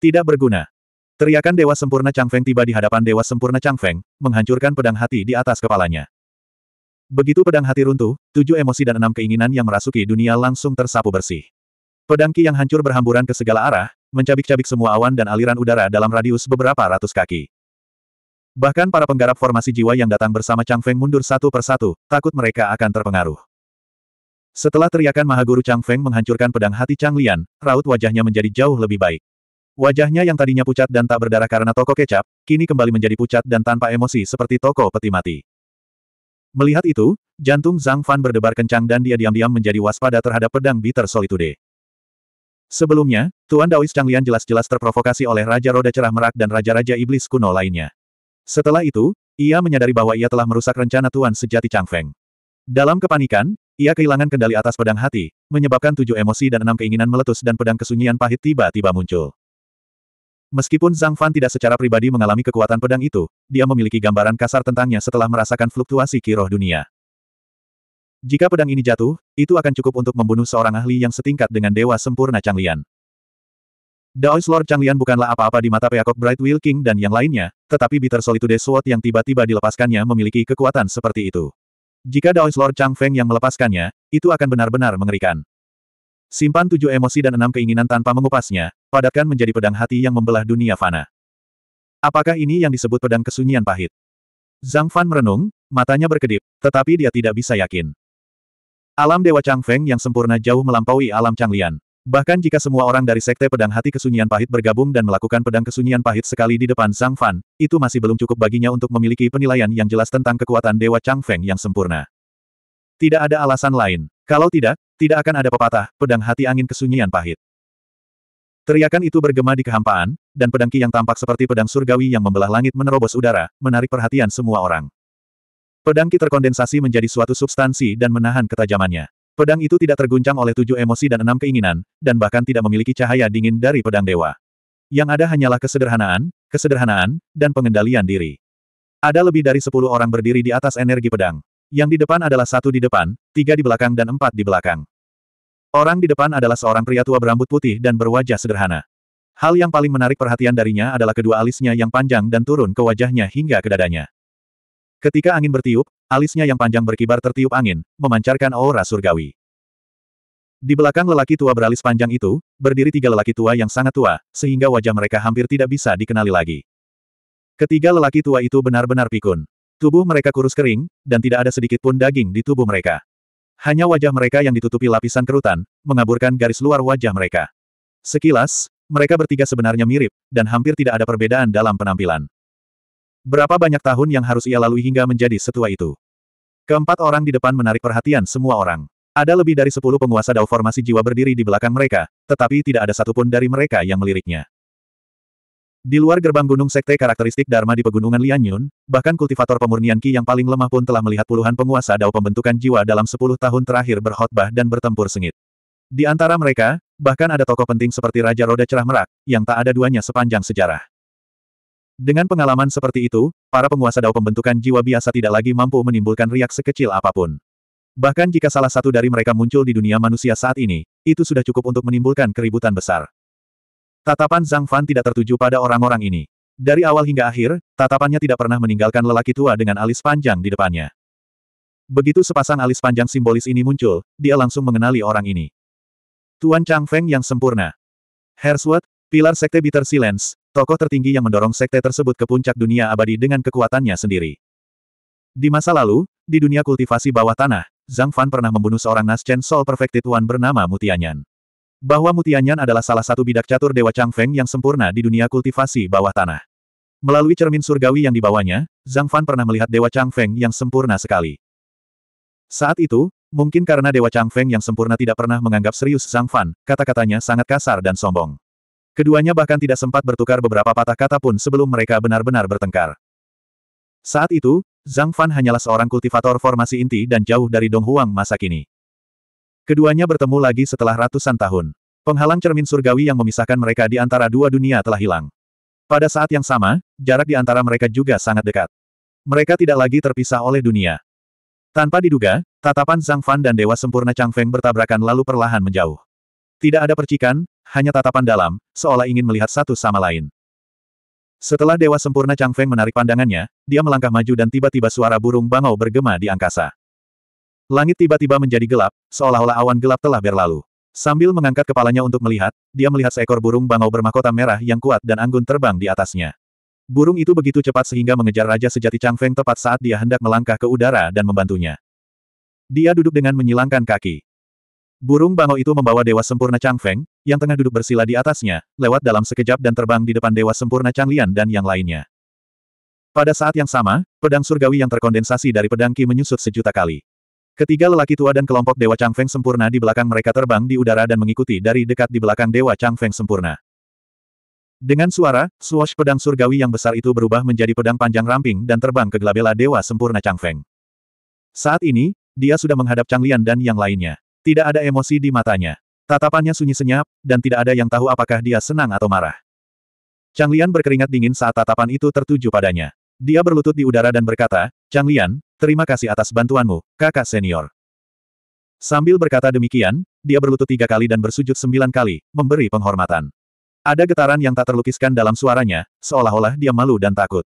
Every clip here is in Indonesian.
Tidak berguna. Teriakan Dewa Sempurna Chang Feng tiba di hadapan Dewa Sempurna Chang Feng, menghancurkan pedang hati di atas kepalanya. Begitu pedang hati runtuh, tujuh emosi dan enam keinginan yang merasuki dunia langsung tersapu bersih. Pedang Ki yang hancur berhamburan ke segala arah, mencabik-cabik semua awan dan aliran udara dalam radius beberapa ratus kaki. Bahkan para penggarap formasi jiwa yang datang bersama Chang Feng mundur satu persatu, takut mereka akan terpengaruh. Setelah teriakan Mahaguru Chang Feng menghancurkan pedang hati Chang Lian, raut wajahnya menjadi jauh lebih baik. Wajahnya yang tadinya pucat dan tak berdarah karena toko kecap, kini kembali menjadi pucat dan tanpa emosi seperti toko peti mati. Melihat itu, jantung Zhang Fan berdebar kencang dan dia diam-diam menjadi waspada terhadap pedang Bitter Solitude. Sebelumnya, Tuan Daois Changlian jelas-jelas terprovokasi oleh Raja Roda Cerah Merak dan Raja-Raja Iblis kuno lainnya. Setelah itu, ia menyadari bahwa ia telah merusak rencana Tuan Sejati Chang Feng. Dalam kepanikan, ia kehilangan kendali atas pedang hati, menyebabkan tujuh emosi dan enam keinginan meletus dan pedang kesunyian pahit tiba-tiba muncul. Meskipun Zhang Fan tidak secara pribadi mengalami kekuatan pedang itu, dia memiliki gambaran kasar tentangnya setelah merasakan fluktuasi kiroh dunia. Jika pedang ini jatuh, itu akan cukup untuk membunuh seorang ahli yang setingkat dengan dewa sempurna Changlian. Daois Lord Changlian bukanlah apa-apa di mata Peacock Bright Will King dan yang lainnya, tetapi Bitter Solitude Sword yang tiba-tiba dilepaskannya memiliki kekuatan seperti itu. Jika Daois Lord Chang Feng yang melepaskannya, itu akan benar-benar mengerikan. Simpan tujuh emosi dan enam keinginan tanpa mengupasnya, padatkan menjadi pedang hati yang membelah dunia fana. Apakah ini yang disebut pedang kesunyian pahit? Zhang Fan merenung, matanya berkedip, tetapi dia tidak bisa yakin. Alam Dewa Chang Feng yang sempurna jauh melampaui alam Chang Lian. Bahkan jika semua orang dari Sekte Pedang Hati Kesunyian Pahit bergabung dan melakukan pedang kesunyian pahit sekali di depan Zhang Fan, itu masih belum cukup baginya untuk memiliki penilaian yang jelas tentang kekuatan Dewa Chang Feng yang sempurna. Tidak ada alasan lain. Kalau tidak, tidak akan ada pepatah, pedang hati angin kesunyian pahit. Teriakan itu bergema di kehampaan, dan pedangki yang tampak seperti pedang surgawi yang membelah langit menerobos udara, menarik perhatian semua orang. Pedangki terkondensasi menjadi suatu substansi dan menahan ketajamannya. Pedang itu tidak terguncang oleh tujuh emosi dan enam keinginan, dan bahkan tidak memiliki cahaya dingin dari pedang dewa. Yang ada hanyalah kesederhanaan, kesederhanaan, dan pengendalian diri. Ada lebih dari sepuluh orang berdiri di atas energi pedang. Yang di depan adalah satu di depan, tiga di belakang dan empat di belakang. Orang di depan adalah seorang pria tua berambut putih dan berwajah sederhana. Hal yang paling menarik perhatian darinya adalah kedua alisnya yang panjang dan turun ke wajahnya hingga ke dadanya. Ketika angin bertiup, alisnya yang panjang berkibar tertiup angin, memancarkan aura surgawi. Di belakang lelaki tua beralis panjang itu, berdiri tiga lelaki tua yang sangat tua, sehingga wajah mereka hampir tidak bisa dikenali lagi. Ketiga lelaki tua itu benar-benar pikun. Tubuh mereka kurus kering, dan tidak ada sedikit pun daging di tubuh mereka. Hanya wajah mereka yang ditutupi lapisan kerutan, mengaburkan garis luar wajah mereka. Sekilas, mereka bertiga sebenarnya mirip, dan hampir tidak ada perbedaan dalam penampilan. Berapa banyak tahun yang harus ia lalui hingga menjadi setua itu? Keempat orang di depan menarik perhatian semua orang. Ada lebih dari sepuluh penguasa dao formasi jiwa berdiri di belakang mereka, tetapi tidak ada satupun dari mereka yang meliriknya. Di luar gerbang gunung sekte karakteristik Dharma di pegunungan Lianyun, bahkan kultivator pemurnian Qi yang paling lemah pun telah melihat puluhan penguasa dao pembentukan jiwa dalam sepuluh tahun terakhir berkhotbah dan bertempur sengit. Di antara mereka, bahkan ada tokoh penting seperti Raja Roda Cerah Merak, yang tak ada duanya sepanjang sejarah. Dengan pengalaman seperti itu, para penguasa dao pembentukan jiwa biasa tidak lagi mampu menimbulkan riak sekecil apapun. Bahkan jika salah satu dari mereka muncul di dunia manusia saat ini, itu sudah cukup untuk menimbulkan keributan besar. Tatapan Zhang Fan tidak tertuju pada orang-orang ini. Dari awal hingga akhir, tatapannya tidak pernah meninggalkan lelaki tua dengan alis panjang di depannya. Begitu sepasang alis panjang simbolis ini muncul, dia langsung mengenali orang ini. Tuan Chang Feng yang sempurna. Hersworth, pilar sekte Bitter Silence, tokoh tertinggi yang mendorong sekte tersebut ke puncak dunia abadi dengan kekuatannya sendiri. Di masa lalu, di dunia kultivasi bawah tanah, Zhang Fan pernah membunuh seorang Naschen Soul Perfected One bernama Mutianyan bahwa Mutianyan adalah salah satu bidak catur Dewa Chang Feng yang sempurna di dunia kultivasi bawah tanah. Melalui cermin surgawi yang dibawanya, Zhang Fan pernah melihat Dewa Chang Feng yang sempurna sekali. Saat itu, mungkin karena Dewa Chang Feng yang sempurna tidak pernah menganggap serius Zhang Fan, kata-katanya sangat kasar dan sombong. Keduanya bahkan tidak sempat bertukar beberapa patah kata pun sebelum mereka benar-benar bertengkar. Saat itu, Zhang Fan hanyalah seorang kultivator formasi inti dan jauh dari Dong Huang masa kini. Keduanya bertemu lagi setelah ratusan tahun. Penghalang cermin surgawi yang memisahkan mereka di antara dua dunia telah hilang. Pada saat yang sama, jarak di antara mereka juga sangat dekat. Mereka tidak lagi terpisah oleh dunia. Tanpa diduga, tatapan Zhang Fan dan Dewa Sempurna Chang Feng bertabrakan lalu perlahan menjauh. Tidak ada percikan, hanya tatapan dalam, seolah ingin melihat satu sama lain. Setelah Dewa Sempurna Chang Feng menarik pandangannya, dia melangkah maju dan tiba-tiba suara burung bangau bergema di angkasa. Langit tiba-tiba menjadi gelap, seolah-olah awan gelap telah berlalu. Sambil mengangkat kepalanya untuk melihat, dia melihat seekor burung bangau bermakota merah yang kuat dan anggun terbang di atasnya. Burung itu begitu cepat sehingga mengejar Raja Sejati Chang Feng tepat saat dia hendak melangkah ke udara dan membantunya. Dia duduk dengan menyilangkan kaki. Burung bangau itu membawa Dewa Sempurna Chang Feng, yang tengah duduk bersila di atasnya, lewat dalam sekejap dan terbang di depan Dewa Sempurna Chang Lian dan yang lainnya. Pada saat yang sama, pedang surgawi yang terkondensasi dari pedang Qi menyusut sejuta kali. Ketiga lelaki tua dan kelompok Dewa Chang Feng sempurna di belakang mereka terbang di udara dan mengikuti dari dekat di belakang Dewa Chang Feng sempurna. Dengan suara, swash pedang surgawi yang besar itu berubah menjadi pedang panjang ramping dan terbang ke gelabela Dewa Sempurna Chang Feng. Saat ini, dia sudah menghadap Chang Changlian dan yang lainnya. Tidak ada emosi di matanya. Tatapannya sunyi senyap, dan tidak ada yang tahu apakah dia senang atau marah. Chang Changlian berkeringat dingin saat tatapan itu tertuju padanya. Dia berlutut di udara dan berkata, Chang Changlian, Terima kasih atas bantuanmu, kakak senior. Sambil berkata demikian, dia berlutut tiga kali dan bersujud sembilan kali, memberi penghormatan. Ada getaran yang tak terlukiskan dalam suaranya, seolah-olah dia malu dan takut.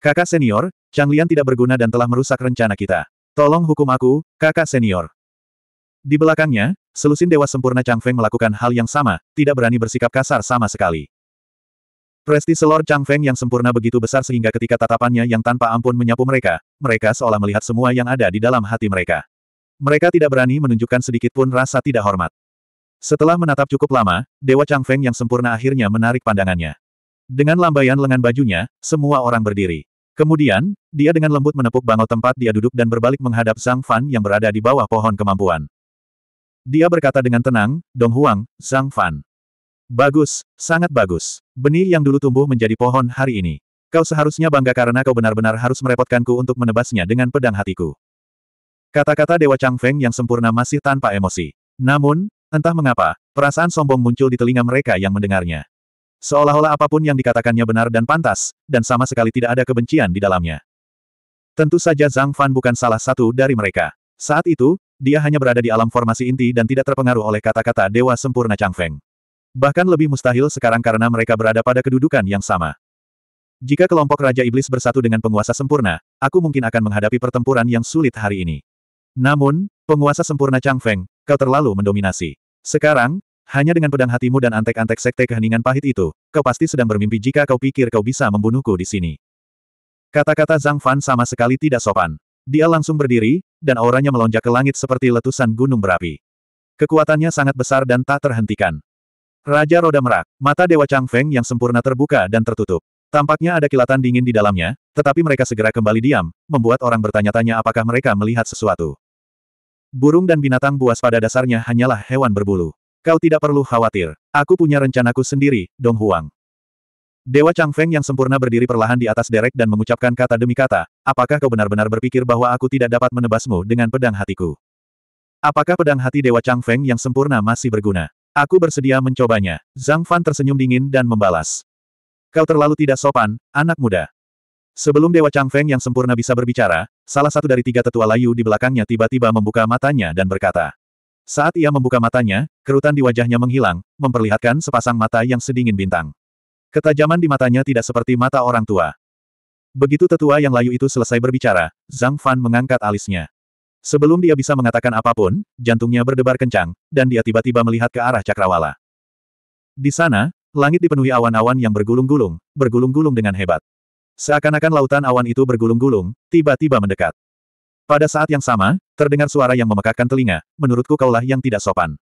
Kakak senior, Chang Lian tidak berguna dan telah merusak rencana kita. Tolong hukum aku, kakak senior. Di belakangnya, selusin dewa sempurna Chang Feng melakukan hal yang sama, tidak berani bersikap kasar sama sekali. Resti Lord Chang Feng yang sempurna begitu besar sehingga ketika tatapannya yang tanpa ampun menyapu mereka, mereka seolah melihat semua yang ada di dalam hati mereka. Mereka tidak berani menunjukkan sedikit pun rasa tidak hormat. Setelah menatap cukup lama, Dewa Chang Feng yang sempurna akhirnya menarik pandangannya. Dengan lambaian lengan bajunya, semua orang berdiri. Kemudian, dia dengan lembut menepuk bangau tempat dia duduk dan berbalik menghadap Zhang Fan yang berada di bawah pohon kemampuan. Dia berkata dengan tenang, Dong Huang, Zhang Fan. Bagus, sangat bagus. Benih yang dulu tumbuh menjadi pohon hari ini. Kau seharusnya bangga karena kau benar-benar harus merepotkanku untuk menebasnya dengan pedang hatiku. Kata-kata Dewa Chang Feng yang sempurna masih tanpa emosi. Namun, entah mengapa, perasaan sombong muncul di telinga mereka yang mendengarnya. Seolah-olah apapun yang dikatakannya benar dan pantas, dan sama sekali tidak ada kebencian di dalamnya. Tentu saja Zhang Fan bukan salah satu dari mereka. Saat itu, dia hanya berada di alam formasi inti dan tidak terpengaruh oleh kata-kata Dewa Sempurna Chang Feng. Bahkan lebih mustahil sekarang karena mereka berada pada kedudukan yang sama. Jika kelompok Raja Iblis bersatu dengan penguasa sempurna, aku mungkin akan menghadapi pertempuran yang sulit hari ini. Namun, penguasa sempurna Chang Feng, kau terlalu mendominasi. Sekarang, hanya dengan pedang hatimu dan antek-antek sekte keheningan pahit itu, kau pasti sedang bermimpi jika kau pikir kau bisa membunuhku di sini. Kata-kata Zhang Fan sama sekali tidak sopan. Dia langsung berdiri, dan auranya melonjak ke langit seperti letusan gunung berapi. Kekuatannya sangat besar dan tak terhentikan. Raja Roda Merak, mata Dewa Chang Feng yang sempurna terbuka dan tertutup. Tampaknya ada kilatan dingin di dalamnya, tetapi mereka segera kembali diam, membuat orang bertanya-tanya apakah mereka melihat sesuatu. Burung dan binatang buas pada dasarnya hanyalah hewan berbulu. Kau tidak perlu khawatir. Aku punya rencanaku sendiri, Dong Huang. Dewa Chang Feng yang sempurna berdiri perlahan di atas derek dan mengucapkan kata demi kata, apakah kau benar-benar berpikir bahwa aku tidak dapat menebasmu dengan pedang hatiku? Apakah pedang hati Dewa Chang Feng yang sempurna masih berguna? Aku bersedia mencobanya. Zhang Fan tersenyum dingin dan membalas. Kau terlalu tidak sopan, anak muda. Sebelum Dewa Chang Feng yang sempurna bisa berbicara, salah satu dari tiga tetua layu di belakangnya tiba-tiba membuka matanya dan berkata. Saat ia membuka matanya, kerutan di wajahnya menghilang, memperlihatkan sepasang mata yang sedingin bintang. Ketajaman di matanya tidak seperti mata orang tua. Begitu tetua yang layu itu selesai berbicara, Zhang Fan mengangkat alisnya. Sebelum dia bisa mengatakan apapun, jantungnya berdebar kencang, dan dia tiba-tiba melihat ke arah cakrawala. Di sana, langit dipenuhi awan-awan yang bergulung-gulung, bergulung-gulung dengan hebat. Seakan-akan lautan awan itu bergulung-gulung, tiba-tiba mendekat. Pada saat yang sama, terdengar suara yang memekakkan telinga, menurutku kaulah yang tidak sopan.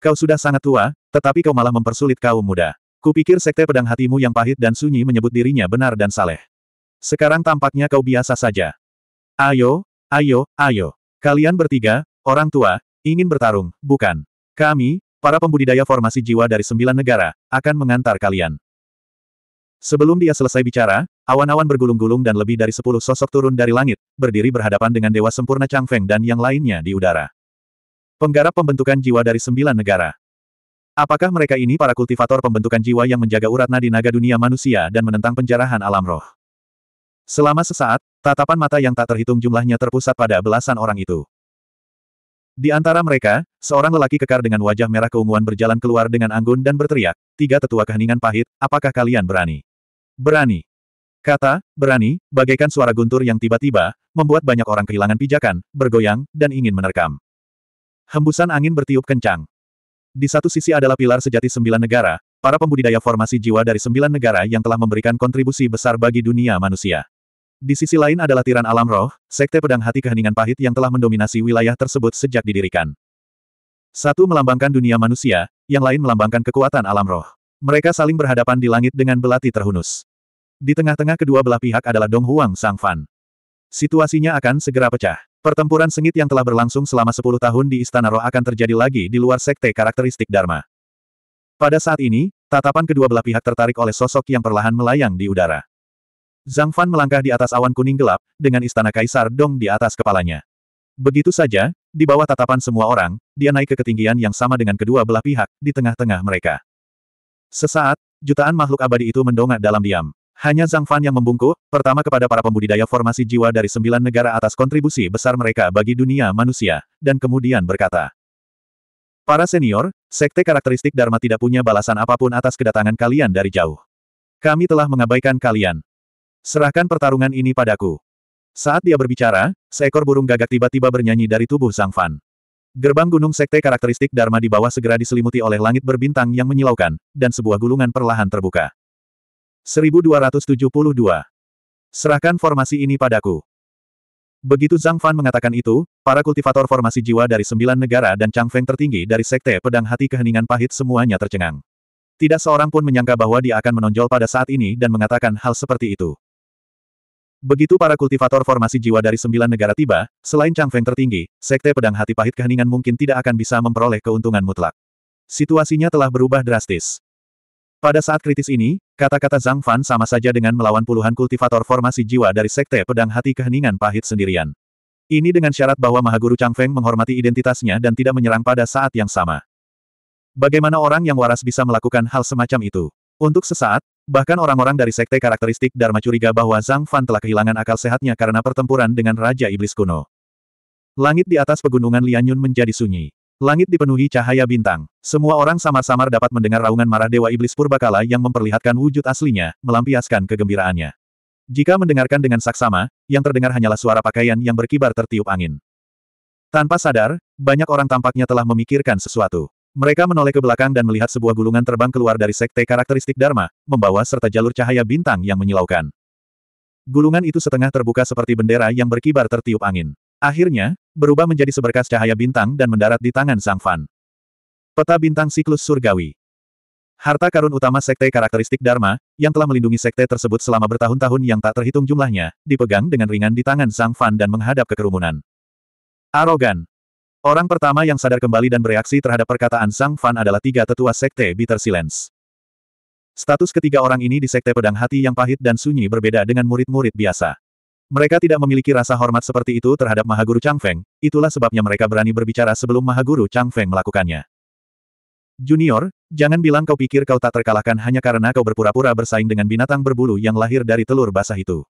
Kau sudah sangat tua, tetapi kau malah mempersulit kaum muda. Kupikir sekte pedang hatimu yang pahit dan sunyi menyebut dirinya benar dan saleh. Sekarang tampaknya kau biasa saja. Ayo, ayo, ayo. Kalian bertiga, orang tua, ingin bertarung, bukan? Kami, para pembudidaya formasi jiwa dari sembilan negara, akan mengantar kalian. Sebelum dia selesai bicara, awan-awan bergulung-gulung dan lebih dari sepuluh sosok turun dari langit, berdiri berhadapan dengan Dewa Sempurna Chang Feng dan yang lainnya di udara. Penggarap pembentukan jiwa dari sembilan negara. Apakah mereka ini para kultivator pembentukan jiwa yang menjaga urat nadi naga dunia manusia dan menentang penjarahan alam roh? Selama sesaat, Tatapan mata yang tak terhitung jumlahnya terpusat pada belasan orang itu. Di antara mereka, seorang lelaki kekar dengan wajah merah keunguan berjalan keluar dengan anggun dan berteriak, tiga tetua keheningan pahit, apakah kalian berani? Berani. Kata, berani, bagaikan suara guntur yang tiba-tiba, membuat banyak orang kehilangan pijakan, bergoyang, dan ingin menerkam. Hembusan angin bertiup kencang. Di satu sisi adalah pilar sejati sembilan negara, para pembudidaya formasi jiwa dari sembilan negara yang telah memberikan kontribusi besar bagi dunia manusia. Di sisi lain adalah tiran alam roh, sekte pedang hati keheningan pahit yang telah mendominasi wilayah tersebut sejak didirikan. Satu melambangkan dunia manusia, yang lain melambangkan kekuatan alam roh. Mereka saling berhadapan di langit dengan belati terhunus. Di tengah-tengah kedua belah pihak adalah Dong Huang Sang Fan. Situasinya akan segera pecah. Pertempuran sengit yang telah berlangsung selama 10 tahun di Istana Roh akan terjadi lagi di luar sekte karakteristik Dharma. Pada saat ini, tatapan kedua belah pihak tertarik oleh sosok yang perlahan melayang di udara. Zhang Fan melangkah di atas awan kuning gelap, dengan istana Kaisar Dong di atas kepalanya. Begitu saja, di bawah tatapan semua orang, dia naik ke ketinggian yang sama dengan kedua belah pihak, di tengah-tengah mereka. Sesaat, jutaan makhluk abadi itu mendongak dalam diam. Hanya Zhang Fan yang membungkuk, pertama kepada para pembudidaya formasi jiwa dari sembilan negara atas kontribusi besar mereka bagi dunia manusia, dan kemudian berkata. Para senior, sekte karakteristik Dharma tidak punya balasan apapun atas kedatangan kalian dari jauh. Kami telah mengabaikan kalian. Serahkan pertarungan ini padaku. Saat dia berbicara, seekor burung gagak tiba-tiba bernyanyi dari tubuh Sang Fan. Gerbang gunung sekte karakteristik Dharma di bawah segera diselimuti oleh langit berbintang yang menyilaukan, dan sebuah gulungan perlahan terbuka. 1272. Serahkan formasi ini padaku. Begitu Zhang Fan mengatakan itu, para kultivator formasi jiwa dari sembilan negara dan Chang Feng tertinggi dari sekte pedang hati keheningan pahit semuanya tercengang. Tidak seorang pun menyangka bahwa dia akan menonjol pada saat ini dan mengatakan hal seperti itu. Begitu para kultivator formasi jiwa dari sembilan negara tiba, selain Chang Feng tertinggi, Sekte Pedang Hati Pahit Keheningan mungkin tidak akan bisa memperoleh keuntungan mutlak. Situasinya telah berubah drastis. Pada saat kritis ini, kata-kata Zhang Fan sama saja dengan melawan puluhan kultivator formasi jiwa dari Sekte Pedang Hati Keheningan Pahit sendirian. Ini dengan syarat bahwa Mahaguru Chang Feng menghormati identitasnya dan tidak menyerang pada saat yang sama. Bagaimana orang yang waras bisa melakukan hal semacam itu? Untuk sesaat, bahkan orang-orang dari sekte karakteristik Dharma curiga bahwa Zhang Fan telah kehilangan akal sehatnya karena pertempuran dengan Raja Iblis kuno. Langit di atas pegunungan Lianyun menjadi sunyi. Langit dipenuhi cahaya bintang. Semua orang samar-samar dapat mendengar raungan marah Dewa Iblis Purbakala yang memperlihatkan wujud aslinya, melampiaskan kegembiraannya. Jika mendengarkan dengan saksama, yang terdengar hanyalah suara pakaian yang berkibar tertiup angin. Tanpa sadar, banyak orang tampaknya telah memikirkan sesuatu. Mereka menoleh ke belakang dan melihat sebuah gulungan terbang keluar dari sekte karakteristik Dharma, membawa serta jalur cahaya bintang yang menyilaukan. Gulungan itu setengah terbuka seperti bendera yang berkibar tertiup angin. Akhirnya, berubah menjadi seberkas cahaya bintang dan mendarat di tangan Sang Fan. Peta bintang siklus surgawi. Harta karun utama sekte karakteristik Dharma, yang telah melindungi sekte tersebut selama bertahun-tahun yang tak terhitung jumlahnya, dipegang dengan ringan di tangan Sang Fan dan menghadap ke kerumunan. Arogan. Orang pertama yang sadar kembali dan bereaksi terhadap perkataan Sang Fan adalah tiga tetua Sekte Bitter Silence. Status ketiga orang ini di Sekte Pedang Hati yang pahit dan sunyi berbeda dengan murid-murid biasa. Mereka tidak memiliki rasa hormat seperti itu terhadap Mahaguru Chang Feng. itulah sebabnya mereka berani berbicara sebelum Mahaguru Chang Feng melakukannya. Junior, jangan bilang kau pikir kau tak terkalahkan hanya karena kau berpura-pura bersaing dengan binatang berbulu yang lahir dari telur basah itu.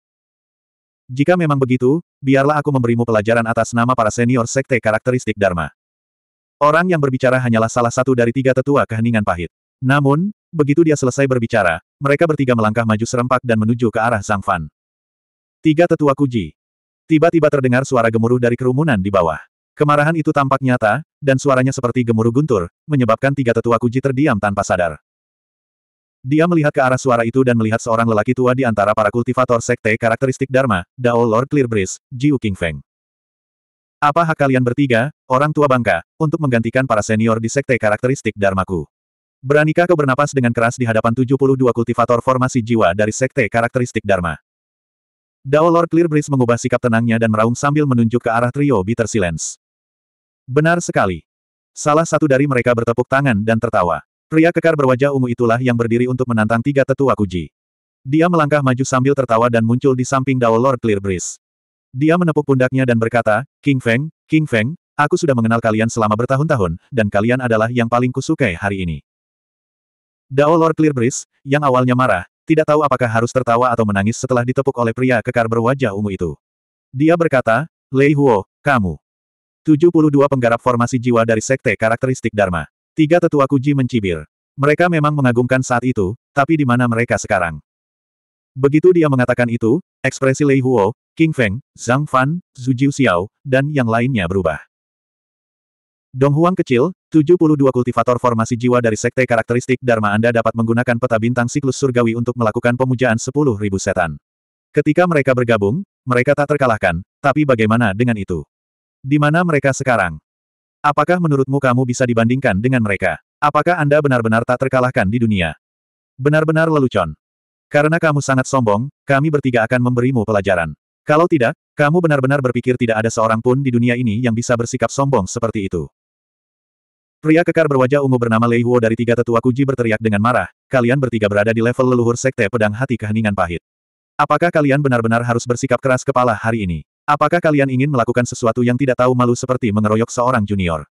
Jika memang begitu, biarlah aku memberimu pelajaran atas nama para senior sekte karakteristik Dharma. Orang yang berbicara hanyalah salah satu dari tiga tetua keheningan pahit. Namun, begitu dia selesai berbicara, mereka bertiga melangkah maju serempak dan menuju ke arah Zhang Fan. Tiga tetua kuji. Tiba-tiba terdengar suara gemuruh dari kerumunan di bawah. Kemarahan itu tampak nyata, dan suaranya seperti gemuruh guntur, menyebabkan tiga tetua kuji terdiam tanpa sadar. Dia melihat ke arah suara itu dan melihat seorang lelaki tua di antara para kultivator sekte karakteristik Dharma, Dao Lord Clearbreeze, Jiu Qingfeng. Apa hak kalian bertiga, orang tua bangka, untuk menggantikan para senior di sekte karakteristik Dharmaku? Beranikah kau bernapas dengan keras di hadapan 72 kultivator formasi jiwa dari sekte karakteristik Dharma? Dao Lord Clearbreeze mengubah sikap tenangnya dan meraung sambil menunjuk ke arah trio Bitter Silence. Benar sekali. Salah satu dari mereka bertepuk tangan dan tertawa. Pria kekar berwajah ungu itulah yang berdiri untuk menantang tiga tetua Kuji. Dia melangkah maju sambil tertawa dan muncul di samping Dao Lord Clear Breeze. Dia menepuk pundaknya dan berkata, King Feng, King Feng, aku sudah mengenal kalian selama bertahun-tahun, dan kalian adalah yang paling kusukai hari ini. Dao Lord Clear Breeze, yang awalnya marah, tidak tahu apakah harus tertawa atau menangis setelah ditepuk oleh pria kekar berwajah ungu itu. Dia berkata, Lei Huo, kamu. 72 penggarap formasi jiwa dari Sekte Karakteristik Dharma. Tiga tetua Kuji mencibir. Mereka memang mengagumkan saat itu, tapi di mana mereka sekarang? Begitu dia mengatakan itu, ekspresi Lei Huo, King Feng, Zhang Fan, Zhu Xiao, dan yang lainnya berubah. Dong Huang kecil, 72 kultivator formasi jiwa dari sekte karakteristik Dharma Anda dapat menggunakan peta bintang siklus surgawi untuk melakukan pemujaan 10.000 setan. Ketika mereka bergabung, mereka tak terkalahkan, tapi bagaimana dengan itu? Di mana mereka sekarang? Apakah menurutmu kamu bisa dibandingkan dengan mereka? Apakah Anda benar-benar tak terkalahkan di dunia? Benar-benar lelucon. Karena kamu sangat sombong, kami bertiga akan memberimu pelajaran. Kalau tidak, kamu benar-benar berpikir tidak ada seorang pun di dunia ini yang bisa bersikap sombong seperti itu. Pria kekar berwajah ungu bernama Lei Huo dari tiga tetua kuji berteriak dengan marah, kalian bertiga berada di level leluhur sekte pedang hati keheningan pahit. Apakah kalian benar-benar harus bersikap keras kepala hari ini? Apakah kalian ingin melakukan sesuatu yang tidak tahu malu seperti mengeroyok seorang junior?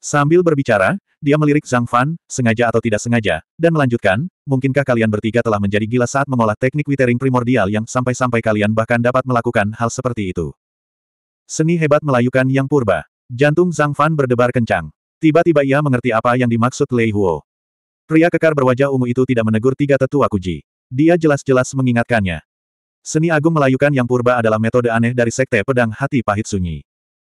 Sambil berbicara, dia melirik Zhang Fan, sengaja atau tidak sengaja, dan melanjutkan, mungkinkah kalian bertiga telah menjadi gila saat mengolah teknik withering primordial yang sampai-sampai kalian bahkan dapat melakukan hal seperti itu. Seni hebat melayukan yang purba. Jantung Zhang Fan berdebar kencang. Tiba-tiba ia mengerti apa yang dimaksud Lei Huo. Pria kekar berwajah ungu itu tidak menegur tiga tetua kuji. Dia jelas-jelas mengingatkannya. Seni agung melayukan yang purba adalah metode aneh dari sekte pedang hati pahit sunyi.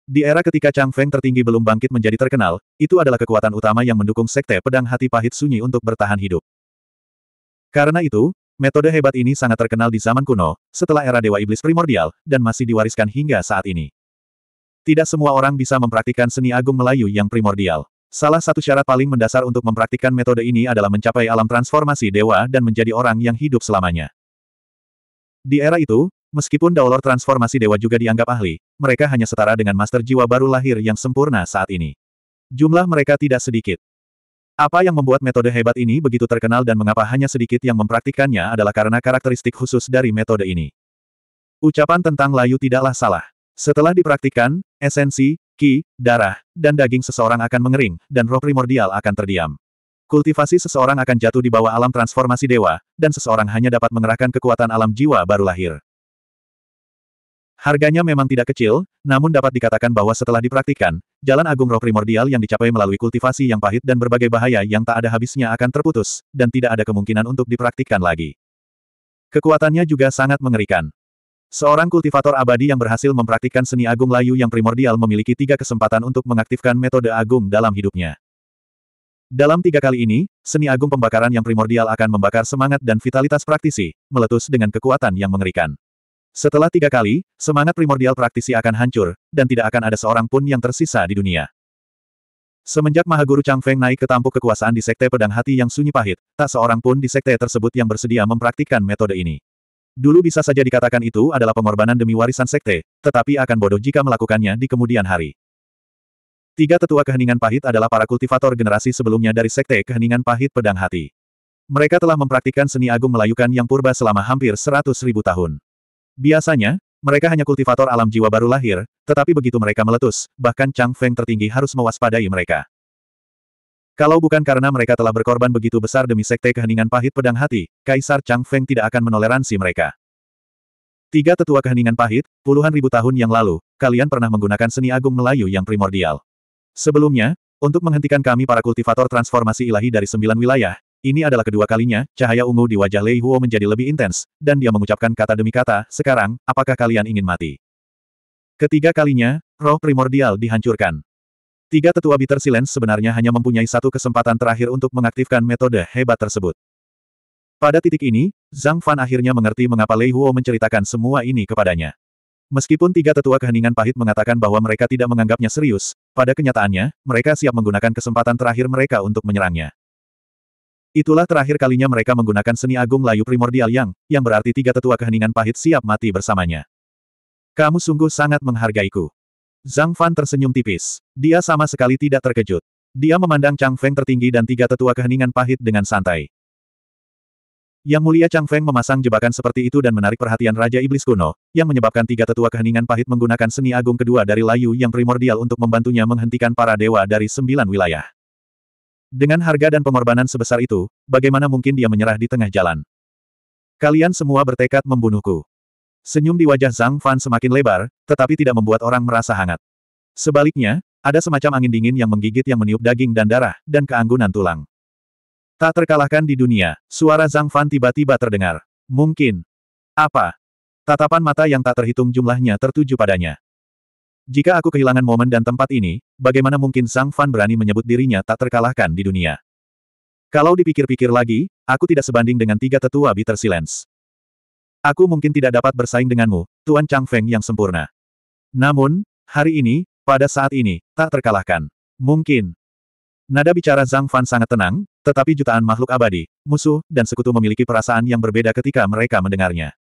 Di era ketika Chang Feng tertinggi belum bangkit menjadi terkenal, itu adalah kekuatan utama yang mendukung sekte pedang hati pahit sunyi untuk bertahan hidup. Karena itu, metode hebat ini sangat terkenal di zaman kuno, setelah era Dewa Iblis primordial, dan masih diwariskan hingga saat ini. Tidak semua orang bisa mempraktikkan seni agung Melayu yang primordial. Salah satu syarat paling mendasar untuk mempraktikkan metode ini adalah mencapai alam transformasi dewa dan menjadi orang yang hidup selamanya. Di era itu, meskipun daulor transformasi dewa juga dianggap ahli, mereka hanya setara dengan master jiwa baru lahir yang sempurna saat ini. Jumlah mereka tidak sedikit. Apa yang membuat metode hebat ini begitu terkenal dan mengapa hanya sedikit yang mempraktikkannya adalah karena karakteristik khusus dari metode ini. Ucapan tentang layu tidaklah salah. Setelah dipraktikkan, esensi, ki, darah, dan daging seseorang akan mengering, dan roh primordial akan terdiam. Kultivasi seseorang akan jatuh di bawah alam transformasi dewa, dan seseorang hanya dapat mengerahkan kekuatan alam jiwa baru lahir. Harganya memang tidak kecil, namun dapat dikatakan bahwa setelah dipraktikkan, jalan agung roh primordial yang dicapai melalui kultivasi yang pahit dan berbagai bahaya yang tak ada habisnya akan terputus, dan tidak ada kemungkinan untuk dipraktikkan lagi. Kekuatannya juga sangat mengerikan. Seorang kultivator abadi yang berhasil mempraktikkan seni agung layu yang primordial memiliki tiga kesempatan untuk mengaktifkan metode agung dalam hidupnya. Dalam tiga kali ini, seni agung pembakaran yang primordial akan membakar semangat dan vitalitas praktisi, meletus dengan kekuatan yang mengerikan. Setelah tiga kali, semangat primordial praktisi akan hancur, dan tidak akan ada seorang pun yang tersisa di dunia. Semenjak Mahaguru Chang Feng naik ke tampuk kekuasaan di Sekte Pedang Hati yang sunyi pahit, tak seorang pun di Sekte tersebut yang bersedia mempraktikkan metode ini. Dulu bisa saja dikatakan itu adalah pengorbanan demi warisan Sekte, tetapi akan bodoh jika melakukannya di kemudian hari. Tiga tetua keheningan pahit adalah para kultivator generasi sebelumnya dari Sekte Keheningan Pahit Pedang Hati. Mereka telah mempraktikkan seni agung melayukan yang purba selama hampir seratus ribu tahun. Biasanya, mereka hanya kultivator alam jiwa baru lahir, tetapi begitu mereka meletus, bahkan Chang Feng tertinggi harus mewaspadai mereka. Kalau bukan karena mereka telah berkorban begitu besar demi Sekte Keheningan Pahit Pedang Hati, Kaisar Chang Feng tidak akan menoleransi mereka. Tiga tetua keheningan pahit, puluhan ribu tahun yang lalu, kalian pernah menggunakan seni agung Melayu yang primordial. Sebelumnya, untuk menghentikan kami para kultivator transformasi ilahi dari sembilan wilayah, ini adalah kedua kalinya, cahaya ungu di wajah Lei Huo menjadi lebih intens, dan dia mengucapkan kata demi kata, sekarang, apakah kalian ingin mati? Ketiga kalinya, roh primordial dihancurkan. Tiga tetua Bitter Silence sebenarnya hanya mempunyai satu kesempatan terakhir untuk mengaktifkan metode hebat tersebut. Pada titik ini, Zhang Fan akhirnya mengerti mengapa Lei Huo menceritakan semua ini kepadanya. Meskipun tiga tetua keheningan pahit mengatakan bahwa mereka tidak menganggapnya serius, pada kenyataannya, mereka siap menggunakan kesempatan terakhir mereka untuk menyerangnya. Itulah terakhir kalinya mereka menggunakan seni agung layu primordial yang, yang berarti tiga tetua keheningan pahit siap mati bersamanya. Kamu sungguh sangat menghargaiku. Zhang Fan tersenyum tipis. Dia sama sekali tidak terkejut. Dia memandang Chang Feng tertinggi dan tiga tetua keheningan pahit dengan santai. Yang mulia Chang Feng memasang jebakan seperti itu dan menarik perhatian Raja Iblis kuno, yang menyebabkan tiga tetua keheningan pahit menggunakan seni agung kedua dari layu yang primordial untuk membantunya menghentikan para dewa dari sembilan wilayah. Dengan harga dan pengorbanan sebesar itu, bagaimana mungkin dia menyerah di tengah jalan? Kalian semua bertekad membunuhku. Senyum di wajah Zhang Fan semakin lebar, tetapi tidak membuat orang merasa hangat. Sebaliknya, ada semacam angin dingin yang menggigit yang meniup daging dan darah, dan keanggunan tulang. Tak terkalahkan di dunia, suara Zhang Fan tiba-tiba terdengar. Mungkin. Apa? Tatapan mata yang tak terhitung jumlahnya tertuju padanya. Jika aku kehilangan momen dan tempat ini, bagaimana mungkin Zhang Fan berani menyebut dirinya tak terkalahkan di dunia? Kalau dipikir-pikir lagi, aku tidak sebanding dengan tiga tetua Bitter Silence. Aku mungkin tidak dapat bersaing denganmu, Tuan Chang Feng yang sempurna. Namun, hari ini, pada saat ini, tak terkalahkan. Mungkin. Nada bicara Zhang Fan sangat tenang, tetapi jutaan makhluk abadi, musuh, dan sekutu memiliki perasaan yang berbeda ketika mereka mendengarnya.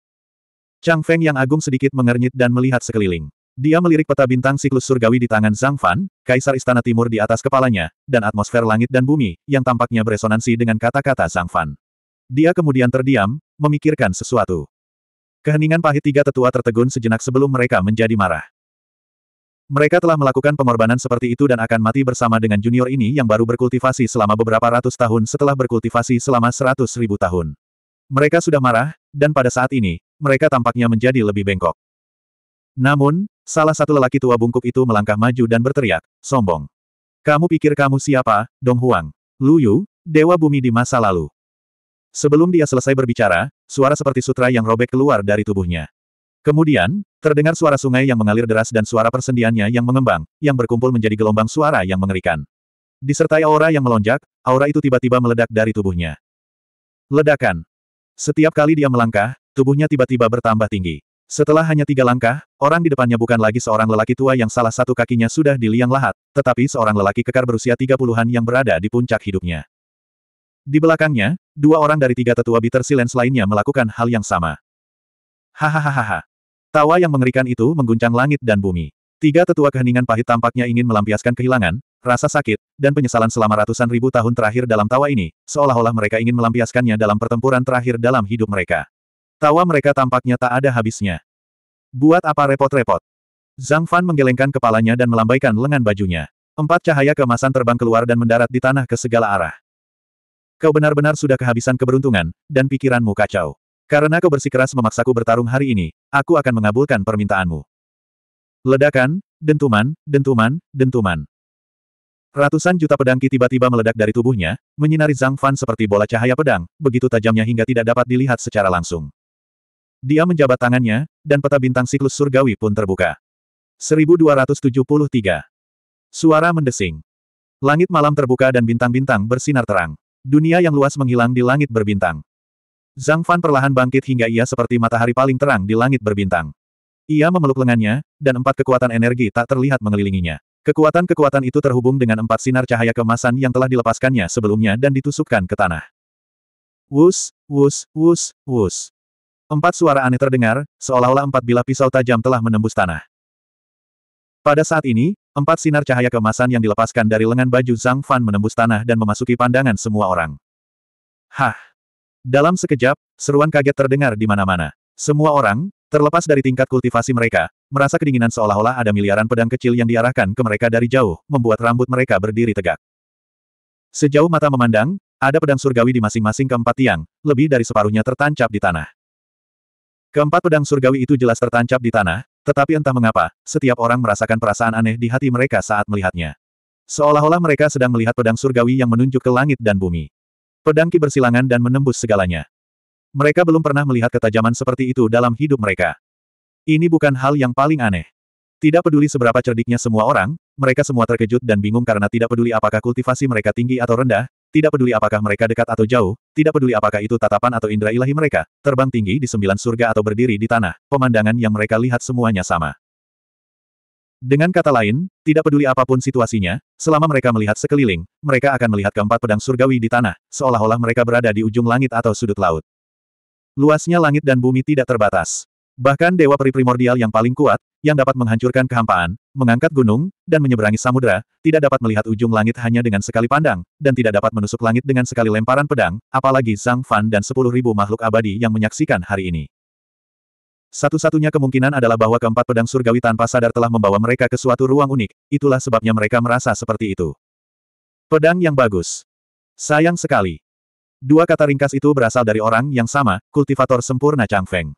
Chang Feng yang agung sedikit mengernyit dan melihat sekeliling. Dia melirik peta bintang siklus surgawi di tangan Zhang Fan, kaisar istana timur di atas kepalanya, dan atmosfer langit dan bumi, yang tampaknya beresonansi dengan kata-kata Zhang Fan. Dia kemudian terdiam, memikirkan sesuatu. Keheningan pahit tiga tetua tertegun sejenak sebelum mereka menjadi marah. Mereka telah melakukan pengorbanan seperti itu dan akan mati bersama dengan junior ini yang baru berkultivasi selama beberapa ratus tahun setelah berkultivasi selama seratus ribu tahun. Mereka sudah marah, dan pada saat ini, mereka tampaknya menjadi lebih bengkok. Namun, salah satu lelaki tua bungkuk itu melangkah maju dan berteriak, sombong. Kamu pikir kamu siapa, Dong Huang? Lu Yu, dewa bumi di masa lalu. Sebelum dia selesai berbicara, suara seperti sutra yang robek keluar dari tubuhnya. Kemudian, terdengar suara sungai yang mengalir deras dan suara persendiannya yang mengembang, yang berkumpul menjadi gelombang suara yang mengerikan. Disertai aura yang melonjak, aura itu tiba-tiba meledak dari tubuhnya. Ledakan. Setiap kali dia melangkah, tubuhnya tiba-tiba bertambah tinggi. Setelah hanya tiga langkah, orang di depannya bukan lagi seorang lelaki tua yang salah satu kakinya sudah di liang lahat, tetapi seorang lelaki kekar berusia tiga puluhan yang berada di puncak hidupnya. Di belakangnya, dua orang dari tiga tetua Bitter Silence lainnya melakukan hal yang sama. Hahaha. Tawa yang mengerikan itu mengguncang langit dan bumi. Tiga tetua keheningan pahit tampaknya ingin melampiaskan kehilangan, rasa sakit, dan penyesalan selama ratusan ribu tahun terakhir dalam tawa ini, seolah-olah mereka ingin melampiaskannya dalam pertempuran terakhir dalam hidup mereka. Tawa mereka tampaknya tak ada habisnya. Buat apa repot-repot? Zhang Fan menggelengkan kepalanya dan melambaikan lengan bajunya. Empat cahaya kemasan terbang keluar dan mendarat di tanah ke segala arah. Kau benar-benar sudah kehabisan keberuntungan, dan pikiranmu kacau. Karena kau bersikeras memaksaku bertarung hari ini, aku akan mengabulkan permintaanmu. Ledakan, dentuman, dentuman, dentuman. Ratusan juta pedang Ki tiba-tiba meledak dari tubuhnya, menyinari Zhang Fan seperti bola cahaya pedang, begitu tajamnya hingga tidak dapat dilihat secara langsung. Dia menjabat tangannya, dan peta bintang siklus surgawi pun terbuka. 1273. Suara mendesing. Langit malam terbuka dan bintang-bintang bersinar terang. Dunia yang luas menghilang di langit berbintang. Zhang Fan perlahan bangkit hingga ia seperti matahari paling terang di langit berbintang. Ia memeluk lengannya, dan empat kekuatan energi tak terlihat mengelilinginya. Kekuatan-kekuatan itu terhubung dengan empat sinar cahaya kemasan yang telah dilepaskannya sebelumnya dan ditusukkan ke tanah. Wus, wus, wus, wus. Empat suara aneh terdengar, seolah-olah empat bilah pisau tajam telah menembus tanah. Pada saat ini, empat sinar cahaya kemasan yang dilepaskan dari lengan baju Zhang Fan menembus tanah dan memasuki pandangan semua orang. Hah! Dalam sekejap, seruan kaget terdengar di mana-mana. Semua orang, terlepas dari tingkat kultivasi mereka, merasa kedinginan seolah-olah ada miliaran pedang kecil yang diarahkan ke mereka dari jauh, membuat rambut mereka berdiri tegak. Sejauh mata memandang, ada pedang surgawi di masing-masing keempat tiang, lebih dari separuhnya tertancap di tanah. Keempat pedang surgawi itu jelas tertancap di tanah, tetapi entah mengapa, setiap orang merasakan perasaan aneh di hati mereka saat melihatnya. Seolah-olah mereka sedang melihat pedang surgawi yang menunjuk ke langit dan bumi. Pedangki bersilangan dan menembus segalanya. Mereka belum pernah melihat ketajaman seperti itu dalam hidup mereka. Ini bukan hal yang paling aneh. Tidak peduli seberapa cerdiknya semua orang, mereka semua terkejut dan bingung karena tidak peduli apakah kultivasi mereka tinggi atau rendah, tidak peduli apakah mereka dekat atau jauh, tidak peduli apakah itu tatapan atau indera ilahi mereka, terbang tinggi di sembilan surga atau berdiri di tanah, pemandangan yang mereka lihat semuanya sama. Dengan kata lain, tidak peduli apapun situasinya, selama mereka melihat sekeliling, mereka akan melihat keempat pedang surgawi di tanah, seolah-olah mereka berada di ujung langit atau sudut laut. Luasnya langit dan bumi tidak terbatas. Bahkan dewa peri primordial yang paling kuat, yang dapat menghancurkan kehampaan, mengangkat gunung, dan menyeberangi samudera, tidak dapat melihat ujung langit hanya dengan sekali pandang, dan tidak dapat menusuk langit dengan sekali lemparan pedang, apalagi Zhang Fan dan sepuluh ribu makhluk abadi yang menyaksikan hari ini. Satu-satunya kemungkinan adalah bahwa keempat pedang surgawi tanpa sadar telah membawa mereka ke suatu ruang unik, itulah sebabnya mereka merasa seperti itu. Pedang yang bagus. Sayang sekali. Dua kata ringkas itu berasal dari orang yang sama, kultivator sempurna Chang Feng.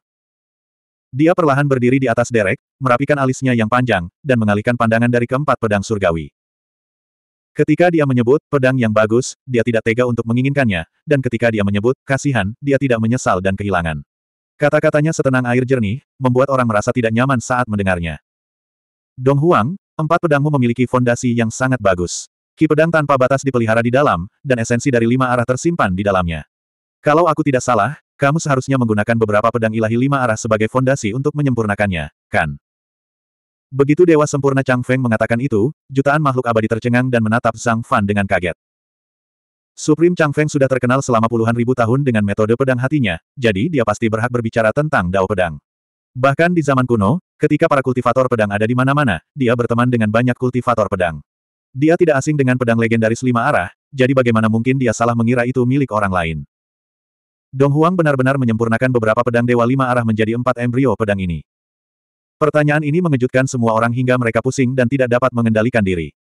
Dia perlahan berdiri di atas derek, merapikan alisnya yang panjang, dan mengalihkan pandangan dari keempat pedang surgawi. Ketika dia menyebut pedang yang bagus, dia tidak tega untuk menginginkannya, dan ketika dia menyebut kasihan, dia tidak menyesal dan kehilangan. Kata-katanya setenang air jernih, membuat orang merasa tidak nyaman saat mendengarnya. Dong Huang, empat pedangmu memiliki fondasi yang sangat bagus. Ki pedang tanpa batas dipelihara di dalam, dan esensi dari lima arah tersimpan di dalamnya. Kalau aku tidak salah, kamu seharusnya menggunakan beberapa pedang ilahi lima arah sebagai fondasi untuk menyempurnakannya, kan? Begitu Dewa Sempurna Chang Feng mengatakan itu, jutaan makhluk abadi tercengang dan menatap Zhang Fan dengan kaget. Supreme Chang Feng sudah terkenal selama puluhan ribu tahun dengan metode pedang hatinya, jadi dia pasti berhak berbicara tentang dao pedang. Bahkan di zaman kuno, ketika para kultivator pedang ada di mana-mana, dia berteman dengan banyak kultivator pedang. Dia tidak asing dengan pedang legendaris lima arah, jadi bagaimana mungkin dia salah mengira itu milik orang lain. Dong Huang benar-benar menyempurnakan beberapa pedang dewa lima arah menjadi empat embrio pedang ini. Pertanyaan ini mengejutkan semua orang hingga mereka pusing dan tidak dapat mengendalikan diri.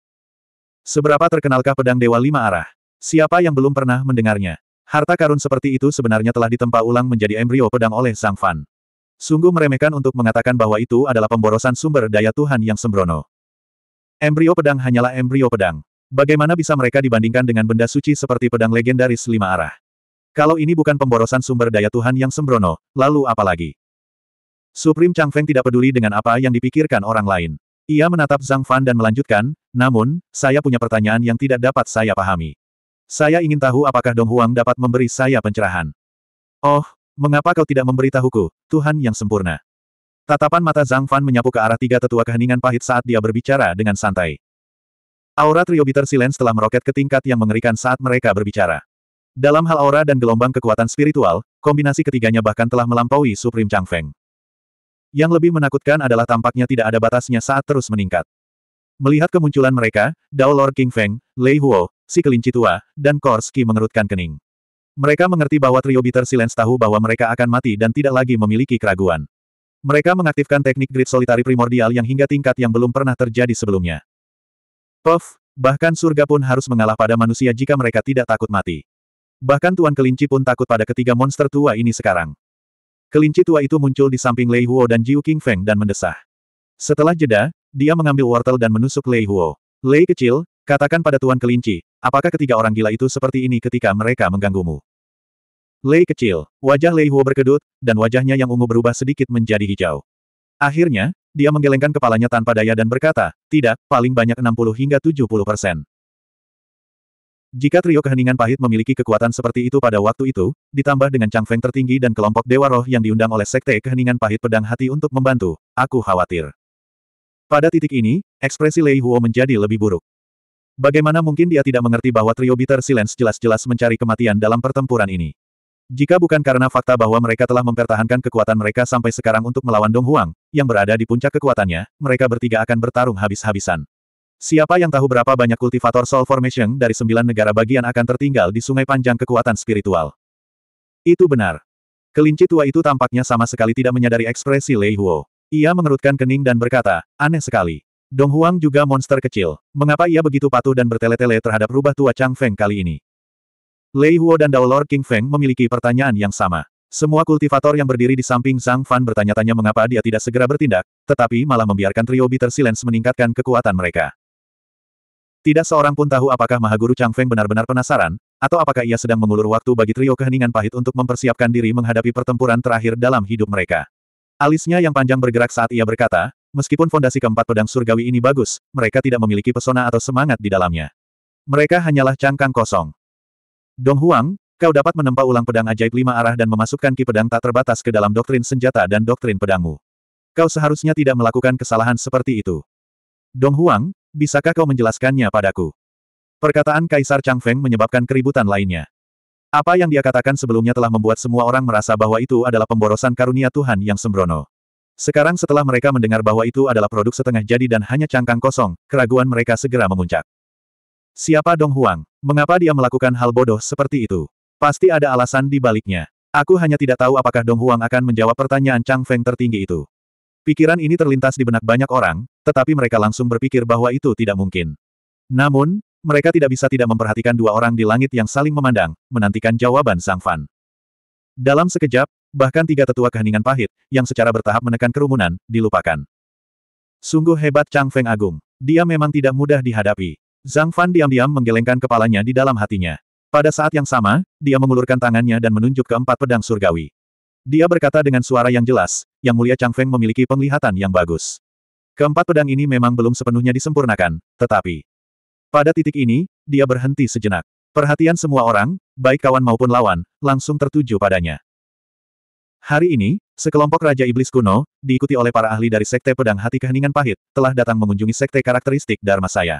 Seberapa terkenalkah pedang dewa lima arah? Siapa yang belum pernah mendengarnya? Harta karun seperti itu sebenarnya telah ditempa ulang menjadi embrio pedang oleh Sang Fan. Sungguh meremehkan untuk mengatakan bahwa itu adalah pemborosan sumber daya Tuhan yang sembrono. Embrio pedang hanyalah embrio pedang. Bagaimana bisa mereka dibandingkan dengan benda suci seperti pedang legendaris lima arah? Kalau ini bukan pemborosan sumber daya Tuhan yang sembrono, lalu apa lagi? Supreme Chang Feng tidak peduli dengan apa yang dipikirkan orang lain. Ia menatap Zhang Fan dan melanjutkan, namun, saya punya pertanyaan yang tidak dapat saya pahami. Saya ingin tahu apakah Dong Huang dapat memberi saya pencerahan. Oh, mengapa kau tidak memberitahuku, Tuhan yang sempurna? Tatapan mata Zhang Fan menyapu ke arah tiga tetua keheningan pahit saat dia berbicara dengan santai. Aura Triobiter Silence telah meroket ke tingkat yang mengerikan saat mereka berbicara. Dalam hal aura dan gelombang kekuatan spiritual, kombinasi ketiganya bahkan telah melampaui Supreme Chang Feng. Yang lebih menakutkan adalah tampaknya tidak ada batasnya saat terus meningkat. Melihat kemunculan mereka, Dao Lord King Feng, Lei Huo, si kelinci tua, dan Korski mengerutkan kening. Mereka mengerti bahwa trio Bitter Silence tahu bahwa mereka akan mati dan tidak lagi memiliki keraguan. Mereka mengaktifkan teknik grid solitari primordial yang hingga tingkat yang belum pernah terjadi sebelumnya. Puff, bahkan surga pun harus mengalah pada manusia jika mereka tidak takut mati. Bahkan Tuan Kelinci pun takut pada ketiga monster tua ini sekarang. Kelinci tua itu muncul di samping Lei Huo dan Jiu King Feng dan mendesah. Setelah jeda, dia mengambil wortel dan menusuk Lei Huo. Lei kecil, katakan pada Tuan Kelinci, apakah ketiga orang gila itu seperti ini ketika mereka mengganggumu? Lei kecil, wajah Lei Huo berkedut, dan wajahnya yang ungu berubah sedikit menjadi hijau. Akhirnya, dia menggelengkan kepalanya tanpa daya dan berkata, tidak, paling banyak 60 hingga 70 persen. Jika trio keheningan pahit memiliki kekuatan seperti itu pada waktu itu, ditambah dengan Chang Feng tertinggi dan kelompok Dewa Roh yang diundang oleh Sekte Keheningan Pahit Pedang Hati untuk membantu, aku khawatir. Pada titik ini, ekspresi Lei Huo menjadi lebih buruk. Bagaimana mungkin dia tidak mengerti bahwa trio Bitter Silence jelas-jelas mencari kematian dalam pertempuran ini? Jika bukan karena fakta bahwa mereka telah mempertahankan kekuatan mereka sampai sekarang untuk melawan Dong Huang, yang berada di puncak kekuatannya, mereka bertiga akan bertarung habis-habisan. Siapa yang tahu berapa banyak kultivator Soul Formation dari sembilan negara bagian akan tertinggal di sungai panjang kekuatan spiritual? Itu benar. Kelinci tua itu tampaknya sama sekali tidak menyadari ekspresi Lei Huo. Ia mengerutkan kening dan berkata, aneh sekali. Dong Huang juga monster kecil. Mengapa ia begitu patuh dan bertele-tele terhadap rubah tua Chang Feng kali ini? Lei Huo dan Dao Lord King Feng memiliki pertanyaan yang sama. Semua kultivator yang berdiri di samping Zhang Fan bertanya-tanya mengapa dia tidak segera bertindak, tetapi malah membiarkan trio Bitter Silence meningkatkan kekuatan mereka. Tidak seorang pun tahu apakah Mahaguru Chang Feng benar-benar penasaran, atau apakah ia sedang mengulur waktu bagi trio keheningan pahit untuk mempersiapkan diri menghadapi pertempuran terakhir dalam hidup mereka. Alisnya yang panjang bergerak saat ia berkata, meskipun fondasi keempat pedang surgawi ini bagus, mereka tidak memiliki pesona atau semangat di dalamnya. Mereka hanyalah cangkang kosong. Dong Huang, kau dapat menempa ulang pedang ajaib lima arah dan memasukkan ki pedang tak terbatas ke dalam doktrin senjata dan doktrin pedangmu. Kau seharusnya tidak melakukan kesalahan seperti itu. Dong Huang, bisakah kau menjelaskannya padaku? Perkataan Kaisar Chang Feng menyebabkan keributan lainnya. Apa yang dia katakan sebelumnya telah membuat semua orang merasa bahwa itu adalah pemborosan karunia Tuhan yang sembrono. Sekarang setelah mereka mendengar bahwa itu adalah produk setengah jadi dan hanya cangkang kosong, keraguan mereka segera memuncak. Siapa Dong Huang? Mengapa dia melakukan hal bodoh seperti itu? Pasti ada alasan di baliknya. Aku hanya tidak tahu apakah Dong Huang akan menjawab pertanyaan Chang Feng tertinggi itu. Pikiran ini terlintas di benak banyak orang, tetapi mereka langsung berpikir bahwa itu tidak mungkin. Namun, mereka tidak bisa tidak memperhatikan dua orang di langit yang saling memandang, menantikan jawaban Sang Fan. Dalam sekejap, bahkan tiga tetua keheningan pahit, yang secara bertahap menekan kerumunan, dilupakan. Sungguh hebat Chang Feng Agung. Dia memang tidak mudah dihadapi. Zhang Fan diam-diam menggelengkan kepalanya di dalam hatinya. Pada saat yang sama, dia mengulurkan tangannya dan menunjuk ke empat pedang surgawi. Dia berkata dengan suara yang jelas, yang mulia Chang Feng memiliki penglihatan yang bagus. Keempat pedang ini memang belum sepenuhnya disempurnakan, tetapi pada titik ini, dia berhenti sejenak. Perhatian semua orang, baik kawan maupun lawan, langsung tertuju padanya. Hari ini, sekelompok Raja Iblis kuno, diikuti oleh para ahli dari Sekte Pedang Hati Keheningan Pahit, telah datang mengunjungi Sekte Karakteristik Dharma Saya.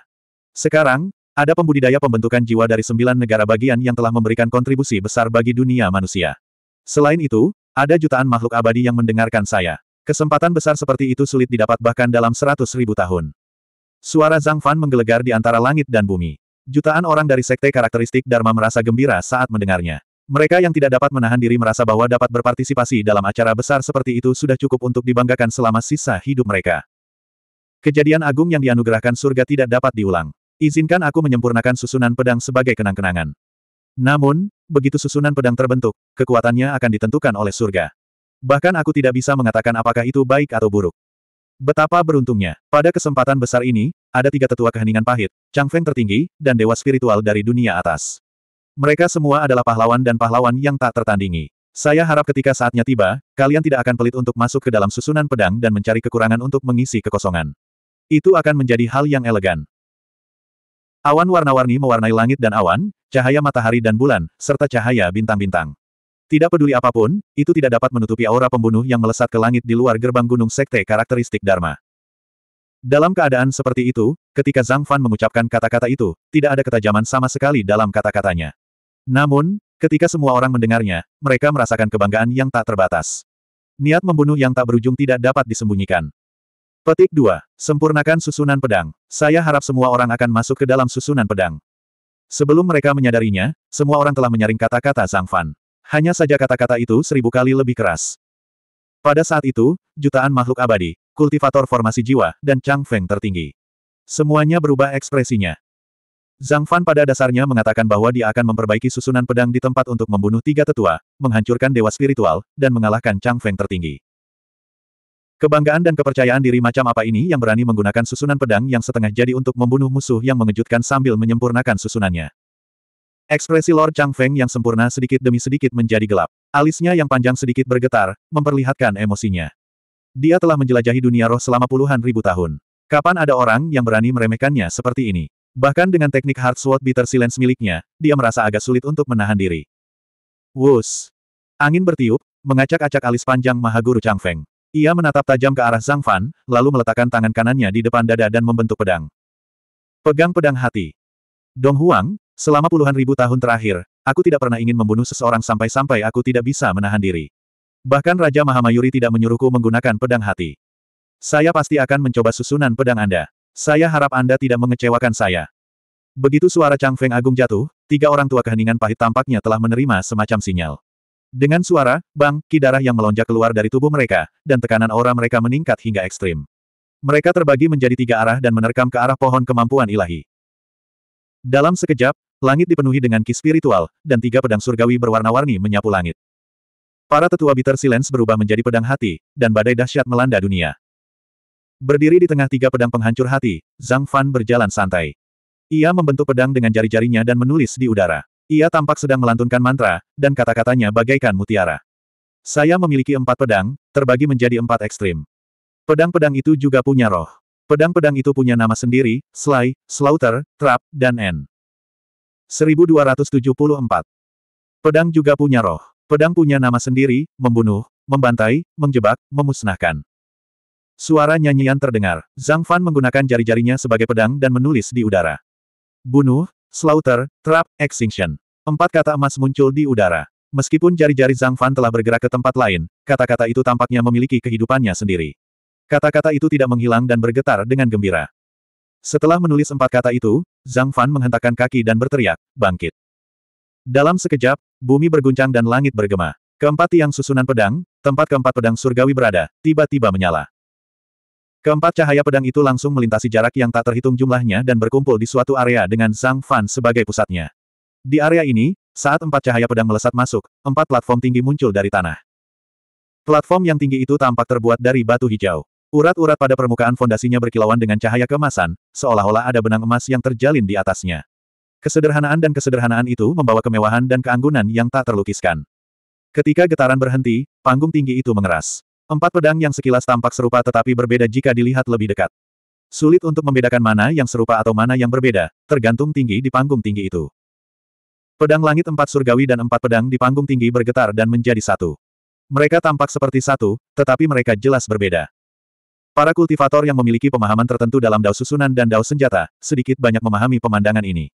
Sekarang, ada pembudidaya pembentukan jiwa dari sembilan negara bagian yang telah memberikan kontribusi besar bagi dunia manusia. Selain itu, ada jutaan makhluk abadi yang mendengarkan saya. Kesempatan besar seperti itu sulit didapat bahkan dalam seratus ribu tahun. Suara Zhang Fan menggelegar di antara langit dan bumi. Jutaan orang dari sekte karakteristik Dharma merasa gembira saat mendengarnya. Mereka yang tidak dapat menahan diri merasa bahwa dapat berpartisipasi dalam acara besar seperti itu sudah cukup untuk dibanggakan selama sisa hidup mereka. Kejadian agung yang dianugerahkan surga tidak dapat diulang. Izinkan aku menyempurnakan susunan pedang sebagai kenang-kenangan. Namun, begitu susunan pedang terbentuk, kekuatannya akan ditentukan oleh surga. Bahkan aku tidak bisa mengatakan apakah itu baik atau buruk. Betapa beruntungnya, pada kesempatan besar ini, ada tiga tetua keheningan pahit, Chang Feng tertinggi, dan dewa spiritual dari dunia atas. Mereka semua adalah pahlawan dan pahlawan yang tak tertandingi. Saya harap ketika saatnya tiba, kalian tidak akan pelit untuk masuk ke dalam susunan pedang dan mencari kekurangan untuk mengisi kekosongan. Itu akan menjadi hal yang elegan. Awan warna-warni mewarnai langit dan awan, cahaya matahari dan bulan, serta cahaya bintang-bintang. Tidak peduli apapun, itu tidak dapat menutupi aura pembunuh yang melesat ke langit di luar gerbang gunung sekte karakteristik Dharma. Dalam keadaan seperti itu, ketika Zhang Fan mengucapkan kata-kata itu, tidak ada ketajaman sama sekali dalam kata-katanya. Namun, ketika semua orang mendengarnya, mereka merasakan kebanggaan yang tak terbatas. Niat membunuh yang tak berujung tidak dapat disembunyikan. Petik 2. Sempurnakan susunan pedang. Saya harap semua orang akan masuk ke dalam susunan pedang. Sebelum mereka menyadarinya, semua orang telah menyaring kata-kata Zhang Fan. Hanya saja kata-kata itu seribu kali lebih keras. Pada saat itu, jutaan makhluk abadi, kultivator formasi jiwa, dan Chang Feng tertinggi. Semuanya berubah ekspresinya. Zhang Fan pada dasarnya mengatakan bahwa dia akan memperbaiki susunan pedang di tempat untuk membunuh tiga tetua, menghancurkan dewa spiritual, dan mengalahkan Chang Feng tertinggi. Kebanggaan dan kepercayaan diri macam apa ini yang berani menggunakan susunan pedang yang setengah jadi untuk membunuh musuh yang mengejutkan sambil menyempurnakan susunannya. Ekspresi Lord Chang Feng yang sempurna sedikit demi sedikit menjadi gelap. Alisnya yang panjang sedikit bergetar, memperlihatkan emosinya. Dia telah menjelajahi dunia roh selama puluhan ribu tahun. Kapan ada orang yang berani meremehkannya seperti ini? Bahkan dengan teknik Heart Sword Bitter Silence miliknya, dia merasa agak sulit untuk menahan diri. Wus! Angin bertiup, mengacak-acak alis panjang Mahaguru Chang Feng. Ia menatap tajam ke arah Zhang Fan, lalu meletakkan tangan kanannya di depan dada dan membentuk pedang. Pegang pedang hati. Dong Huang, Selama puluhan ribu tahun terakhir, aku tidak pernah ingin membunuh seseorang sampai-sampai aku tidak bisa menahan diri. Bahkan Raja Mahamayuri tidak menyuruhku menggunakan pedang hati. Saya pasti akan mencoba susunan pedang Anda. Saya harap Anda tidak mengecewakan saya. Begitu suara Chang Feng Agung jatuh, tiga orang tua keheningan pahit tampaknya telah menerima semacam sinyal. Dengan suara, bang, kidarah yang melonjak keluar dari tubuh mereka, dan tekanan aura mereka meningkat hingga ekstrim. Mereka terbagi menjadi tiga arah dan menerkam ke arah pohon kemampuan ilahi. Dalam sekejap, Langit dipenuhi dengan ki spiritual, dan tiga pedang surgawi berwarna-warni menyapu langit. Para tetua bitter silence berubah menjadi pedang hati, dan badai dahsyat melanda dunia. Berdiri di tengah tiga pedang penghancur hati, Zhang Fan berjalan santai. Ia membentuk pedang dengan jari-jarinya dan menulis di udara. Ia tampak sedang melantunkan mantra, dan kata-katanya bagaikan mutiara. Saya memiliki empat pedang, terbagi menjadi empat ekstrim. Pedang-pedang itu juga punya roh. Pedang-pedang itu punya nama sendiri, Sly, Slaughter, Trap, dan N. 1274. Pedang juga punya roh. Pedang punya nama sendiri, membunuh, membantai, menjebak, memusnahkan. Suara nyanyian terdengar. Zhang Fan menggunakan jari-jarinya sebagai pedang dan menulis di udara. Bunuh, slaughter, trap, extinction. Empat kata emas muncul di udara. Meskipun jari-jari Zhang Fan telah bergerak ke tempat lain, kata-kata itu tampaknya memiliki kehidupannya sendiri. Kata-kata itu tidak menghilang dan bergetar dengan gembira. Setelah menulis empat kata itu, Zhang Fan menghentakkan kaki dan berteriak, bangkit. Dalam sekejap, bumi berguncang dan langit bergema. Keempat tiang susunan pedang, tempat keempat pedang surgawi berada, tiba-tiba menyala. Keempat cahaya pedang itu langsung melintasi jarak yang tak terhitung jumlahnya dan berkumpul di suatu area dengan Zhang Fan sebagai pusatnya. Di area ini, saat empat cahaya pedang melesat masuk, empat platform tinggi muncul dari tanah. Platform yang tinggi itu tampak terbuat dari batu hijau. Urat-urat pada permukaan fondasinya berkilauan dengan cahaya kemasan, seolah-olah ada benang emas yang terjalin di atasnya. Kesederhanaan dan kesederhanaan itu membawa kemewahan dan keanggunan yang tak terlukiskan. Ketika getaran berhenti, panggung tinggi itu mengeras. Empat pedang yang sekilas tampak serupa tetapi berbeda jika dilihat lebih dekat. Sulit untuk membedakan mana yang serupa atau mana yang berbeda, tergantung tinggi di panggung tinggi itu. Pedang langit empat surgawi dan empat pedang di panggung tinggi bergetar dan menjadi satu. Mereka tampak seperti satu, tetapi mereka jelas berbeda. Para kultivator yang memiliki pemahaman tertentu dalam dao susunan dan dao senjata, sedikit banyak memahami pemandangan ini.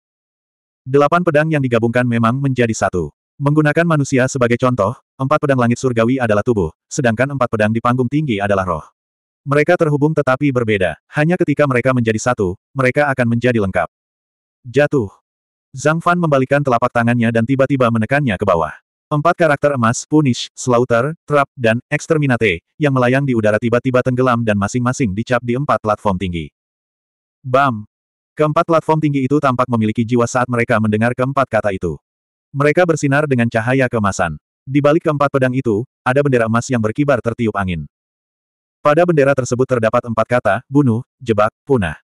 Delapan pedang yang digabungkan memang menjadi satu. Menggunakan manusia sebagai contoh, empat pedang langit surgawi adalah tubuh, sedangkan empat pedang di panggung tinggi adalah roh. Mereka terhubung tetapi berbeda, hanya ketika mereka menjadi satu, mereka akan menjadi lengkap. Jatuh. Zhang Fan membalikkan telapak tangannya dan tiba-tiba menekannya ke bawah. Empat karakter emas, Punish, Slaughter, Trap, dan Exterminate, yang melayang di udara tiba-tiba tenggelam dan masing-masing dicap di empat platform tinggi. Bam! Keempat platform tinggi itu tampak memiliki jiwa saat mereka mendengar keempat kata itu. Mereka bersinar dengan cahaya kemasan. Di balik keempat pedang itu, ada bendera emas yang berkibar tertiup angin. Pada bendera tersebut terdapat empat kata, bunuh, jebak, punah.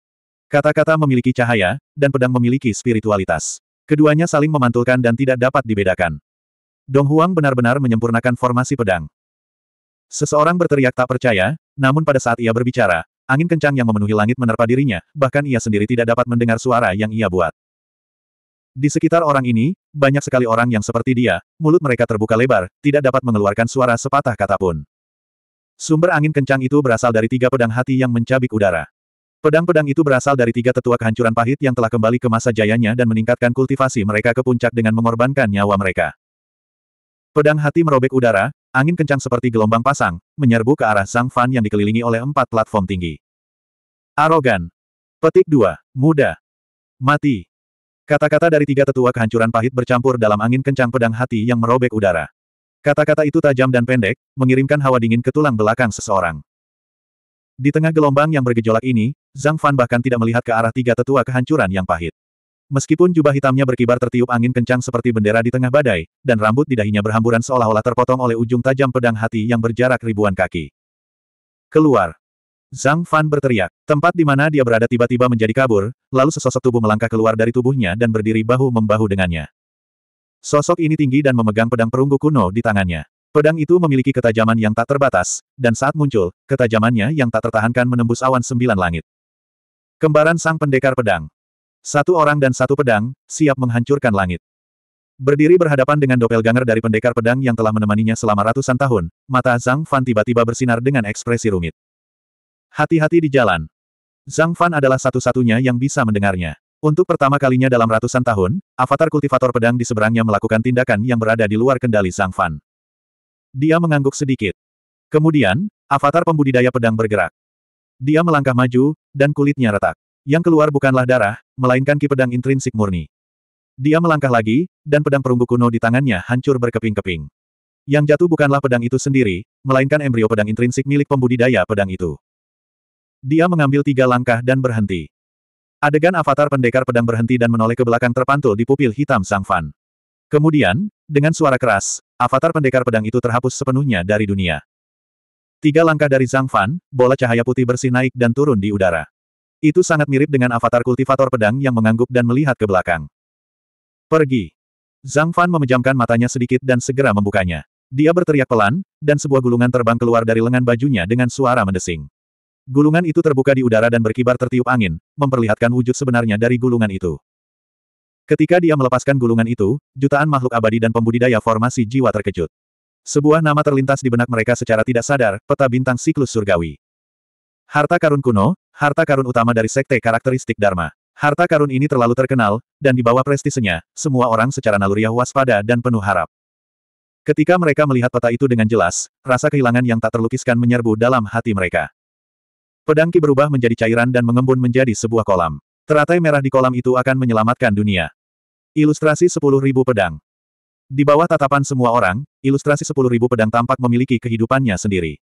Kata-kata memiliki cahaya, dan pedang memiliki spiritualitas. Keduanya saling memantulkan dan tidak dapat dibedakan. Dong Huang benar-benar menyempurnakan formasi pedang. Seseorang berteriak tak percaya, namun pada saat ia berbicara, angin kencang yang memenuhi langit menerpa dirinya, bahkan ia sendiri tidak dapat mendengar suara yang ia buat. Di sekitar orang ini, banyak sekali orang yang seperti dia, mulut mereka terbuka lebar, tidak dapat mengeluarkan suara sepatah kata pun. Sumber angin kencang itu berasal dari tiga pedang hati yang mencabik udara. Pedang-pedang itu berasal dari tiga tetua kehancuran pahit yang telah kembali ke masa jayanya dan meningkatkan kultivasi mereka ke puncak dengan mengorbankan nyawa mereka. Pedang hati merobek udara, angin kencang seperti gelombang pasang, menyerbu ke arah Zhang Fan yang dikelilingi oleh empat platform tinggi. Arogan. Petik dua, Muda. Mati. Kata-kata dari tiga tetua kehancuran pahit bercampur dalam angin kencang pedang hati yang merobek udara. Kata-kata itu tajam dan pendek, mengirimkan hawa dingin ke tulang belakang seseorang. Di tengah gelombang yang bergejolak ini, Zhang Fan bahkan tidak melihat ke arah tiga tetua kehancuran yang pahit. Meskipun jubah hitamnya berkibar tertiup angin kencang seperti bendera di tengah badai, dan rambut di dahinya berhamburan seolah-olah terpotong oleh ujung tajam pedang hati yang berjarak ribuan kaki. Keluar. Zhang Fan berteriak. Tempat di mana dia berada tiba-tiba menjadi kabur, lalu sesosok tubuh melangkah keluar dari tubuhnya dan berdiri bahu-membahu dengannya. Sosok ini tinggi dan memegang pedang perunggu kuno di tangannya. Pedang itu memiliki ketajaman yang tak terbatas, dan saat muncul, ketajamannya yang tak tertahankan menembus awan sembilan langit. Kembaran Sang Pendekar Pedang satu orang dan satu pedang, siap menghancurkan langit. Berdiri berhadapan dengan Ganger dari pendekar pedang yang telah menemaninya selama ratusan tahun, mata Zhang Fan tiba-tiba bersinar dengan ekspresi rumit. Hati-hati di jalan. Zhang Fan adalah satu-satunya yang bisa mendengarnya. Untuk pertama kalinya dalam ratusan tahun, avatar kultivator pedang di seberangnya melakukan tindakan yang berada di luar kendali Zhang Fan. Dia mengangguk sedikit. Kemudian, avatar pembudidaya pedang bergerak. Dia melangkah maju, dan kulitnya retak. Yang keluar bukanlah darah, melainkan ki pedang intrinsik murni. Dia melangkah lagi, dan pedang perunggu kuno di tangannya hancur berkeping-keping. Yang jatuh bukanlah pedang itu sendiri, melainkan embrio pedang intrinsik milik pembudidaya pedang itu. Dia mengambil tiga langkah dan berhenti. Adegan avatar pendekar pedang berhenti dan menoleh ke belakang terpantul di pupil hitam Sang Fan. Kemudian, dengan suara keras, avatar pendekar pedang itu terhapus sepenuhnya dari dunia. Tiga langkah dari Zhang Fan, bola cahaya putih bersih naik dan turun di udara. Itu sangat mirip dengan avatar kultivator pedang yang mengangguk dan melihat ke belakang. Pergi. Zhang Fan memejamkan matanya sedikit dan segera membukanya. Dia berteriak pelan, dan sebuah gulungan terbang keluar dari lengan bajunya dengan suara mendesing. Gulungan itu terbuka di udara dan berkibar tertiup angin, memperlihatkan wujud sebenarnya dari gulungan itu. Ketika dia melepaskan gulungan itu, jutaan makhluk abadi dan pembudidaya formasi jiwa terkejut. Sebuah nama terlintas di benak mereka secara tidak sadar, peta bintang siklus surgawi. Harta karun kuno, harta karun utama dari sekte karakteristik Dharma. Harta karun ini terlalu terkenal, dan di bawah prestisenya, semua orang secara naluriah waspada dan penuh harap. Ketika mereka melihat peta itu dengan jelas, rasa kehilangan yang tak terlukiskan menyerbu dalam hati mereka. Pedangki berubah menjadi cairan dan mengembun menjadi sebuah kolam. Teratai merah di kolam itu akan menyelamatkan dunia. Ilustrasi 10.000 pedang. Di bawah tatapan semua orang, ilustrasi 10.000 pedang tampak memiliki kehidupannya sendiri.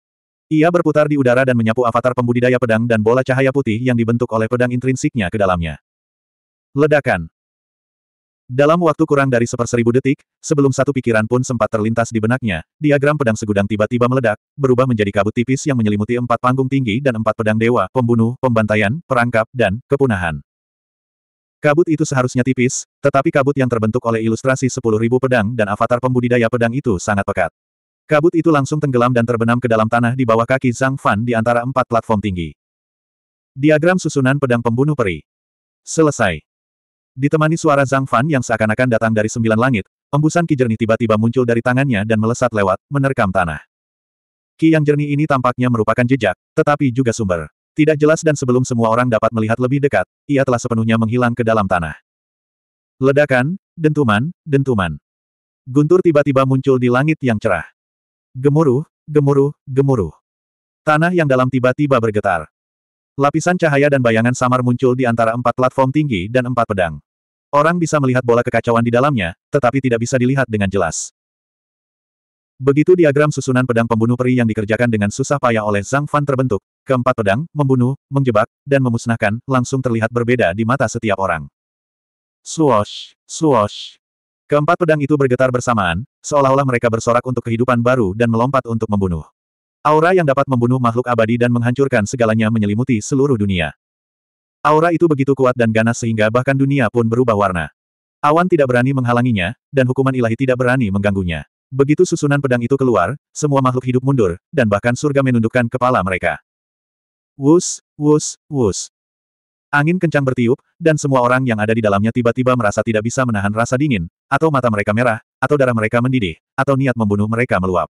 Ia berputar di udara dan menyapu avatar pembudidaya pedang dan bola cahaya putih yang dibentuk oleh pedang intrinsiknya ke dalamnya. Ledakan. Dalam waktu kurang dari seperseribu detik, sebelum satu pikiran pun sempat terlintas di benaknya, diagram pedang segudang tiba-tiba meledak, berubah menjadi kabut tipis yang menyelimuti empat panggung tinggi dan empat pedang dewa, pembunuh, pembantaian, perangkap, dan kepunahan. Kabut itu seharusnya tipis, tetapi kabut yang terbentuk oleh ilustrasi sepuluh ribu pedang dan avatar pembudidaya pedang itu sangat pekat. Kabut itu langsung tenggelam dan terbenam ke dalam tanah di bawah kaki Zhang Fan di antara empat platform tinggi. Diagram susunan pedang pembunuh peri. Selesai. Ditemani suara Zhang Fan yang seakan-akan datang dari sembilan langit, embusan ki jernih tiba-tiba muncul dari tangannya dan melesat lewat, menerkam tanah. Ki yang jernih ini tampaknya merupakan jejak, tetapi juga sumber. Tidak jelas dan sebelum semua orang dapat melihat lebih dekat, ia telah sepenuhnya menghilang ke dalam tanah. Ledakan, dentuman, dentuman. Guntur tiba-tiba muncul di langit yang cerah. Gemuruh, gemuruh, gemuruh. Tanah yang dalam tiba-tiba bergetar. Lapisan cahaya dan bayangan samar muncul di antara empat platform tinggi dan empat pedang. Orang bisa melihat bola kekacauan di dalamnya, tetapi tidak bisa dilihat dengan jelas. Begitu diagram susunan pedang pembunuh peri yang dikerjakan dengan susah payah oleh Zhang Fan terbentuk, keempat pedang, membunuh, menjebak, dan memusnahkan, langsung terlihat berbeda di mata setiap orang. Swoosh, swoosh. Keempat pedang itu bergetar bersamaan, seolah-olah mereka bersorak untuk kehidupan baru dan melompat untuk membunuh. Aura yang dapat membunuh makhluk abadi dan menghancurkan segalanya menyelimuti seluruh dunia. Aura itu begitu kuat dan ganas sehingga bahkan dunia pun berubah warna. Awan tidak berani menghalanginya, dan hukuman ilahi tidak berani mengganggunya. Begitu susunan pedang itu keluar, semua makhluk hidup mundur, dan bahkan surga menundukkan kepala mereka. Wus, wus, wus. Angin kencang bertiup, dan semua orang yang ada di dalamnya tiba-tiba merasa tidak bisa menahan rasa dingin, atau mata mereka merah, atau darah mereka mendidih, atau niat membunuh mereka meluap.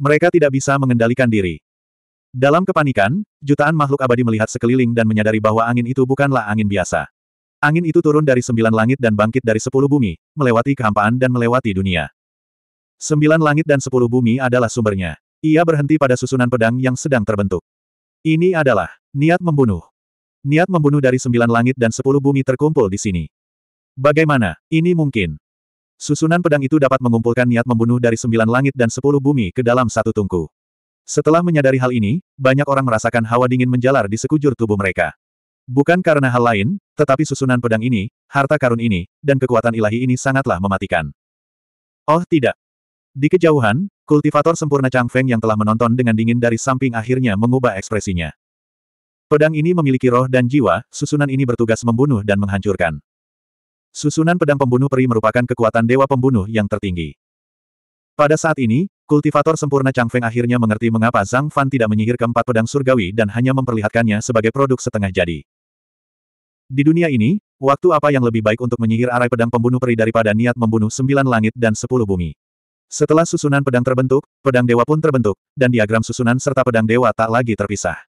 Mereka tidak bisa mengendalikan diri. Dalam kepanikan, jutaan makhluk abadi melihat sekeliling dan menyadari bahwa angin itu bukanlah angin biasa. Angin itu turun dari sembilan langit dan bangkit dari sepuluh bumi, melewati kehampaan dan melewati dunia. Sembilan langit dan sepuluh bumi adalah sumbernya. Ia berhenti pada susunan pedang yang sedang terbentuk. Ini adalah niat membunuh. Niat membunuh dari sembilan langit dan sepuluh bumi terkumpul di sini. Bagaimana? Ini mungkin. Susunan pedang itu dapat mengumpulkan niat membunuh dari sembilan langit dan sepuluh bumi ke dalam satu tungku. Setelah menyadari hal ini, banyak orang merasakan hawa dingin menjalar di sekujur tubuh mereka. Bukan karena hal lain, tetapi susunan pedang ini, harta karun ini, dan kekuatan ilahi ini sangatlah mematikan. Oh tidak. Di kejauhan, kultivator sempurna Chang Feng yang telah menonton dengan dingin dari samping akhirnya mengubah ekspresinya. Pedang ini memiliki roh dan jiwa, susunan ini bertugas membunuh dan menghancurkan. Susunan pedang pembunuh peri merupakan kekuatan dewa pembunuh yang tertinggi. Pada saat ini, kultivator sempurna Chang Feng akhirnya mengerti mengapa Zhang Fan tidak menyihir keempat pedang surgawi dan hanya memperlihatkannya sebagai produk setengah jadi. Di dunia ini, waktu apa yang lebih baik untuk menyihir arai pedang pembunuh peri daripada niat membunuh sembilan langit dan sepuluh bumi. Setelah susunan pedang terbentuk, pedang dewa pun terbentuk, dan diagram susunan serta pedang dewa tak lagi terpisah.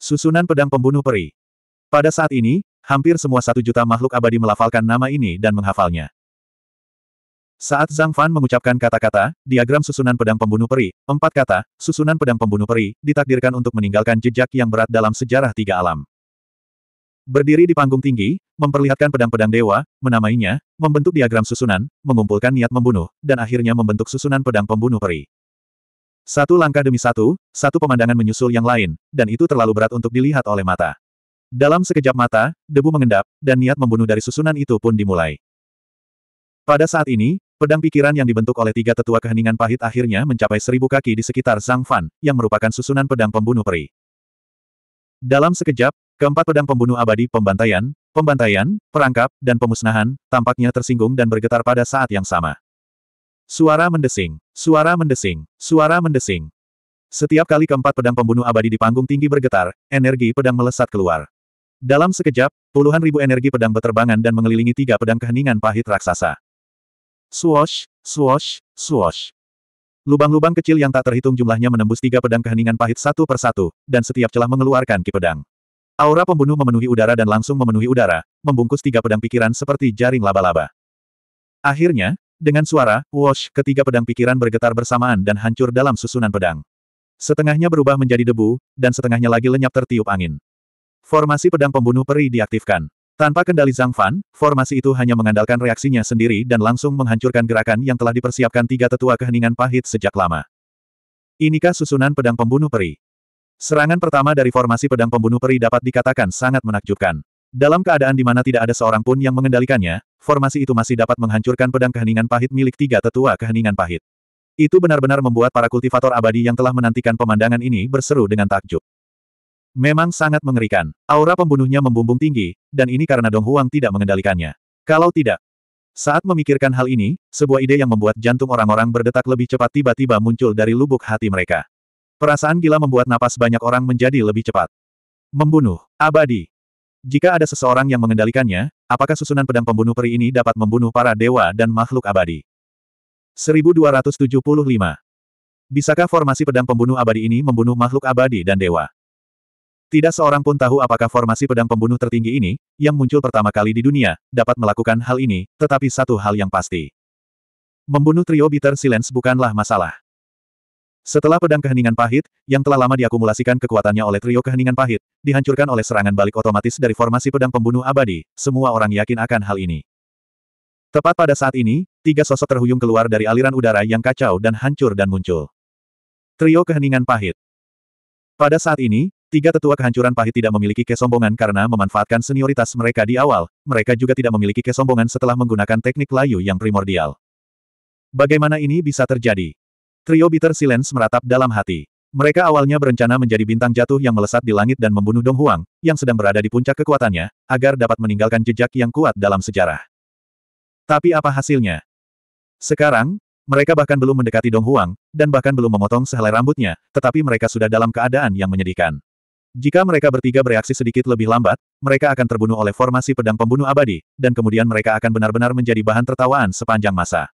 Susunan pedang pembunuh peri. Pada saat ini, hampir semua satu juta makhluk abadi melafalkan nama ini dan menghafalnya. Saat Zhang Fan mengucapkan kata-kata, diagram susunan pedang pembunuh peri, empat kata, susunan pedang pembunuh peri, ditakdirkan untuk meninggalkan jejak yang berat dalam sejarah tiga alam. Berdiri di panggung tinggi, memperlihatkan pedang-pedang dewa, menamainya, membentuk diagram susunan, mengumpulkan niat membunuh, dan akhirnya membentuk susunan pedang pembunuh peri. Satu langkah demi satu, satu pemandangan menyusul yang lain, dan itu terlalu berat untuk dilihat oleh mata. Dalam sekejap mata, debu mengendap, dan niat membunuh dari susunan itu pun dimulai. Pada saat ini, pedang pikiran yang dibentuk oleh tiga tetua keheningan pahit akhirnya mencapai seribu kaki di sekitar Zhang Fan, yang merupakan susunan pedang pembunuh peri. Dalam sekejap, keempat pedang pembunuh abadi pembantaian, pembantaian, perangkap, dan pemusnahan, tampaknya tersinggung dan bergetar pada saat yang sama. Suara mendesing, suara mendesing, suara mendesing. Setiap kali keempat pedang pembunuh abadi di panggung tinggi bergetar, energi pedang melesat keluar. Dalam sekejap, puluhan ribu energi pedang berterbangan dan mengelilingi tiga pedang keheningan pahit raksasa. Swosh, swosh, swosh. Lubang-lubang kecil yang tak terhitung jumlahnya menembus tiga pedang keheningan pahit satu persatu, dan setiap celah mengeluarkan ki pedang. Aura pembunuh memenuhi udara dan langsung memenuhi udara, membungkus tiga pedang pikiran seperti jaring laba-laba. Akhirnya, dengan suara, wash, ketiga pedang pikiran bergetar bersamaan dan hancur dalam susunan pedang. Setengahnya berubah menjadi debu, dan setengahnya lagi lenyap tertiup angin. Formasi pedang pembunuh peri diaktifkan. Tanpa kendali Zhang Fan, formasi itu hanya mengandalkan reaksinya sendiri dan langsung menghancurkan gerakan yang telah dipersiapkan tiga tetua keheningan pahit sejak lama. Inikah susunan pedang pembunuh peri? Serangan pertama dari formasi pedang pembunuh peri dapat dikatakan sangat menakjubkan. Dalam keadaan di mana tidak ada seorang pun yang mengendalikannya, formasi itu masih dapat menghancurkan pedang keheningan pahit milik tiga tetua keheningan pahit. Itu benar-benar membuat para kultivator abadi yang telah menantikan pemandangan ini berseru dengan takjub. Memang sangat mengerikan. Aura pembunuhnya membumbung tinggi, dan ini karena Dong Huang tidak mengendalikannya. Kalau tidak, saat memikirkan hal ini, sebuah ide yang membuat jantung orang-orang berdetak lebih cepat tiba-tiba muncul dari lubuk hati mereka. Perasaan gila membuat napas banyak orang menjadi lebih cepat. Membunuh, abadi, jika ada seseorang yang mengendalikannya, apakah susunan pedang pembunuh peri ini dapat membunuh para dewa dan makhluk abadi? 1275. Bisakah formasi pedang pembunuh abadi ini membunuh makhluk abadi dan dewa? Tidak seorang pun tahu apakah formasi pedang pembunuh tertinggi ini, yang muncul pertama kali di dunia, dapat melakukan hal ini, tetapi satu hal yang pasti. Membunuh trio Bitter Silence bukanlah masalah. Setelah pedang keheningan pahit, yang telah lama diakumulasikan kekuatannya oleh trio keheningan pahit, dihancurkan oleh serangan balik otomatis dari formasi pedang pembunuh abadi, semua orang yakin akan hal ini. Tepat pada saat ini, tiga sosok terhuyung keluar dari aliran udara yang kacau dan hancur dan muncul. Trio keheningan pahit. Pada saat ini, tiga tetua kehancuran pahit tidak memiliki kesombongan karena memanfaatkan senioritas mereka di awal, mereka juga tidak memiliki kesombongan setelah menggunakan teknik layu yang primordial. Bagaimana ini bisa terjadi? Trio Bitter Silence meratap dalam hati. Mereka awalnya berencana menjadi bintang jatuh yang melesat di langit dan membunuh Dong Huang, yang sedang berada di puncak kekuatannya, agar dapat meninggalkan jejak yang kuat dalam sejarah. Tapi apa hasilnya? Sekarang, mereka bahkan belum mendekati Dong Huang, dan bahkan belum memotong sehelai rambutnya, tetapi mereka sudah dalam keadaan yang menyedihkan. Jika mereka bertiga bereaksi sedikit lebih lambat, mereka akan terbunuh oleh formasi pedang pembunuh abadi, dan kemudian mereka akan benar-benar menjadi bahan tertawaan sepanjang masa.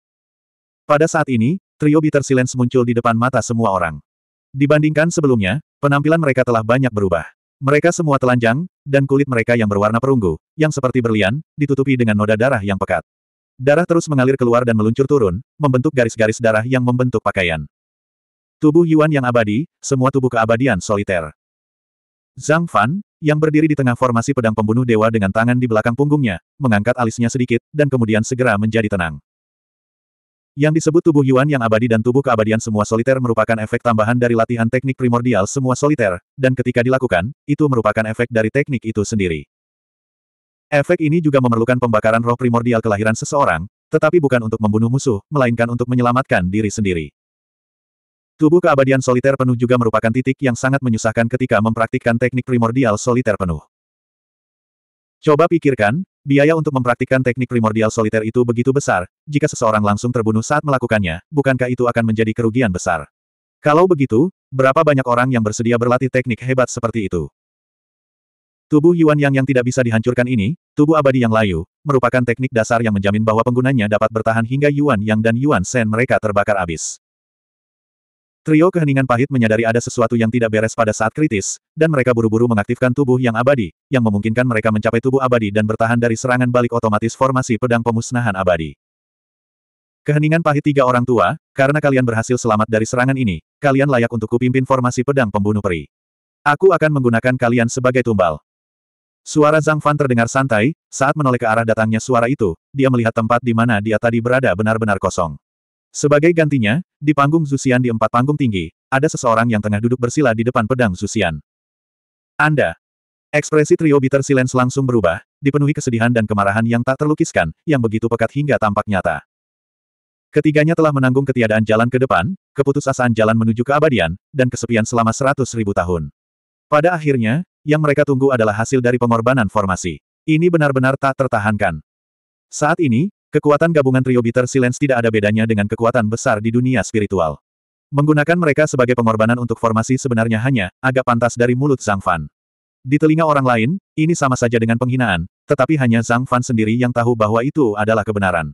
Pada saat ini, trio Bitter Silence muncul di depan mata semua orang. Dibandingkan sebelumnya, penampilan mereka telah banyak berubah. Mereka semua telanjang, dan kulit mereka yang berwarna perunggu, yang seperti berlian, ditutupi dengan noda darah yang pekat. Darah terus mengalir keluar dan meluncur turun, membentuk garis-garis darah yang membentuk pakaian. Tubuh Yuan yang abadi, semua tubuh keabadian soliter. Zhang Fan, yang berdiri di tengah formasi pedang pembunuh dewa dengan tangan di belakang punggungnya, mengangkat alisnya sedikit, dan kemudian segera menjadi tenang. Yang disebut tubuh Yuan yang abadi dan tubuh keabadian semua soliter merupakan efek tambahan dari latihan teknik primordial semua soliter, dan ketika dilakukan, itu merupakan efek dari teknik itu sendiri. Efek ini juga memerlukan pembakaran roh primordial kelahiran seseorang, tetapi bukan untuk membunuh musuh, melainkan untuk menyelamatkan diri sendiri. Tubuh keabadian soliter penuh juga merupakan titik yang sangat menyusahkan ketika mempraktikkan teknik primordial soliter penuh. Coba pikirkan, Biaya untuk mempraktikkan teknik primordial soliter itu begitu besar, jika seseorang langsung terbunuh saat melakukannya, bukankah itu akan menjadi kerugian besar? Kalau begitu, berapa banyak orang yang bersedia berlatih teknik hebat seperti itu? Tubuh Yuan Yang yang tidak bisa dihancurkan ini, tubuh abadi yang layu, merupakan teknik dasar yang menjamin bahwa penggunanya dapat bertahan hingga Yuan Yang dan Yuan Sen mereka terbakar abis. Trio keheningan pahit menyadari ada sesuatu yang tidak beres pada saat kritis, dan mereka buru-buru mengaktifkan tubuh yang abadi, yang memungkinkan mereka mencapai tubuh abadi dan bertahan dari serangan balik otomatis formasi pedang pemusnahan abadi. Keheningan pahit tiga orang tua, karena kalian berhasil selamat dari serangan ini, kalian layak untuk kupimpin formasi pedang pembunuh peri. Aku akan menggunakan kalian sebagai tumbal. Suara Zhang Fan terdengar santai, saat menoleh ke arah datangnya suara itu, dia melihat tempat di mana dia tadi berada benar-benar kosong. Sebagai gantinya, di panggung Zusian di empat panggung tinggi, ada seseorang yang tengah duduk bersila di depan pedang Zusian. Anda. Ekspresi trio Bitter Silence langsung berubah, dipenuhi kesedihan dan kemarahan yang tak terlukiskan, yang begitu pekat hingga tampak nyata. Ketiganya telah menanggung ketiadaan jalan ke depan, keputusasaan jalan menuju keabadian, dan kesepian selama seratus ribu tahun. Pada akhirnya, yang mereka tunggu adalah hasil dari pengorbanan formasi. Ini benar-benar tak tertahankan. Saat ini, Kekuatan gabungan trio Bitter Silence tidak ada bedanya dengan kekuatan besar di dunia spiritual. Menggunakan mereka sebagai pengorbanan untuk formasi sebenarnya hanya, agak pantas dari mulut Zhang Fan. Di telinga orang lain, ini sama saja dengan penghinaan, tetapi hanya Zhang Fan sendiri yang tahu bahwa itu adalah kebenaran.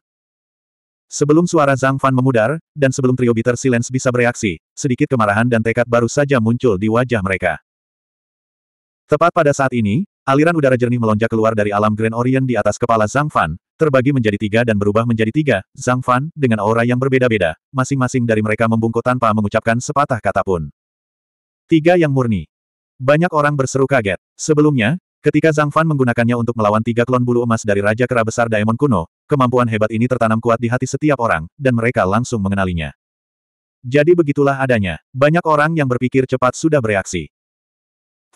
Sebelum suara Zhang Fan memudar, dan sebelum trio Bitter Silence bisa bereaksi, sedikit kemarahan dan tekad baru saja muncul di wajah mereka. Tepat pada saat ini, Aliran udara jernih melonjak keluar dari alam Grand Orient di atas kepala Zhang Fan, terbagi menjadi tiga dan berubah menjadi tiga. Zhang Fan, dengan aura yang berbeda-beda, masing-masing dari mereka membungkuk tanpa mengucapkan sepatah kata pun. Tiga yang murni. Banyak orang berseru kaget. Sebelumnya, ketika Zhang Fan menggunakannya untuk melawan tiga klon bulu emas dari Raja Kera Besar Daemon Kuno, kemampuan hebat ini tertanam kuat di hati setiap orang, dan mereka langsung mengenalinya. Jadi begitulah adanya. Banyak orang yang berpikir cepat sudah bereaksi.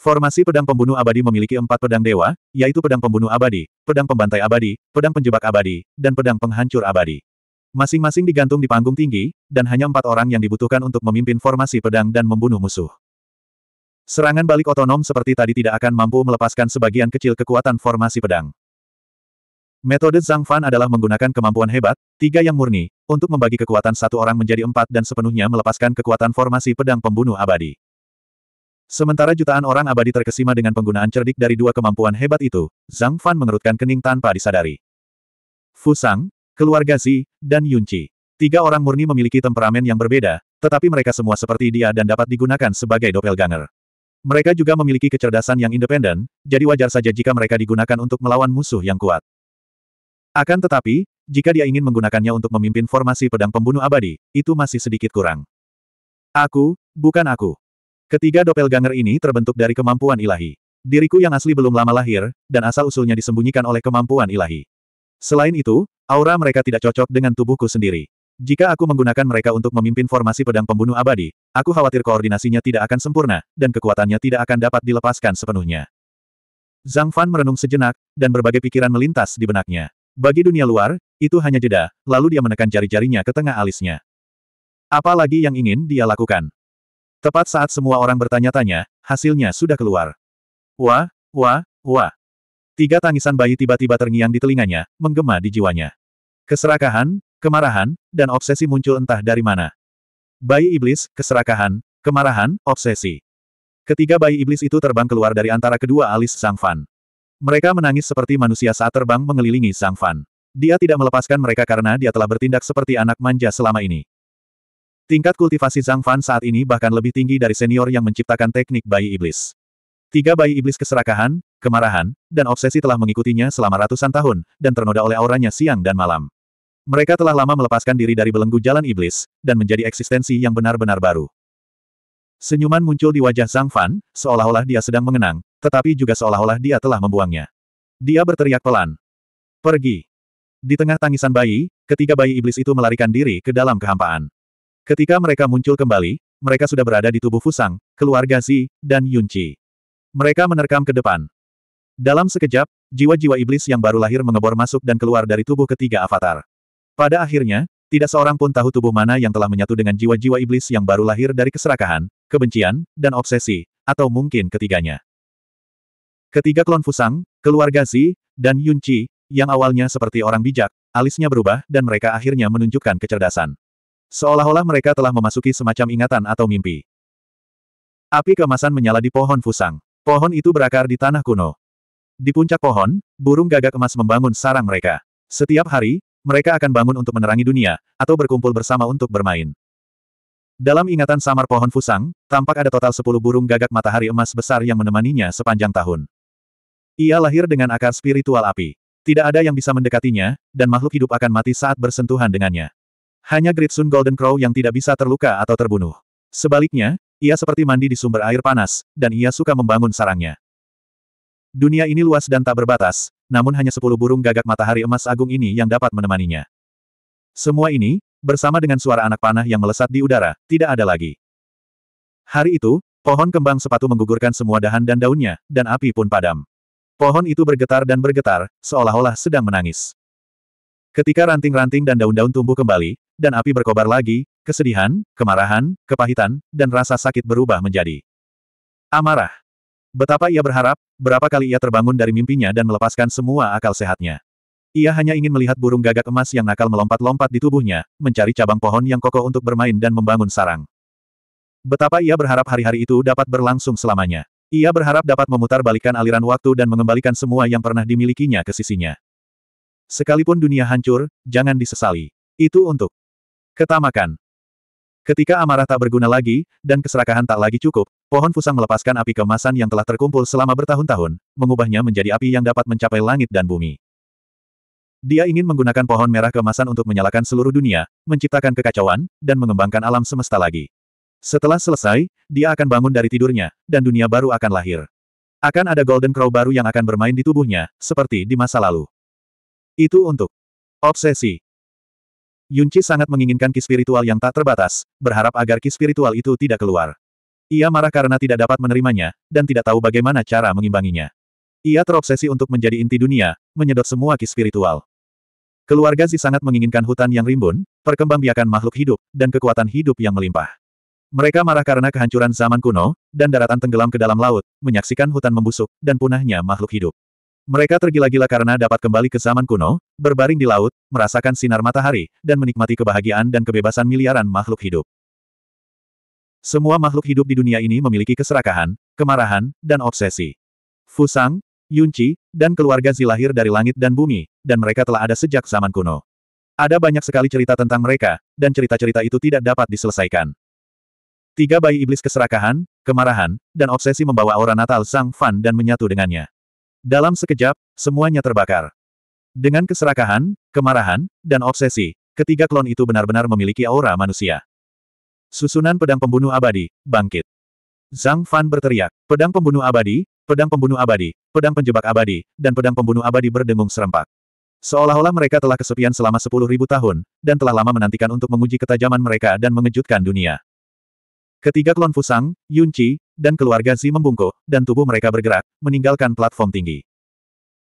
Formasi pedang pembunuh abadi memiliki empat pedang dewa, yaitu pedang pembunuh abadi, pedang pembantai abadi, pedang penjebak abadi, dan pedang penghancur abadi. Masing-masing digantung di panggung tinggi, dan hanya empat orang yang dibutuhkan untuk memimpin formasi pedang dan membunuh musuh. Serangan balik otonom seperti tadi tidak akan mampu melepaskan sebagian kecil kekuatan formasi pedang. Metode Zhang Fan adalah menggunakan kemampuan hebat, tiga yang murni, untuk membagi kekuatan satu orang menjadi empat dan sepenuhnya melepaskan kekuatan formasi pedang pembunuh abadi. Sementara jutaan orang abadi terkesima dengan penggunaan cerdik dari dua kemampuan hebat itu, Zhang Fan mengerutkan kening tanpa disadari. Fu Sang, keluarga Zi, dan Yun Yunci. Tiga orang murni memiliki temperamen yang berbeda, tetapi mereka semua seperti dia dan dapat digunakan sebagai doppelganger. Mereka juga memiliki kecerdasan yang independen, jadi wajar saja jika mereka digunakan untuk melawan musuh yang kuat. Akan tetapi, jika dia ingin menggunakannya untuk memimpin formasi pedang pembunuh abadi, itu masih sedikit kurang. Aku, bukan aku. Ketiga doppelganger ini terbentuk dari kemampuan ilahi. Diriku yang asli belum lama lahir, dan asal-usulnya disembunyikan oleh kemampuan ilahi. Selain itu, aura mereka tidak cocok dengan tubuhku sendiri. Jika aku menggunakan mereka untuk memimpin formasi pedang pembunuh abadi, aku khawatir koordinasinya tidak akan sempurna, dan kekuatannya tidak akan dapat dilepaskan sepenuhnya. Zhang Fan merenung sejenak, dan berbagai pikiran melintas di benaknya. Bagi dunia luar, itu hanya jeda, lalu dia menekan jari-jarinya ke tengah alisnya. Apa lagi yang ingin dia lakukan? Tepat saat semua orang bertanya-tanya, hasilnya sudah keluar. Wah, wah, wah. Tiga tangisan bayi tiba-tiba terngiang di telinganya, menggema di jiwanya. Keserakahan, kemarahan, dan obsesi muncul entah dari mana. Bayi iblis, keserakahan, kemarahan, obsesi. Ketiga bayi iblis itu terbang keluar dari antara kedua alis Sang Fan. Mereka menangis seperti manusia saat terbang mengelilingi Sang Fan. Dia tidak melepaskan mereka karena dia telah bertindak seperti anak manja selama ini. Tingkat kultivasi Zhang Fan saat ini bahkan lebih tinggi dari senior yang menciptakan teknik bayi iblis. Tiga bayi iblis keserakahan, kemarahan, dan obsesi telah mengikutinya selama ratusan tahun, dan ternoda oleh auranya siang dan malam. Mereka telah lama melepaskan diri dari belenggu jalan iblis, dan menjadi eksistensi yang benar-benar baru. Senyuman muncul di wajah Zhang Fan, seolah-olah dia sedang mengenang, tetapi juga seolah-olah dia telah membuangnya. Dia berteriak pelan. Pergi. Di tengah tangisan bayi, ketiga bayi iblis itu melarikan diri ke dalam kehampaan. Ketika mereka muncul kembali, mereka sudah berada di tubuh Fusang, keluarga Zi, dan Yunqi. Mereka menerkam ke depan. Dalam sekejap, jiwa-jiwa iblis yang baru lahir mengebor masuk dan keluar dari tubuh ketiga avatar. Pada akhirnya, tidak seorang pun tahu tubuh mana yang telah menyatu dengan jiwa-jiwa iblis yang baru lahir dari keserakahan, kebencian, dan obsesi, atau mungkin ketiganya. Ketiga klon Fusang, keluarga Zi, dan Yunqi, yang awalnya seperti orang bijak, alisnya berubah dan mereka akhirnya menunjukkan kecerdasan. Seolah-olah mereka telah memasuki semacam ingatan atau mimpi. Api kemasan menyala di pohon fusang. Pohon itu berakar di tanah kuno. Di puncak pohon, burung gagak emas membangun sarang mereka. Setiap hari, mereka akan bangun untuk menerangi dunia, atau berkumpul bersama untuk bermain. Dalam ingatan samar pohon fusang, tampak ada total sepuluh burung gagak matahari emas besar yang menemaninya sepanjang tahun. Ia lahir dengan akar spiritual api. Tidak ada yang bisa mendekatinya, dan makhluk hidup akan mati saat bersentuhan dengannya. Hanya Great Sun Golden Crow yang tidak bisa terluka atau terbunuh. Sebaliknya, ia seperti mandi di sumber air panas, dan ia suka membangun sarangnya. Dunia ini luas dan tak berbatas, namun hanya sepuluh burung gagak matahari emas agung ini yang dapat menemaninya. Semua ini, bersama dengan suara anak panah yang melesat di udara, tidak ada lagi. Hari itu, pohon kembang sepatu menggugurkan semua dahan dan daunnya, dan api pun padam. Pohon itu bergetar dan bergetar, seolah-olah sedang menangis. Ketika ranting-ranting dan daun-daun tumbuh kembali, dan api berkobar lagi, kesedihan, kemarahan, kepahitan, dan rasa sakit berubah menjadi amarah. Betapa ia berharap, berapa kali ia terbangun dari mimpinya dan melepaskan semua akal sehatnya. Ia hanya ingin melihat burung gagak emas yang nakal melompat-lompat di tubuhnya, mencari cabang pohon yang kokoh untuk bermain dan membangun sarang. Betapa ia berharap hari-hari itu dapat berlangsung selamanya. Ia berharap dapat memutar balikan aliran waktu dan mengembalikan semua yang pernah dimilikinya ke sisinya. Sekalipun dunia hancur, jangan disesali. Itu untuk Ketamakan. Ketika amarah tak berguna lagi, dan keserakahan tak lagi cukup, pohon fusang melepaskan api kemasan yang telah terkumpul selama bertahun-tahun, mengubahnya menjadi api yang dapat mencapai langit dan bumi. Dia ingin menggunakan pohon merah kemasan untuk menyalakan seluruh dunia, menciptakan kekacauan, dan mengembangkan alam semesta lagi. Setelah selesai, dia akan bangun dari tidurnya, dan dunia baru akan lahir. Akan ada Golden Crow baru yang akan bermain di tubuhnya, seperti di masa lalu. Itu untuk obsesi. Yunci sangat menginginkan ki spiritual yang tak terbatas, berharap agar ki spiritual itu tidak keluar. Ia marah karena tidak dapat menerimanya, dan tidak tahu bagaimana cara mengimbanginya. Ia terobsesi untuk menjadi inti dunia, menyedot semua ki spiritual. Keluarga Zi sangat menginginkan hutan yang rimbun, perkembangbiakan makhluk hidup, dan kekuatan hidup yang melimpah. Mereka marah karena kehancuran zaman kuno, dan daratan tenggelam ke dalam laut, menyaksikan hutan membusuk, dan punahnya makhluk hidup. Mereka tergila-gila karena dapat kembali ke zaman kuno, berbaring di laut, merasakan sinar matahari, dan menikmati kebahagiaan dan kebebasan miliaran makhluk hidup. Semua makhluk hidup di dunia ini memiliki keserakahan, kemarahan, dan obsesi. Fusang, Yunci, dan keluarga Zilahir dari langit dan bumi, dan mereka telah ada sejak zaman kuno. Ada banyak sekali cerita tentang mereka, dan cerita-cerita itu tidak dapat diselesaikan. Tiga bayi iblis keserakahan, kemarahan, dan obsesi membawa aura Natal Sang Fan dan menyatu dengannya. Dalam sekejap, semuanya terbakar. Dengan keserakahan, kemarahan, dan obsesi, ketiga klon itu benar-benar memiliki aura manusia. Susunan pedang pembunuh abadi, bangkit. Zhang Fan berteriak, pedang pembunuh abadi, pedang pembunuh abadi, pedang penjebak abadi, dan pedang pembunuh abadi berdengung serempak. Seolah-olah mereka telah kesepian selama sepuluh ribu tahun, dan telah lama menantikan untuk menguji ketajaman mereka dan mengejutkan dunia. Ketiga klon Fusang, Yunqi, dan keluarga Zi membungkuk, dan tubuh mereka bergerak, meninggalkan platform tinggi.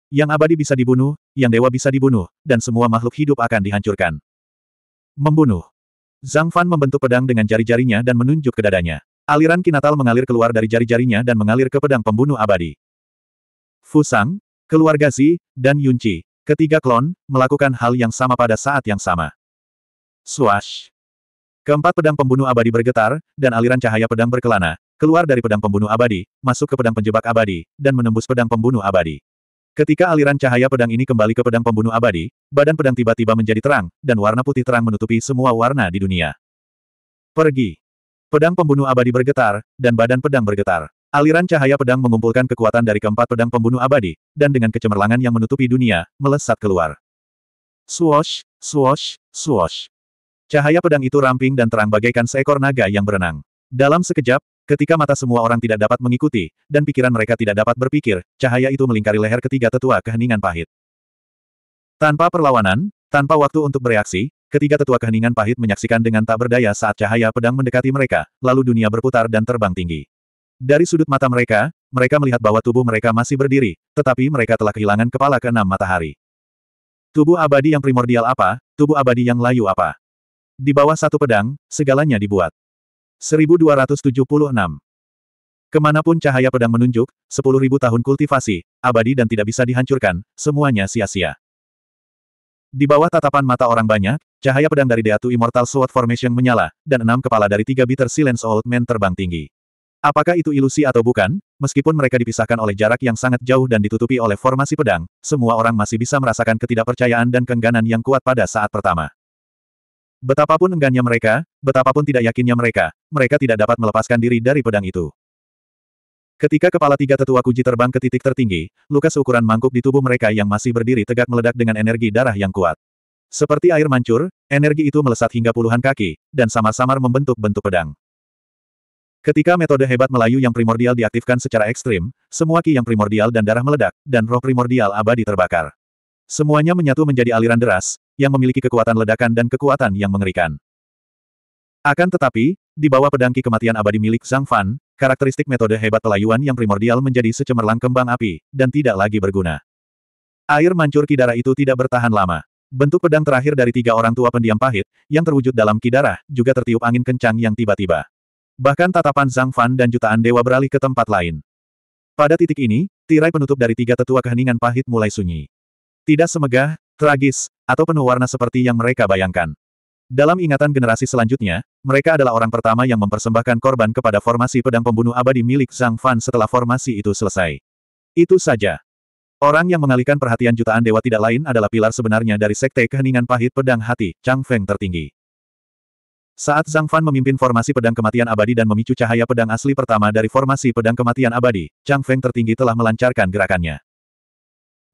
Yang abadi bisa dibunuh, yang dewa bisa dibunuh, dan semua makhluk hidup akan dihancurkan. Membunuh. Zhang Fan membentuk pedang dengan jari-jarinya dan menunjuk ke dadanya. Aliran kinatal mengalir keluar dari jari-jarinya dan mengalir ke pedang pembunuh abadi. Fusang, keluarga Zi, dan Yunqi, ketiga klon, melakukan hal yang sama pada saat yang sama. Swash. Keempat pedang pembunuh abadi bergetar, dan aliran cahaya pedang berkelana, keluar dari pedang pembunuh abadi, masuk ke pedang penjebak abadi, dan menembus pedang pembunuh abadi. Ketika aliran cahaya pedang ini kembali ke pedang pembunuh abadi, badan pedang tiba-tiba menjadi terang, dan warna putih terang menutupi semua warna di dunia. Pergi. Pedang pembunuh abadi bergetar, dan badan pedang bergetar. Aliran cahaya pedang mengumpulkan kekuatan dari keempat pedang pembunuh abadi, dan dengan kecemerlangan yang menutupi dunia, melesat keluar. swosh swosh swosh Cahaya pedang itu ramping dan terang bagaikan seekor naga yang berenang. Dalam sekejap, ketika mata semua orang tidak dapat mengikuti, dan pikiran mereka tidak dapat berpikir, cahaya itu melingkari leher ketiga tetua keheningan pahit. Tanpa perlawanan, tanpa waktu untuk bereaksi, ketiga tetua keheningan pahit menyaksikan dengan tak berdaya saat cahaya pedang mendekati mereka, lalu dunia berputar dan terbang tinggi. Dari sudut mata mereka, mereka melihat bahwa tubuh mereka masih berdiri, tetapi mereka telah kehilangan kepala keenam matahari. Tubuh abadi yang primordial apa, tubuh abadi yang layu apa. Di bawah satu pedang, segalanya dibuat. 1276. Kemanapun cahaya pedang menunjuk, 10.000 tahun kultivasi, abadi dan tidak bisa dihancurkan, semuanya sia-sia. Di bawah tatapan mata orang banyak, cahaya pedang dari Deatu Immortal Sword Formation menyala, dan enam kepala dari tiga Bitter Silence Old Man terbang tinggi. Apakah itu ilusi atau bukan, meskipun mereka dipisahkan oleh jarak yang sangat jauh dan ditutupi oleh formasi pedang, semua orang masih bisa merasakan ketidakpercayaan dan kengganan yang kuat pada saat pertama. Betapapun enggannya mereka, betapapun tidak yakinnya mereka, mereka tidak dapat melepaskan diri dari pedang itu. Ketika kepala tiga tetua kuji terbang ke titik tertinggi, luka seukuran mangkuk di tubuh mereka yang masih berdiri tegak meledak dengan energi darah yang kuat. Seperti air mancur, energi itu melesat hingga puluhan kaki, dan samar-samar membentuk bentuk pedang. Ketika metode hebat Melayu yang primordial diaktifkan secara ekstrim, semua ki yang primordial dan darah meledak, dan roh primordial abadi terbakar. Semuanya menyatu menjadi aliran deras, yang memiliki kekuatan ledakan dan kekuatan yang mengerikan. Akan tetapi, di bawah pedangki kematian abadi milik Zhang Fan, karakteristik metode hebat pelayuan yang primordial menjadi secemerlang kembang api, dan tidak lagi berguna. Air mancur kidara itu tidak bertahan lama. Bentuk pedang terakhir dari tiga orang tua pendiam pahit, yang terwujud dalam kidara, juga tertiup angin kencang yang tiba-tiba. Bahkan tatapan Zhang Fan dan jutaan dewa beralih ke tempat lain. Pada titik ini, tirai penutup dari tiga tetua keheningan pahit mulai sunyi. Tidak semegah, tragis, atau penuh warna seperti yang mereka bayangkan. Dalam ingatan generasi selanjutnya, mereka adalah orang pertama yang mempersembahkan korban kepada formasi pedang pembunuh abadi milik Zhang Fan setelah formasi itu selesai. Itu saja. Orang yang mengalihkan perhatian jutaan dewa tidak lain adalah pilar sebenarnya dari Sekte Keheningan Pahit Pedang Hati, Chang Feng tertinggi. Saat Zhang Fan memimpin formasi pedang kematian abadi dan memicu cahaya pedang asli pertama dari formasi pedang kematian abadi, Chang Feng tertinggi telah melancarkan gerakannya.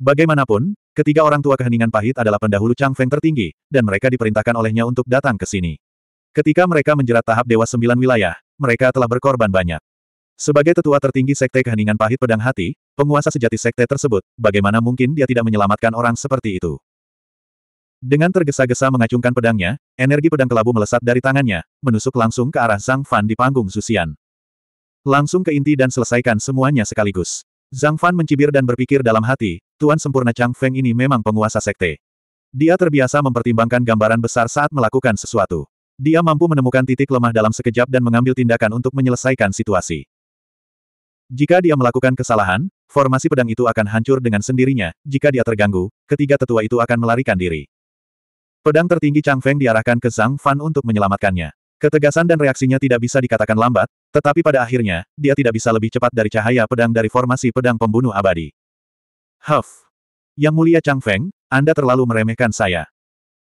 Bagaimanapun, ketiga orang tua keheningan pahit adalah pendahulu Chang Feng tertinggi, dan mereka diperintahkan olehnya untuk datang ke sini. Ketika mereka menjerat tahap Dewa Sembilan Wilayah, mereka telah berkorban banyak. Sebagai tetua tertinggi Sekte Keheningan Pahit Pedang Hati, penguasa sejati Sekte tersebut, bagaimana mungkin dia tidak menyelamatkan orang seperti itu? Dengan tergesa-gesa mengacungkan pedangnya, energi pedang kelabu melesat dari tangannya, menusuk langsung ke arah Zhang Fan di panggung Susian. Langsung ke inti dan selesaikan semuanya sekaligus. Zhang Fan mencibir dan berpikir dalam hati, Tuan Sempurna Chang Feng ini memang penguasa sekte. Dia terbiasa mempertimbangkan gambaran besar saat melakukan sesuatu. Dia mampu menemukan titik lemah dalam sekejap dan mengambil tindakan untuk menyelesaikan situasi. Jika dia melakukan kesalahan, formasi pedang itu akan hancur dengan sendirinya, jika dia terganggu, ketiga tetua itu akan melarikan diri. Pedang tertinggi Chang Feng diarahkan ke Zhang Fan untuk menyelamatkannya. Ketegasan dan reaksinya tidak bisa dikatakan lambat, tetapi pada akhirnya, dia tidak bisa lebih cepat dari cahaya pedang dari formasi pedang pembunuh abadi. Huff. Yang mulia Chang Feng, Anda terlalu meremehkan saya.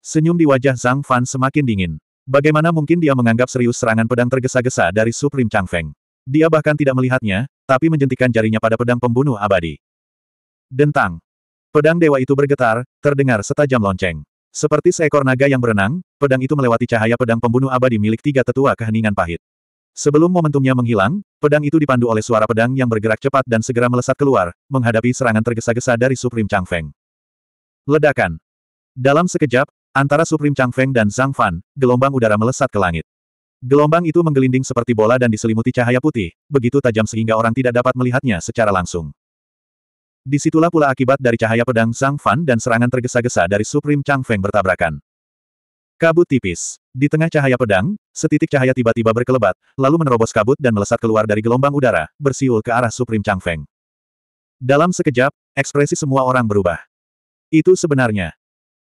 Senyum di wajah Zhang Fan semakin dingin. Bagaimana mungkin dia menganggap serius serangan pedang tergesa-gesa dari Supreme Chang Feng? Dia bahkan tidak melihatnya, tapi menjentikan jarinya pada pedang pembunuh abadi. Dentang. Pedang dewa itu bergetar, terdengar setajam lonceng. Seperti seekor naga yang berenang, pedang itu melewati cahaya pedang pembunuh abadi milik tiga tetua keheningan pahit. Sebelum momentumnya menghilang, pedang itu dipandu oleh suara pedang yang bergerak cepat dan segera melesat keluar, menghadapi serangan tergesa-gesa dari Supreme Feng. Ledakan. Dalam sekejap, antara Supreme Feng dan Zhang Fan, gelombang udara melesat ke langit. Gelombang itu menggelinding seperti bola dan diselimuti cahaya putih, begitu tajam sehingga orang tidak dapat melihatnya secara langsung. Disitulah pula akibat dari cahaya pedang Zhang Fan dan serangan tergesa-gesa dari Supreme Chang Feng bertabrakan. Kabut tipis. Di tengah cahaya pedang, setitik cahaya tiba-tiba berkelebat, lalu menerobos kabut dan melesat keluar dari gelombang udara, bersiul ke arah Supreme Feng. Dalam sekejap, ekspresi semua orang berubah. Itu sebenarnya.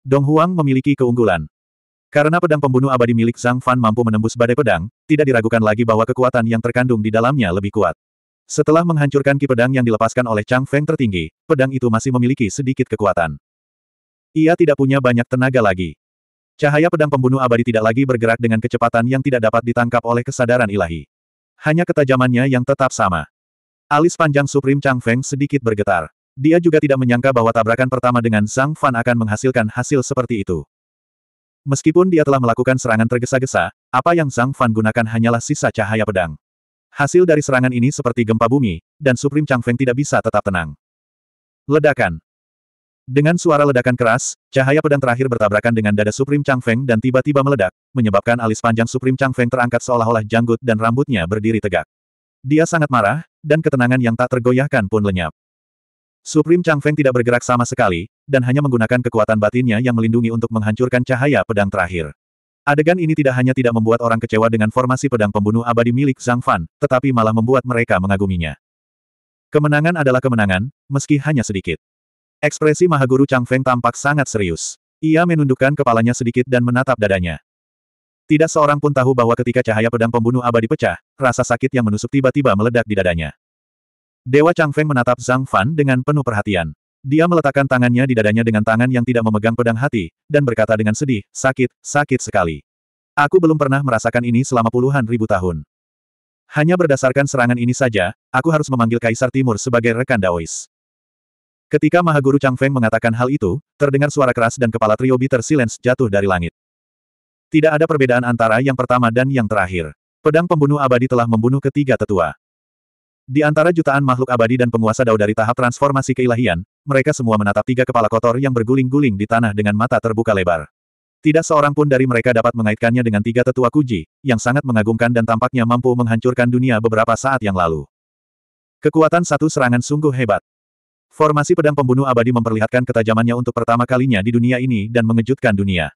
Dong Huang memiliki keunggulan. Karena pedang pembunuh abadi milik Zhang Fan mampu menembus badai pedang, tidak diragukan lagi bahwa kekuatan yang terkandung di dalamnya lebih kuat. Setelah menghancurkan ki pedang yang dilepaskan oleh Chang Feng tertinggi, pedang itu masih memiliki sedikit kekuatan. Ia tidak punya banyak tenaga lagi. Cahaya pedang pembunuh abadi tidak lagi bergerak dengan kecepatan yang tidak dapat ditangkap oleh kesadaran ilahi. Hanya ketajamannya yang tetap sama. Alis panjang Supreme Chang Feng sedikit bergetar. Dia juga tidak menyangka bahwa tabrakan pertama dengan Zhang Fan akan menghasilkan hasil seperti itu. Meskipun dia telah melakukan serangan tergesa-gesa, apa yang Zhang Fan gunakan hanyalah sisa cahaya pedang. Hasil dari serangan ini seperti gempa bumi, dan Supreme Chang Feng tidak bisa tetap tenang. Ledakan. Dengan suara ledakan keras, cahaya pedang terakhir bertabrakan dengan dada Supreme Chang Feng dan tiba-tiba meledak, menyebabkan alis panjang Supreme Chang Feng terangkat seolah-olah janggut dan rambutnya berdiri tegak. Dia sangat marah, dan ketenangan yang tak tergoyahkan pun lenyap. Supreme Chang Feng tidak bergerak sama sekali, dan hanya menggunakan kekuatan batinnya yang melindungi untuk menghancurkan cahaya pedang terakhir. Adegan ini tidak hanya tidak membuat orang kecewa dengan formasi pedang pembunuh abadi milik Zhang Fan, tetapi malah membuat mereka mengaguminya. Kemenangan adalah kemenangan, meski hanya sedikit. Ekspresi Mahaguru Chang Feng tampak sangat serius. Ia menundukkan kepalanya sedikit dan menatap dadanya. Tidak seorang pun tahu bahwa ketika cahaya pedang pembunuh abadi pecah, rasa sakit yang menusuk tiba-tiba meledak di dadanya. Dewa Chang Feng menatap Zhang Fan dengan penuh perhatian. Dia meletakkan tangannya di dadanya dengan tangan yang tidak memegang pedang hati, dan berkata dengan sedih, sakit, sakit sekali. Aku belum pernah merasakan ini selama puluhan ribu tahun. Hanya berdasarkan serangan ini saja, aku harus memanggil Kaisar Timur sebagai rekan Daois. Ketika Mahaguru Chang Feng mengatakan hal itu, terdengar suara keras dan kepala trio Bitter Silence jatuh dari langit. Tidak ada perbedaan antara yang pertama dan yang terakhir. Pedang pembunuh abadi telah membunuh ketiga tetua. Di antara jutaan makhluk abadi dan penguasa dao dari tahap transformasi keilahian, mereka semua menatap tiga kepala kotor yang berguling-guling di tanah dengan mata terbuka lebar. Tidak seorang pun dari mereka dapat mengaitkannya dengan tiga tetua kuji, yang sangat mengagumkan dan tampaknya mampu menghancurkan dunia beberapa saat yang lalu. Kekuatan satu serangan sungguh hebat. Formasi pedang pembunuh abadi memperlihatkan ketajamannya untuk pertama kalinya di dunia ini dan mengejutkan dunia.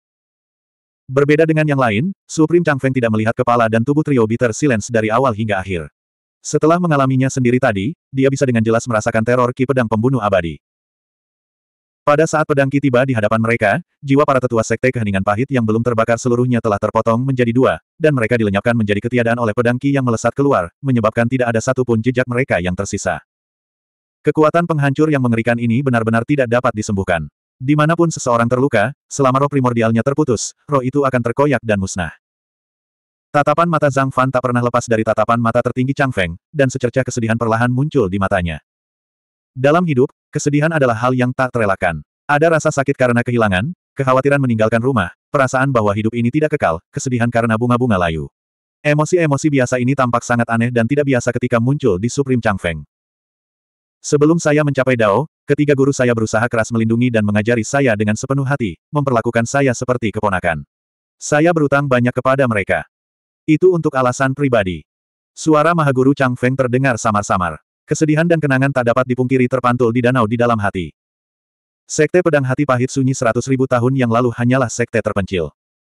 Berbeda dengan yang lain, Supreme Chang Feng tidak melihat kepala dan tubuh trio Bitter Silence dari awal hingga akhir. Setelah mengalaminya sendiri tadi, dia bisa dengan jelas merasakan teror Ki Pedang Pembunuh Abadi. Pada saat pedang Ki tiba di hadapan mereka, jiwa para tetua sekte keheningan pahit yang belum terbakar seluruhnya telah terpotong menjadi dua, dan mereka dilenyapkan menjadi ketiadaan oleh pedang Ki yang melesat keluar, menyebabkan tidak ada satupun jejak mereka yang tersisa. Kekuatan penghancur yang mengerikan ini benar-benar tidak dapat disembuhkan. Dimanapun seseorang terluka, selama roh primordialnya terputus, roh itu akan terkoyak dan musnah. Tatapan mata Zhang Fan tak pernah lepas dari tatapan mata tertinggi Chang Feng, dan secercah kesedihan perlahan muncul di matanya. Dalam hidup, kesedihan adalah hal yang tak terelakkan. Ada rasa sakit karena kehilangan, kekhawatiran meninggalkan rumah, perasaan bahwa hidup ini tidak kekal, kesedihan karena bunga-bunga layu. Emosi-emosi biasa ini tampak sangat aneh dan tidak biasa ketika muncul di Supreme Chang Feng. Sebelum saya mencapai Dao, ketiga guru saya berusaha keras melindungi dan mengajari saya dengan sepenuh hati, memperlakukan saya seperti keponakan. Saya berutang banyak kepada mereka. Itu untuk alasan pribadi. Suara Mahaguru Chang Feng terdengar samar-samar. Kesedihan dan kenangan tak dapat dipungkiri terpantul di danau di dalam hati. Sekte Pedang Hati Pahit Sunyi seratus ribu tahun yang lalu hanyalah sekte terpencil.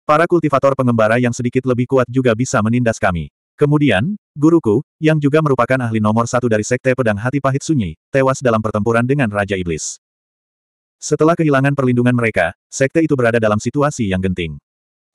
Para kultivator pengembara yang sedikit lebih kuat juga bisa menindas kami. Kemudian, Guruku, yang juga merupakan ahli nomor satu dari Sekte Pedang Hati Pahit Sunyi, tewas dalam pertempuran dengan Raja Iblis. Setelah kehilangan perlindungan mereka, Sekte itu berada dalam situasi yang genting.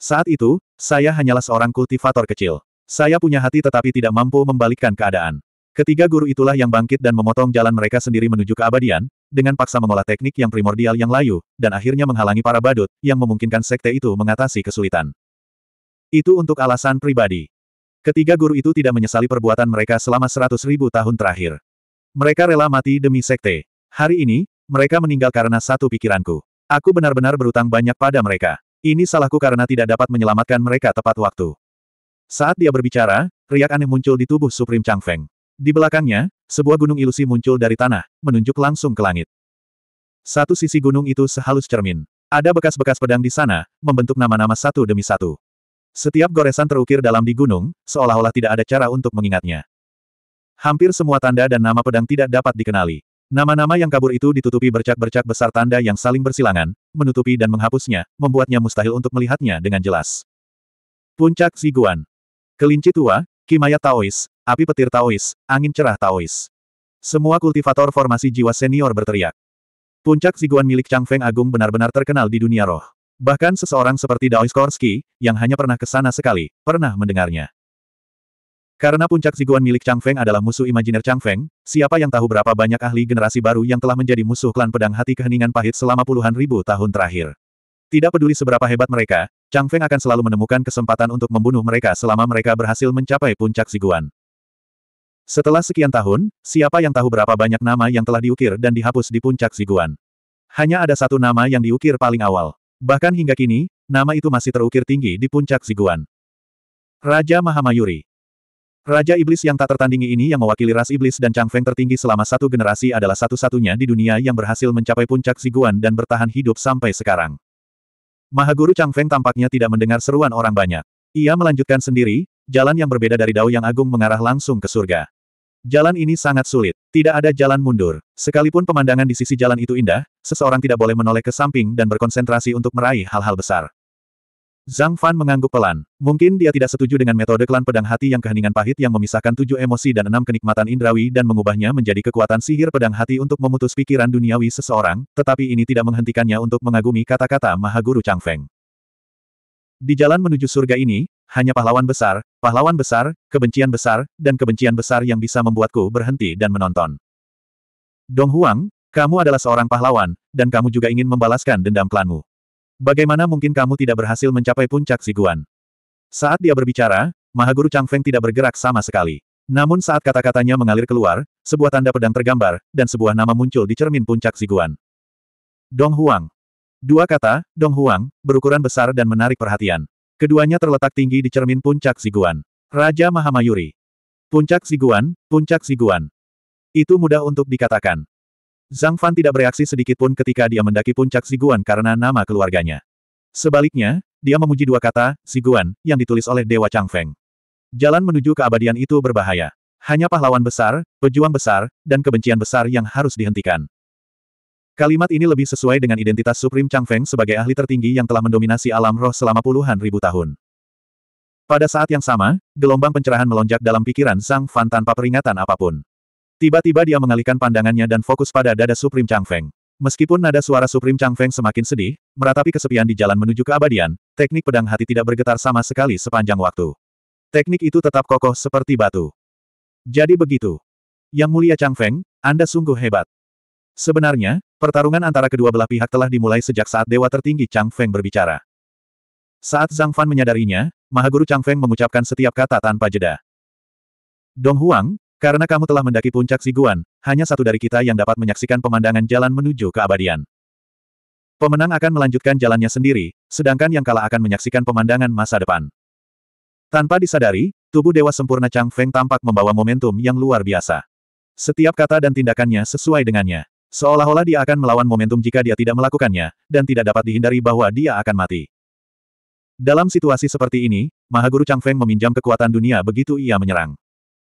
Saat itu, saya hanyalah seorang kultivator kecil. Saya punya hati tetapi tidak mampu membalikkan keadaan. Ketiga guru itulah yang bangkit dan memotong jalan mereka sendiri menuju keabadian, dengan paksa mengolah teknik yang primordial yang layu, dan akhirnya menghalangi para badut, yang memungkinkan Sekte itu mengatasi kesulitan. Itu untuk alasan pribadi. Ketiga guru itu tidak menyesali perbuatan mereka selama seratus ribu tahun terakhir. Mereka rela mati demi sekte. Hari ini, mereka meninggal karena satu pikiranku. Aku benar-benar berutang banyak pada mereka. Ini salahku karena tidak dapat menyelamatkan mereka tepat waktu. Saat dia berbicara, riak aneh muncul di tubuh Supreme Feng. Di belakangnya, sebuah gunung ilusi muncul dari tanah, menunjuk langsung ke langit. Satu sisi gunung itu sehalus cermin. Ada bekas-bekas pedang di sana, membentuk nama-nama satu demi satu. Setiap goresan terukir dalam di gunung, seolah-olah tidak ada cara untuk mengingatnya. Hampir semua tanda dan nama pedang tidak dapat dikenali. Nama-nama yang kabur itu ditutupi bercak-bercak besar tanda yang saling bersilangan, menutupi dan menghapusnya, membuatnya mustahil untuk melihatnya dengan jelas. Puncak Ziguan. Kelinci tua, Kimaya Taois, api petir Taois, angin cerah Taois. Semua kultivator formasi jiwa senior berteriak. Puncak Ziguan milik Chang Feng Agung benar-benar terkenal di dunia roh. Bahkan seseorang seperti Skorsky yang hanya pernah ke sana sekali, pernah mendengarnya. Karena puncak ziguan milik Chang Feng adalah musuh imajiner Chang Feng, siapa yang tahu berapa banyak ahli generasi baru yang telah menjadi musuh klan pedang hati keheningan pahit selama puluhan ribu tahun terakhir. Tidak peduli seberapa hebat mereka, Chang Feng akan selalu menemukan kesempatan untuk membunuh mereka selama mereka berhasil mencapai puncak ziguan. Setelah sekian tahun, siapa yang tahu berapa banyak nama yang telah diukir dan dihapus di puncak ziguan. Hanya ada satu nama yang diukir paling awal. Bahkan hingga kini, nama itu masih terukir tinggi di puncak Ziguan. Raja Mahamayuri Raja Iblis yang tak tertandingi ini yang mewakili ras Iblis dan Chang Feng tertinggi selama satu generasi adalah satu-satunya di dunia yang berhasil mencapai puncak Ziguan dan bertahan hidup sampai sekarang. Mahaguru Chang Feng tampaknya tidak mendengar seruan orang banyak. Ia melanjutkan sendiri, jalan yang berbeda dari Dao yang agung mengarah langsung ke surga. Jalan ini sangat sulit. Tidak ada jalan mundur. Sekalipun pemandangan di sisi jalan itu indah, seseorang tidak boleh menoleh ke samping dan berkonsentrasi untuk meraih hal-hal besar. Zhang Fan mengangguk pelan. Mungkin dia tidak setuju dengan metode klan pedang hati yang keheningan pahit yang memisahkan tujuh emosi dan enam kenikmatan indrawi dan mengubahnya menjadi kekuatan sihir pedang hati untuk memutus pikiran duniawi seseorang, tetapi ini tidak menghentikannya untuk mengagumi kata-kata Mahaguru Chang Feng Di jalan menuju surga ini, hanya pahlawan besar, pahlawan besar, kebencian besar, dan kebencian besar yang bisa membuatku berhenti dan menonton. Dong Huang, kamu adalah seorang pahlawan, dan kamu juga ingin membalaskan dendam klanmu. Bagaimana mungkin kamu tidak berhasil mencapai puncak Siguan? Saat dia berbicara, Mahaguru Chang Feng tidak bergerak sama sekali. Namun saat kata-katanya mengalir keluar, sebuah tanda pedang tergambar, dan sebuah nama muncul di cermin puncak Siguan. Dong Huang. Dua kata, Dong Huang, berukuran besar dan menarik perhatian. Keduanya terletak tinggi di cermin puncak Siguan. Raja Mahamayuri. Puncak Siguan, puncak Siguan. Itu mudah untuk dikatakan. Zhang Fan tidak bereaksi sedikit pun ketika dia mendaki puncak Siguan karena nama keluarganya. Sebaliknya, dia memuji dua kata, Siguan, yang ditulis oleh Dewa Chang Feng. Jalan menuju keabadian itu berbahaya. Hanya pahlawan besar, pejuang besar, dan kebencian besar yang harus dihentikan. Kalimat ini lebih sesuai dengan identitas Supreme Chang Feng sebagai ahli tertinggi yang telah mendominasi alam roh selama puluhan ribu tahun. Pada saat yang sama, gelombang pencerahan melonjak dalam pikiran sang Fan tanpa peringatan apapun. Tiba-tiba dia mengalihkan pandangannya dan fokus pada dada Supreme Chang Feng. Meskipun nada suara Supreme Chang Feng semakin sedih, meratapi kesepian di jalan menuju keabadian, teknik pedang hati tidak bergetar sama sekali sepanjang waktu. Teknik itu tetap kokoh seperti batu. Jadi begitu. Yang mulia Chang Feng, Anda sungguh hebat. Sebenarnya, pertarungan antara kedua belah pihak telah dimulai sejak saat Dewa Tertinggi Chang Feng berbicara. Saat Zhang Fan menyadarinya, Mahaguru Chang Feng mengucapkan setiap kata tanpa jeda. Dong Huang, karena kamu telah mendaki puncak Siguan, hanya satu dari kita yang dapat menyaksikan pemandangan jalan menuju keabadian. Pemenang akan melanjutkan jalannya sendiri, sedangkan yang kalah akan menyaksikan pemandangan masa depan. Tanpa disadari, tubuh Dewa Sempurna Chang Feng tampak membawa momentum yang luar biasa. Setiap kata dan tindakannya sesuai dengannya. Seolah-olah dia akan melawan momentum jika dia tidak melakukannya, dan tidak dapat dihindari bahwa dia akan mati. Dalam situasi seperti ini, Mahaguru Chang Feng meminjam kekuatan dunia begitu ia menyerang.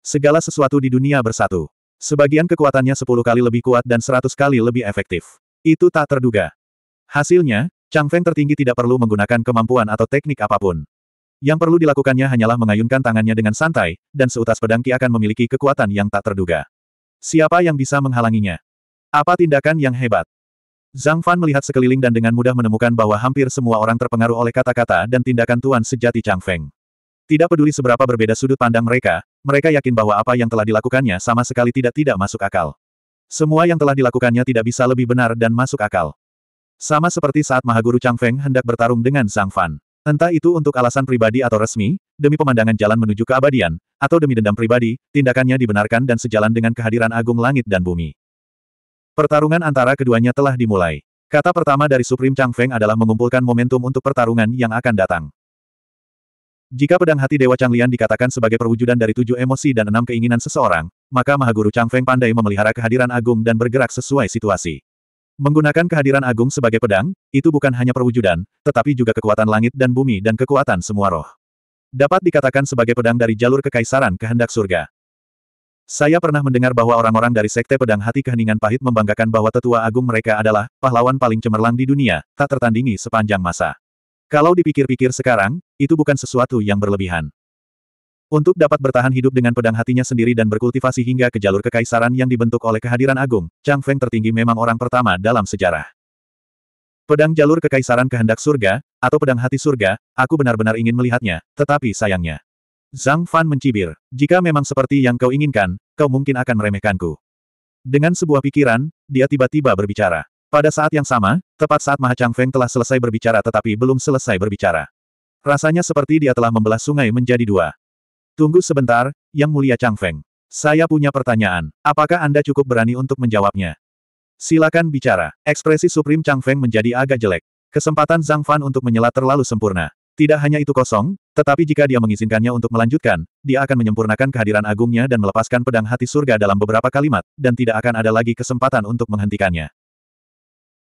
Segala sesuatu di dunia bersatu. Sebagian kekuatannya sepuluh kali lebih kuat dan seratus kali lebih efektif. Itu tak terduga. Hasilnya, Chang Feng tertinggi tidak perlu menggunakan kemampuan atau teknik apapun. Yang perlu dilakukannya hanyalah mengayunkan tangannya dengan santai, dan seutas pedang Ki akan memiliki kekuatan yang tak terduga. Siapa yang bisa menghalanginya? Apa tindakan yang hebat? Zhang Fan melihat sekeliling dan dengan mudah menemukan bahwa hampir semua orang terpengaruh oleh kata-kata dan tindakan tuan sejati Chang Feng. Tidak peduli seberapa berbeda sudut pandang mereka, mereka yakin bahwa apa yang telah dilakukannya sama sekali tidak-tidak masuk akal. Semua yang telah dilakukannya tidak bisa lebih benar dan masuk akal. Sama seperti saat Mahaguru Chang Feng hendak bertarung dengan Zhang Fan. Entah itu untuk alasan pribadi atau resmi, demi pemandangan jalan menuju keabadian, atau demi dendam pribadi, tindakannya dibenarkan dan sejalan dengan kehadiran agung langit dan bumi. Pertarungan antara keduanya telah dimulai. Kata pertama dari Supreme Chang Feng adalah mengumpulkan momentum untuk pertarungan yang akan datang. Jika pedang hati Dewa Chang Lian dikatakan sebagai perwujudan dari tujuh emosi dan enam keinginan seseorang, maka Mahaguru Chang Feng pandai memelihara kehadiran agung dan bergerak sesuai situasi. Menggunakan kehadiran agung sebagai pedang, itu bukan hanya perwujudan, tetapi juga kekuatan langit dan bumi dan kekuatan semua roh. Dapat dikatakan sebagai pedang dari jalur kekaisaran kehendak surga. Saya pernah mendengar bahwa orang-orang dari Sekte Pedang Hati Keheningan Pahit membanggakan bahwa tetua agung mereka adalah pahlawan paling cemerlang di dunia, tak tertandingi sepanjang masa. Kalau dipikir-pikir sekarang, itu bukan sesuatu yang berlebihan. Untuk dapat bertahan hidup dengan pedang hatinya sendiri dan berkultivasi hingga ke jalur kekaisaran yang dibentuk oleh kehadiran agung, Chang Feng tertinggi memang orang pertama dalam sejarah. Pedang jalur kekaisaran kehendak surga, atau pedang hati surga, aku benar-benar ingin melihatnya, tetapi sayangnya. Zhang Fan mencibir, jika memang seperti yang kau inginkan, kau mungkin akan meremehkanku. Dengan sebuah pikiran, dia tiba-tiba berbicara. Pada saat yang sama, tepat saat Maha Chang Feng telah selesai berbicara tetapi belum selesai berbicara. Rasanya seperti dia telah membelah sungai menjadi dua. Tunggu sebentar, Yang Mulia Chang Feng. Saya punya pertanyaan, apakah Anda cukup berani untuk menjawabnya? Silakan bicara. Ekspresi Supreme Chang Feng menjadi agak jelek. Kesempatan Zhang Fan untuk menyela terlalu sempurna. Tidak hanya itu kosong, tetapi jika dia mengizinkannya untuk melanjutkan, dia akan menyempurnakan kehadiran agungnya dan melepaskan pedang hati surga dalam beberapa kalimat, dan tidak akan ada lagi kesempatan untuk menghentikannya.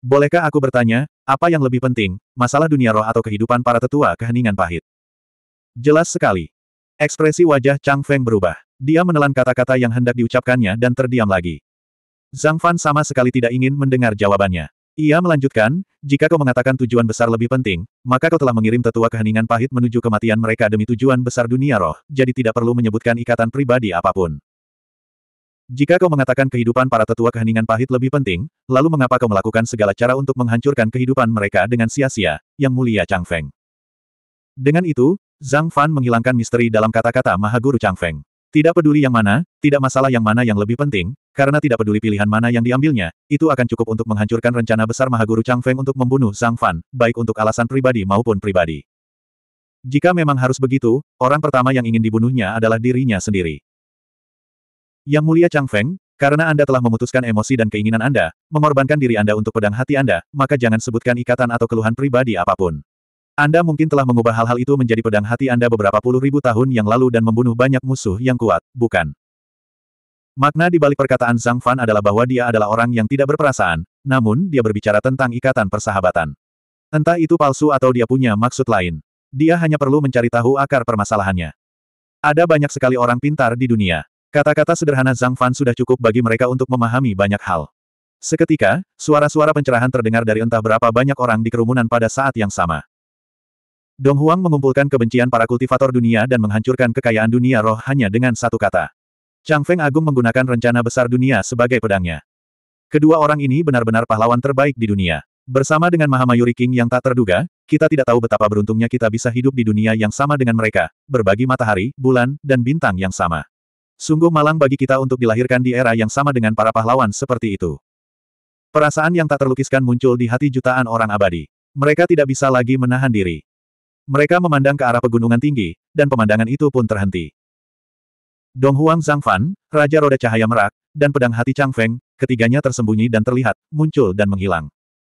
Bolehkah aku bertanya, apa yang lebih penting, masalah dunia roh atau kehidupan para tetua keheningan pahit? Jelas sekali. Ekspresi wajah Chang Feng berubah. Dia menelan kata-kata yang hendak diucapkannya dan terdiam lagi. Zhang Fan sama sekali tidak ingin mendengar jawabannya. Ia melanjutkan, jika kau mengatakan tujuan besar lebih penting, maka kau telah mengirim tetua keheningan pahit menuju kematian mereka demi tujuan besar dunia roh, jadi tidak perlu menyebutkan ikatan pribadi apapun. Jika kau mengatakan kehidupan para tetua keheningan pahit lebih penting, lalu mengapa kau melakukan segala cara untuk menghancurkan kehidupan mereka dengan sia-sia, yang mulia Chang Feng? Dengan itu, Zhang Fan menghilangkan misteri dalam kata-kata Mahaguru Chang Feng. Tidak peduli yang mana, tidak masalah yang mana yang lebih penting, karena tidak peduli pilihan mana yang diambilnya, itu akan cukup untuk menghancurkan rencana besar Mahaguru Chang Feng untuk membunuh Zhang Fan, baik untuk alasan pribadi maupun pribadi. Jika memang harus begitu, orang pertama yang ingin dibunuhnya adalah dirinya sendiri. Yang mulia Chang Feng, karena Anda telah memutuskan emosi dan keinginan Anda, mengorbankan diri Anda untuk pedang hati Anda, maka jangan sebutkan ikatan atau keluhan pribadi apapun. Anda mungkin telah mengubah hal-hal itu menjadi pedang hati Anda beberapa puluh ribu tahun yang lalu dan membunuh banyak musuh yang kuat, bukan? Makna di balik perkataan Zhang Fan adalah bahwa dia adalah orang yang tidak berperasaan, namun dia berbicara tentang ikatan persahabatan. Entah itu palsu atau dia punya maksud lain. Dia hanya perlu mencari tahu akar permasalahannya. Ada banyak sekali orang pintar di dunia. Kata-kata sederhana Zhang Fan sudah cukup bagi mereka untuk memahami banyak hal. Seketika, suara-suara pencerahan terdengar dari entah berapa banyak orang di kerumunan pada saat yang sama. Dong Huang mengumpulkan kebencian para kultivator dunia dan menghancurkan kekayaan dunia roh hanya dengan satu kata. Chang Feng Agung menggunakan rencana besar dunia sebagai pedangnya. Kedua orang ini benar-benar pahlawan terbaik di dunia. Bersama dengan Mahamayuri King yang tak terduga, kita tidak tahu betapa beruntungnya kita bisa hidup di dunia yang sama dengan mereka, berbagi matahari, bulan, dan bintang yang sama. Sungguh malang bagi kita untuk dilahirkan di era yang sama dengan para pahlawan seperti itu. Perasaan yang tak terlukiskan muncul di hati jutaan orang abadi. Mereka tidak bisa lagi menahan diri. Mereka memandang ke arah pegunungan tinggi, dan pemandangan itu pun terhenti. Dong Donghuang Fan, Raja Roda Cahaya Merak, dan Pedang Hati Chang Feng, ketiganya tersembunyi dan terlihat, muncul dan menghilang.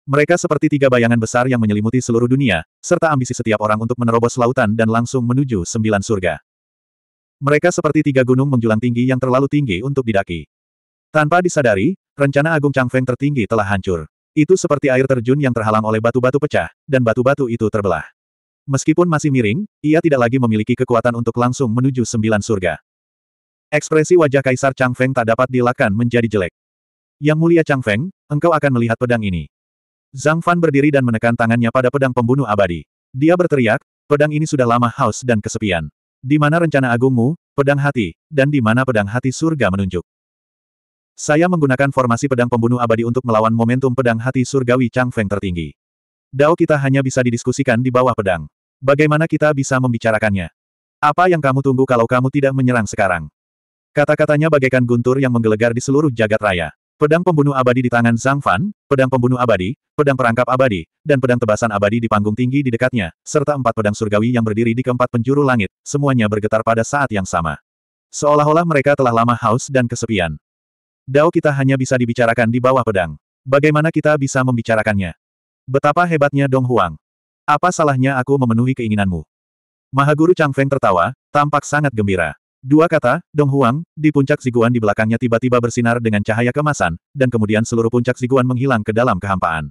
Mereka seperti tiga bayangan besar yang menyelimuti seluruh dunia, serta ambisi setiap orang untuk menerobos lautan dan langsung menuju sembilan surga. Mereka seperti tiga gunung menjulang tinggi yang terlalu tinggi untuk didaki. Tanpa disadari, rencana Agung Chang Feng tertinggi telah hancur. Itu seperti air terjun yang terhalang oleh batu-batu pecah, dan batu-batu itu terbelah. Meskipun masih miring, ia tidak lagi memiliki kekuatan untuk langsung menuju sembilan surga. Ekspresi wajah Kaisar Chang Feng tak dapat dilakukan menjadi jelek. Yang mulia Chang Feng, engkau akan melihat pedang ini. Zhang Fan berdiri dan menekan tangannya pada pedang pembunuh abadi. Dia berteriak, pedang ini sudah lama haus dan kesepian. Di mana rencana agungmu, pedang hati, dan di mana pedang hati surga menunjuk. Saya menggunakan formasi pedang pembunuh abadi untuk melawan momentum pedang hati surgawi Chang Feng tertinggi. Dao kita hanya bisa didiskusikan di bawah pedang. Bagaimana kita bisa membicarakannya? Apa yang kamu tunggu kalau kamu tidak menyerang sekarang? Kata-katanya bagaikan guntur yang menggelegar di seluruh jagat raya. Pedang pembunuh abadi di tangan Zhang Fan, pedang pembunuh abadi, pedang perangkap abadi, dan pedang tebasan abadi di panggung tinggi di dekatnya, serta empat pedang surgawi yang berdiri di keempat penjuru langit, semuanya bergetar pada saat yang sama. Seolah-olah mereka telah lama haus dan kesepian. Dao kita hanya bisa dibicarakan di bawah pedang. Bagaimana kita bisa membicarakannya? Betapa hebatnya Dong Huang. Apa salahnya aku memenuhi keinginanmu? Mahaguru Chang Feng tertawa, tampak sangat gembira. Dua kata, Dong Huang, di puncak Ziguan di belakangnya tiba-tiba bersinar dengan cahaya kemasan, dan kemudian seluruh puncak Ziguan menghilang ke dalam kehampaan.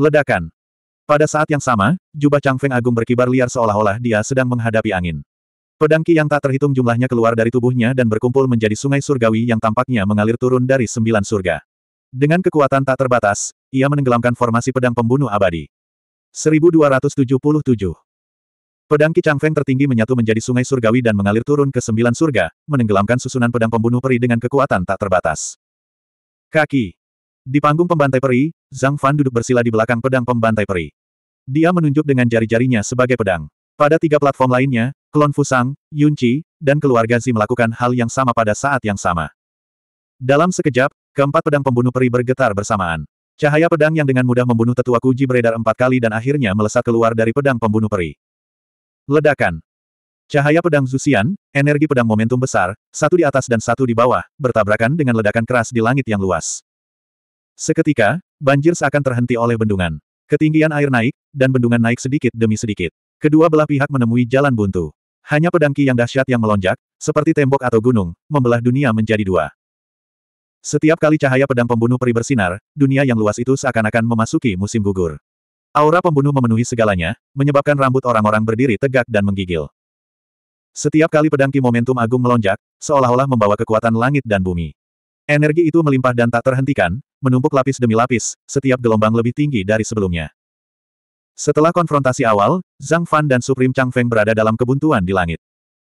Ledakan. Pada saat yang sama, jubah Chang Feng Agung berkibar liar seolah-olah dia sedang menghadapi angin. Pedang Ki yang tak terhitung jumlahnya keluar dari tubuhnya dan berkumpul menjadi sungai surgawi yang tampaknya mengalir turun dari sembilan surga. Dengan kekuatan tak terbatas, ia menenggelamkan formasi pedang pembunuh abadi. 1277 Pedang kicang Feng tertinggi menyatu menjadi sungai surgawi dan mengalir turun ke sembilan surga, menenggelamkan susunan pedang pembunuh peri dengan kekuatan tak terbatas. Kaki. Di panggung pembantai peri, Zhang Fan duduk bersila di belakang pedang pembantai peri. Dia menunjuk dengan jari-jarinya sebagai pedang. Pada tiga platform lainnya, Klon Fusang, Yun Yunci, dan keluarga Zi melakukan hal yang sama pada saat yang sama. Dalam sekejap, keempat pedang pembunuh peri bergetar bersamaan. Cahaya pedang yang dengan mudah membunuh tetua Kuji beredar empat kali dan akhirnya melesat keluar dari pedang pembunuh peri. Ledakan. Cahaya pedang Zusian, energi pedang momentum besar, satu di atas dan satu di bawah, bertabrakan dengan ledakan keras di langit yang luas. Seketika, banjir seakan terhenti oleh bendungan. Ketinggian air naik, dan bendungan naik sedikit demi sedikit. Kedua belah pihak menemui jalan buntu. Hanya pedang ki yang dahsyat yang melonjak, seperti tembok atau gunung, membelah dunia menjadi dua. Setiap kali cahaya pedang pembunuh peri bersinar, dunia yang luas itu seakan-akan memasuki musim gugur. Aura pembunuh memenuhi segalanya, menyebabkan rambut orang-orang berdiri tegak dan menggigil. Setiap kali pedang Ki momentum agung melonjak, seolah-olah membawa kekuatan langit dan bumi. Energi itu melimpah dan tak terhentikan, menumpuk lapis demi lapis, setiap gelombang lebih tinggi dari sebelumnya. Setelah konfrontasi awal, Zhang Fan dan Supreme Chang Feng berada dalam kebuntuan di langit.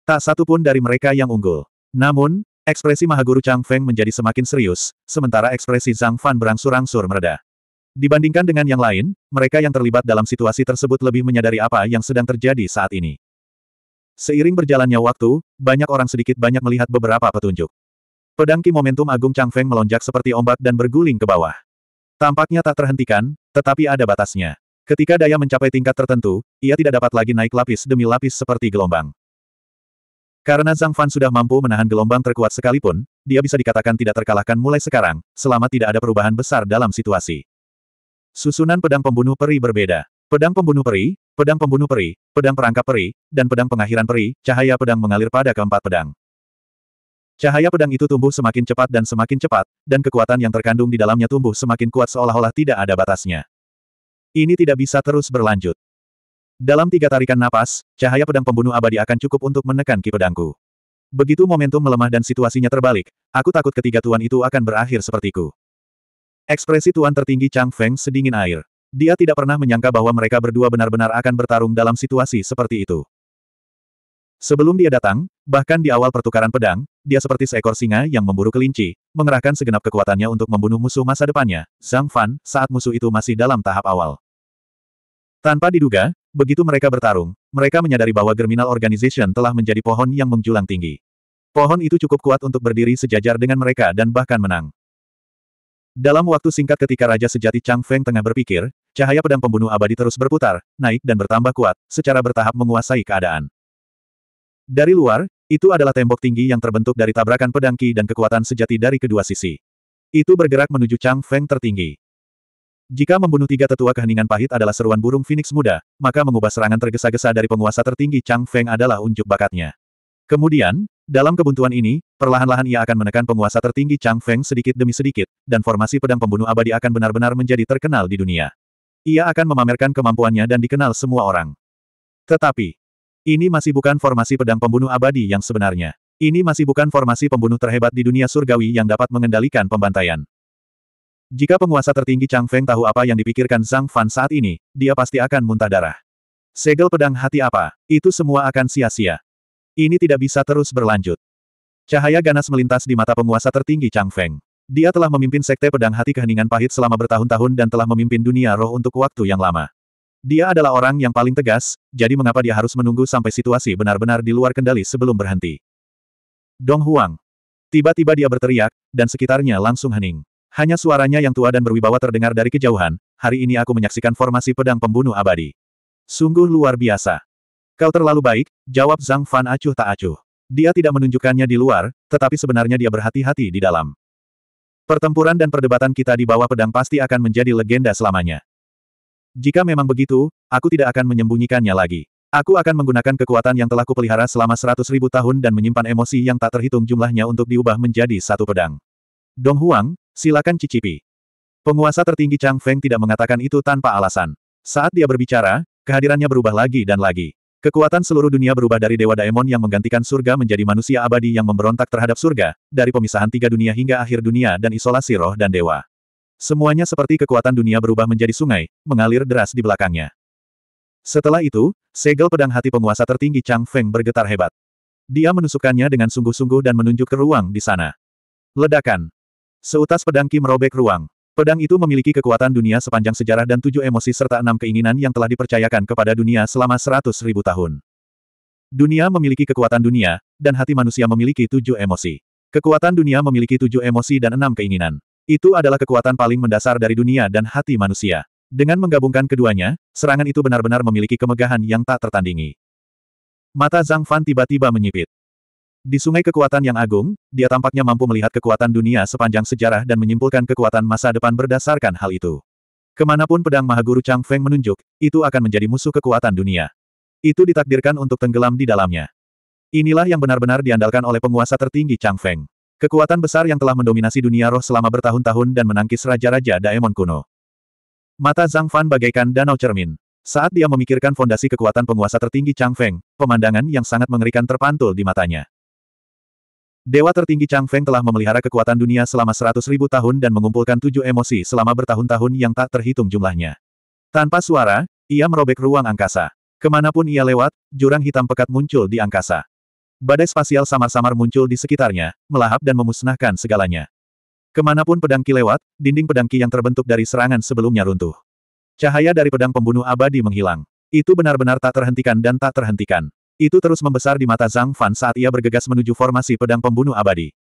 Tak satu pun dari mereka yang unggul. Namun, ekspresi Mahaguru Chang Feng menjadi semakin serius, sementara ekspresi Zhang Fan berangsur-angsur mereda. Dibandingkan dengan yang lain, mereka yang terlibat dalam situasi tersebut lebih menyadari apa yang sedang terjadi saat ini. Seiring berjalannya waktu, banyak orang sedikit banyak melihat beberapa petunjuk. Pedangki Momentum Agung Chang Feng melonjak seperti ombak dan berguling ke bawah. Tampaknya tak terhentikan, tetapi ada batasnya. Ketika daya mencapai tingkat tertentu, ia tidak dapat lagi naik lapis demi lapis seperti gelombang. Karena Zhang Fan sudah mampu menahan gelombang terkuat sekalipun, dia bisa dikatakan tidak terkalahkan mulai sekarang, selama tidak ada perubahan besar dalam situasi. Susunan pedang pembunuh peri berbeda. Pedang pembunuh peri, pedang pembunuh peri, pedang perangkap peri, dan pedang pengakhiran peri, cahaya pedang mengalir pada keempat pedang. Cahaya pedang itu tumbuh semakin cepat dan semakin cepat, dan kekuatan yang terkandung di dalamnya tumbuh semakin kuat seolah-olah tidak ada batasnya. Ini tidak bisa terus berlanjut. Dalam tiga tarikan napas, cahaya pedang pembunuh abadi akan cukup untuk menekan ki pedangku. Begitu momentum melemah dan situasinya terbalik, aku takut ketiga tuan itu akan berakhir sepertiku. Ekspresi tuan tertinggi Chang Feng sedingin air. Dia tidak pernah menyangka bahwa mereka berdua benar-benar akan bertarung dalam situasi seperti itu. Sebelum dia datang, bahkan di awal pertukaran pedang, dia seperti seekor singa yang memburu kelinci, mengerahkan segenap kekuatannya untuk membunuh musuh masa depannya, Zhang Fan, saat musuh itu masih dalam tahap awal. Tanpa diduga, begitu mereka bertarung, mereka menyadari bahwa Germinal Organization telah menjadi pohon yang menjulang tinggi. Pohon itu cukup kuat untuk berdiri sejajar dengan mereka dan bahkan menang. Dalam waktu singkat ketika Raja Sejati Chang Feng tengah berpikir, cahaya pedang pembunuh abadi terus berputar, naik dan bertambah kuat, secara bertahap menguasai keadaan. Dari luar, itu adalah tembok tinggi yang terbentuk dari tabrakan pedang Ki dan kekuatan sejati dari kedua sisi. Itu bergerak menuju Chang Feng tertinggi. Jika membunuh tiga tetua keheningan pahit adalah seruan burung Phoenix muda, maka mengubah serangan tergesa-gesa dari penguasa tertinggi Chang Feng adalah unjuk bakatnya. Kemudian, dalam kebuntuan ini, perlahan-lahan ia akan menekan penguasa tertinggi Chang Feng sedikit demi sedikit, dan formasi pedang pembunuh abadi akan benar-benar menjadi terkenal di dunia. Ia akan memamerkan kemampuannya dan dikenal semua orang. Tetapi, ini masih bukan formasi pedang pembunuh abadi yang sebenarnya. Ini masih bukan formasi pembunuh terhebat di dunia surgawi yang dapat mengendalikan pembantaian. Jika penguasa tertinggi Chang Feng tahu apa yang dipikirkan Zhang Fan saat ini, dia pasti akan muntah darah. Segel pedang hati apa, itu semua akan sia-sia. Ini tidak bisa terus berlanjut. Cahaya ganas melintas di mata penguasa tertinggi Chang Feng. Dia telah memimpin sekte pedang hati keheningan pahit selama bertahun-tahun dan telah memimpin dunia roh untuk waktu yang lama. Dia adalah orang yang paling tegas, jadi mengapa dia harus menunggu sampai situasi benar-benar di luar kendali sebelum berhenti? Dong Huang. Tiba-tiba dia berteriak, dan sekitarnya langsung hening. Hanya suaranya yang tua dan berwibawa terdengar dari kejauhan, hari ini aku menyaksikan formasi pedang pembunuh abadi. Sungguh luar biasa. Kau terlalu baik, jawab Zhang Fan acuh tak acuh. Dia tidak menunjukkannya di luar, tetapi sebenarnya dia berhati-hati di dalam. Pertempuran dan perdebatan kita di bawah pedang pasti akan menjadi legenda selamanya. Jika memang begitu, aku tidak akan menyembunyikannya lagi. Aku akan menggunakan kekuatan yang telah kupelihara selama seratus ribu tahun dan menyimpan emosi yang tak terhitung jumlahnya untuk diubah menjadi satu pedang. Dong Huang, silakan cicipi. Penguasa tertinggi Chang Feng tidak mengatakan itu tanpa alasan. Saat dia berbicara, kehadirannya berubah lagi dan lagi. Kekuatan seluruh dunia berubah dari Dewa Daemon yang menggantikan surga menjadi manusia abadi yang memberontak terhadap surga, dari pemisahan tiga dunia hingga akhir dunia dan isolasi roh dan dewa. Semuanya seperti kekuatan dunia berubah menjadi sungai, mengalir deras di belakangnya. Setelah itu, segel pedang hati penguasa tertinggi Chang Feng bergetar hebat. Dia menusukkannya dengan sungguh-sungguh dan menunjuk ke ruang di sana. Ledakan. Seutas pedang Kim merobek ruang. Pedang itu memiliki kekuatan dunia sepanjang sejarah dan tujuh emosi serta enam keinginan yang telah dipercayakan kepada dunia selama seratus ribu tahun. Dunia memiliki kekuatan dunia, dan hati manusia memiliki tujuh emosi. Kekuatan dunia memiliki tujuh emosi dan enam keinginan. Itu adalah kekuatan paling mendasar dari dunia dan hati manusia. Dengan menggabungkan keduanya, serangan itu benar-benar memiliki kemegahan yang tak tertandingi. Mata Zhang Fan tiba-tiba menyipit. Di sungai kekuatan yang agung, dia tampaknya mampu melihat kekuatan dunia sepanjang sejarah dan menyimpulkan kekuatan masa depan berdasarkan hal itu. Kemanapun pedang Mahaguru Chang Feng menunjuk, itu akan menjadi musuh kekuatan dunia. Itu ditakdirkan untuk tenggelam di dalamnya. Inilah yang benar-benar diandalkan oleh penguasa tertinggi Chang Feng. Kekuatan besar yang telah mendominasi dunia roh selama bertahun-tahun dan menangkis raja-raja Daemon kuno. Mata Zhang Fan bagaikan danau cermin. Saat dia memikirkan fondasi kekuatan penguasa tertinggi Chang Feng, pemandangan yang sangat mengerikan terpantul di matanya. Dewa tertinggi Chang Feng telah memelihara kekuatan dunia selama seratus ribu tahun dan mengumpulkan tujuh emosi selama bertahun-tahun yang tak terhitung jumlahnya. Tanpa suara, ia merobek ruang angkasa. Kemanapun ia lewat, jurang hitam pekat muncul di angkasa. Badai spasial samar-samar muncul di sekitarnya, melahap dan memusnahkan segalanya. Kemanapun pedang Ki lewat, dinding pedang Ki yang terbentuk dari serangan sebelumnya runtuh. Cahaya dari pedang pembunuh abadi menghilang. Itu benar-benar tak terhentikan dan tak terhentikan. Itu terus membesar di mata Zhang Fan saat ia bergegas menuju formasi pedang pembunuh abadi.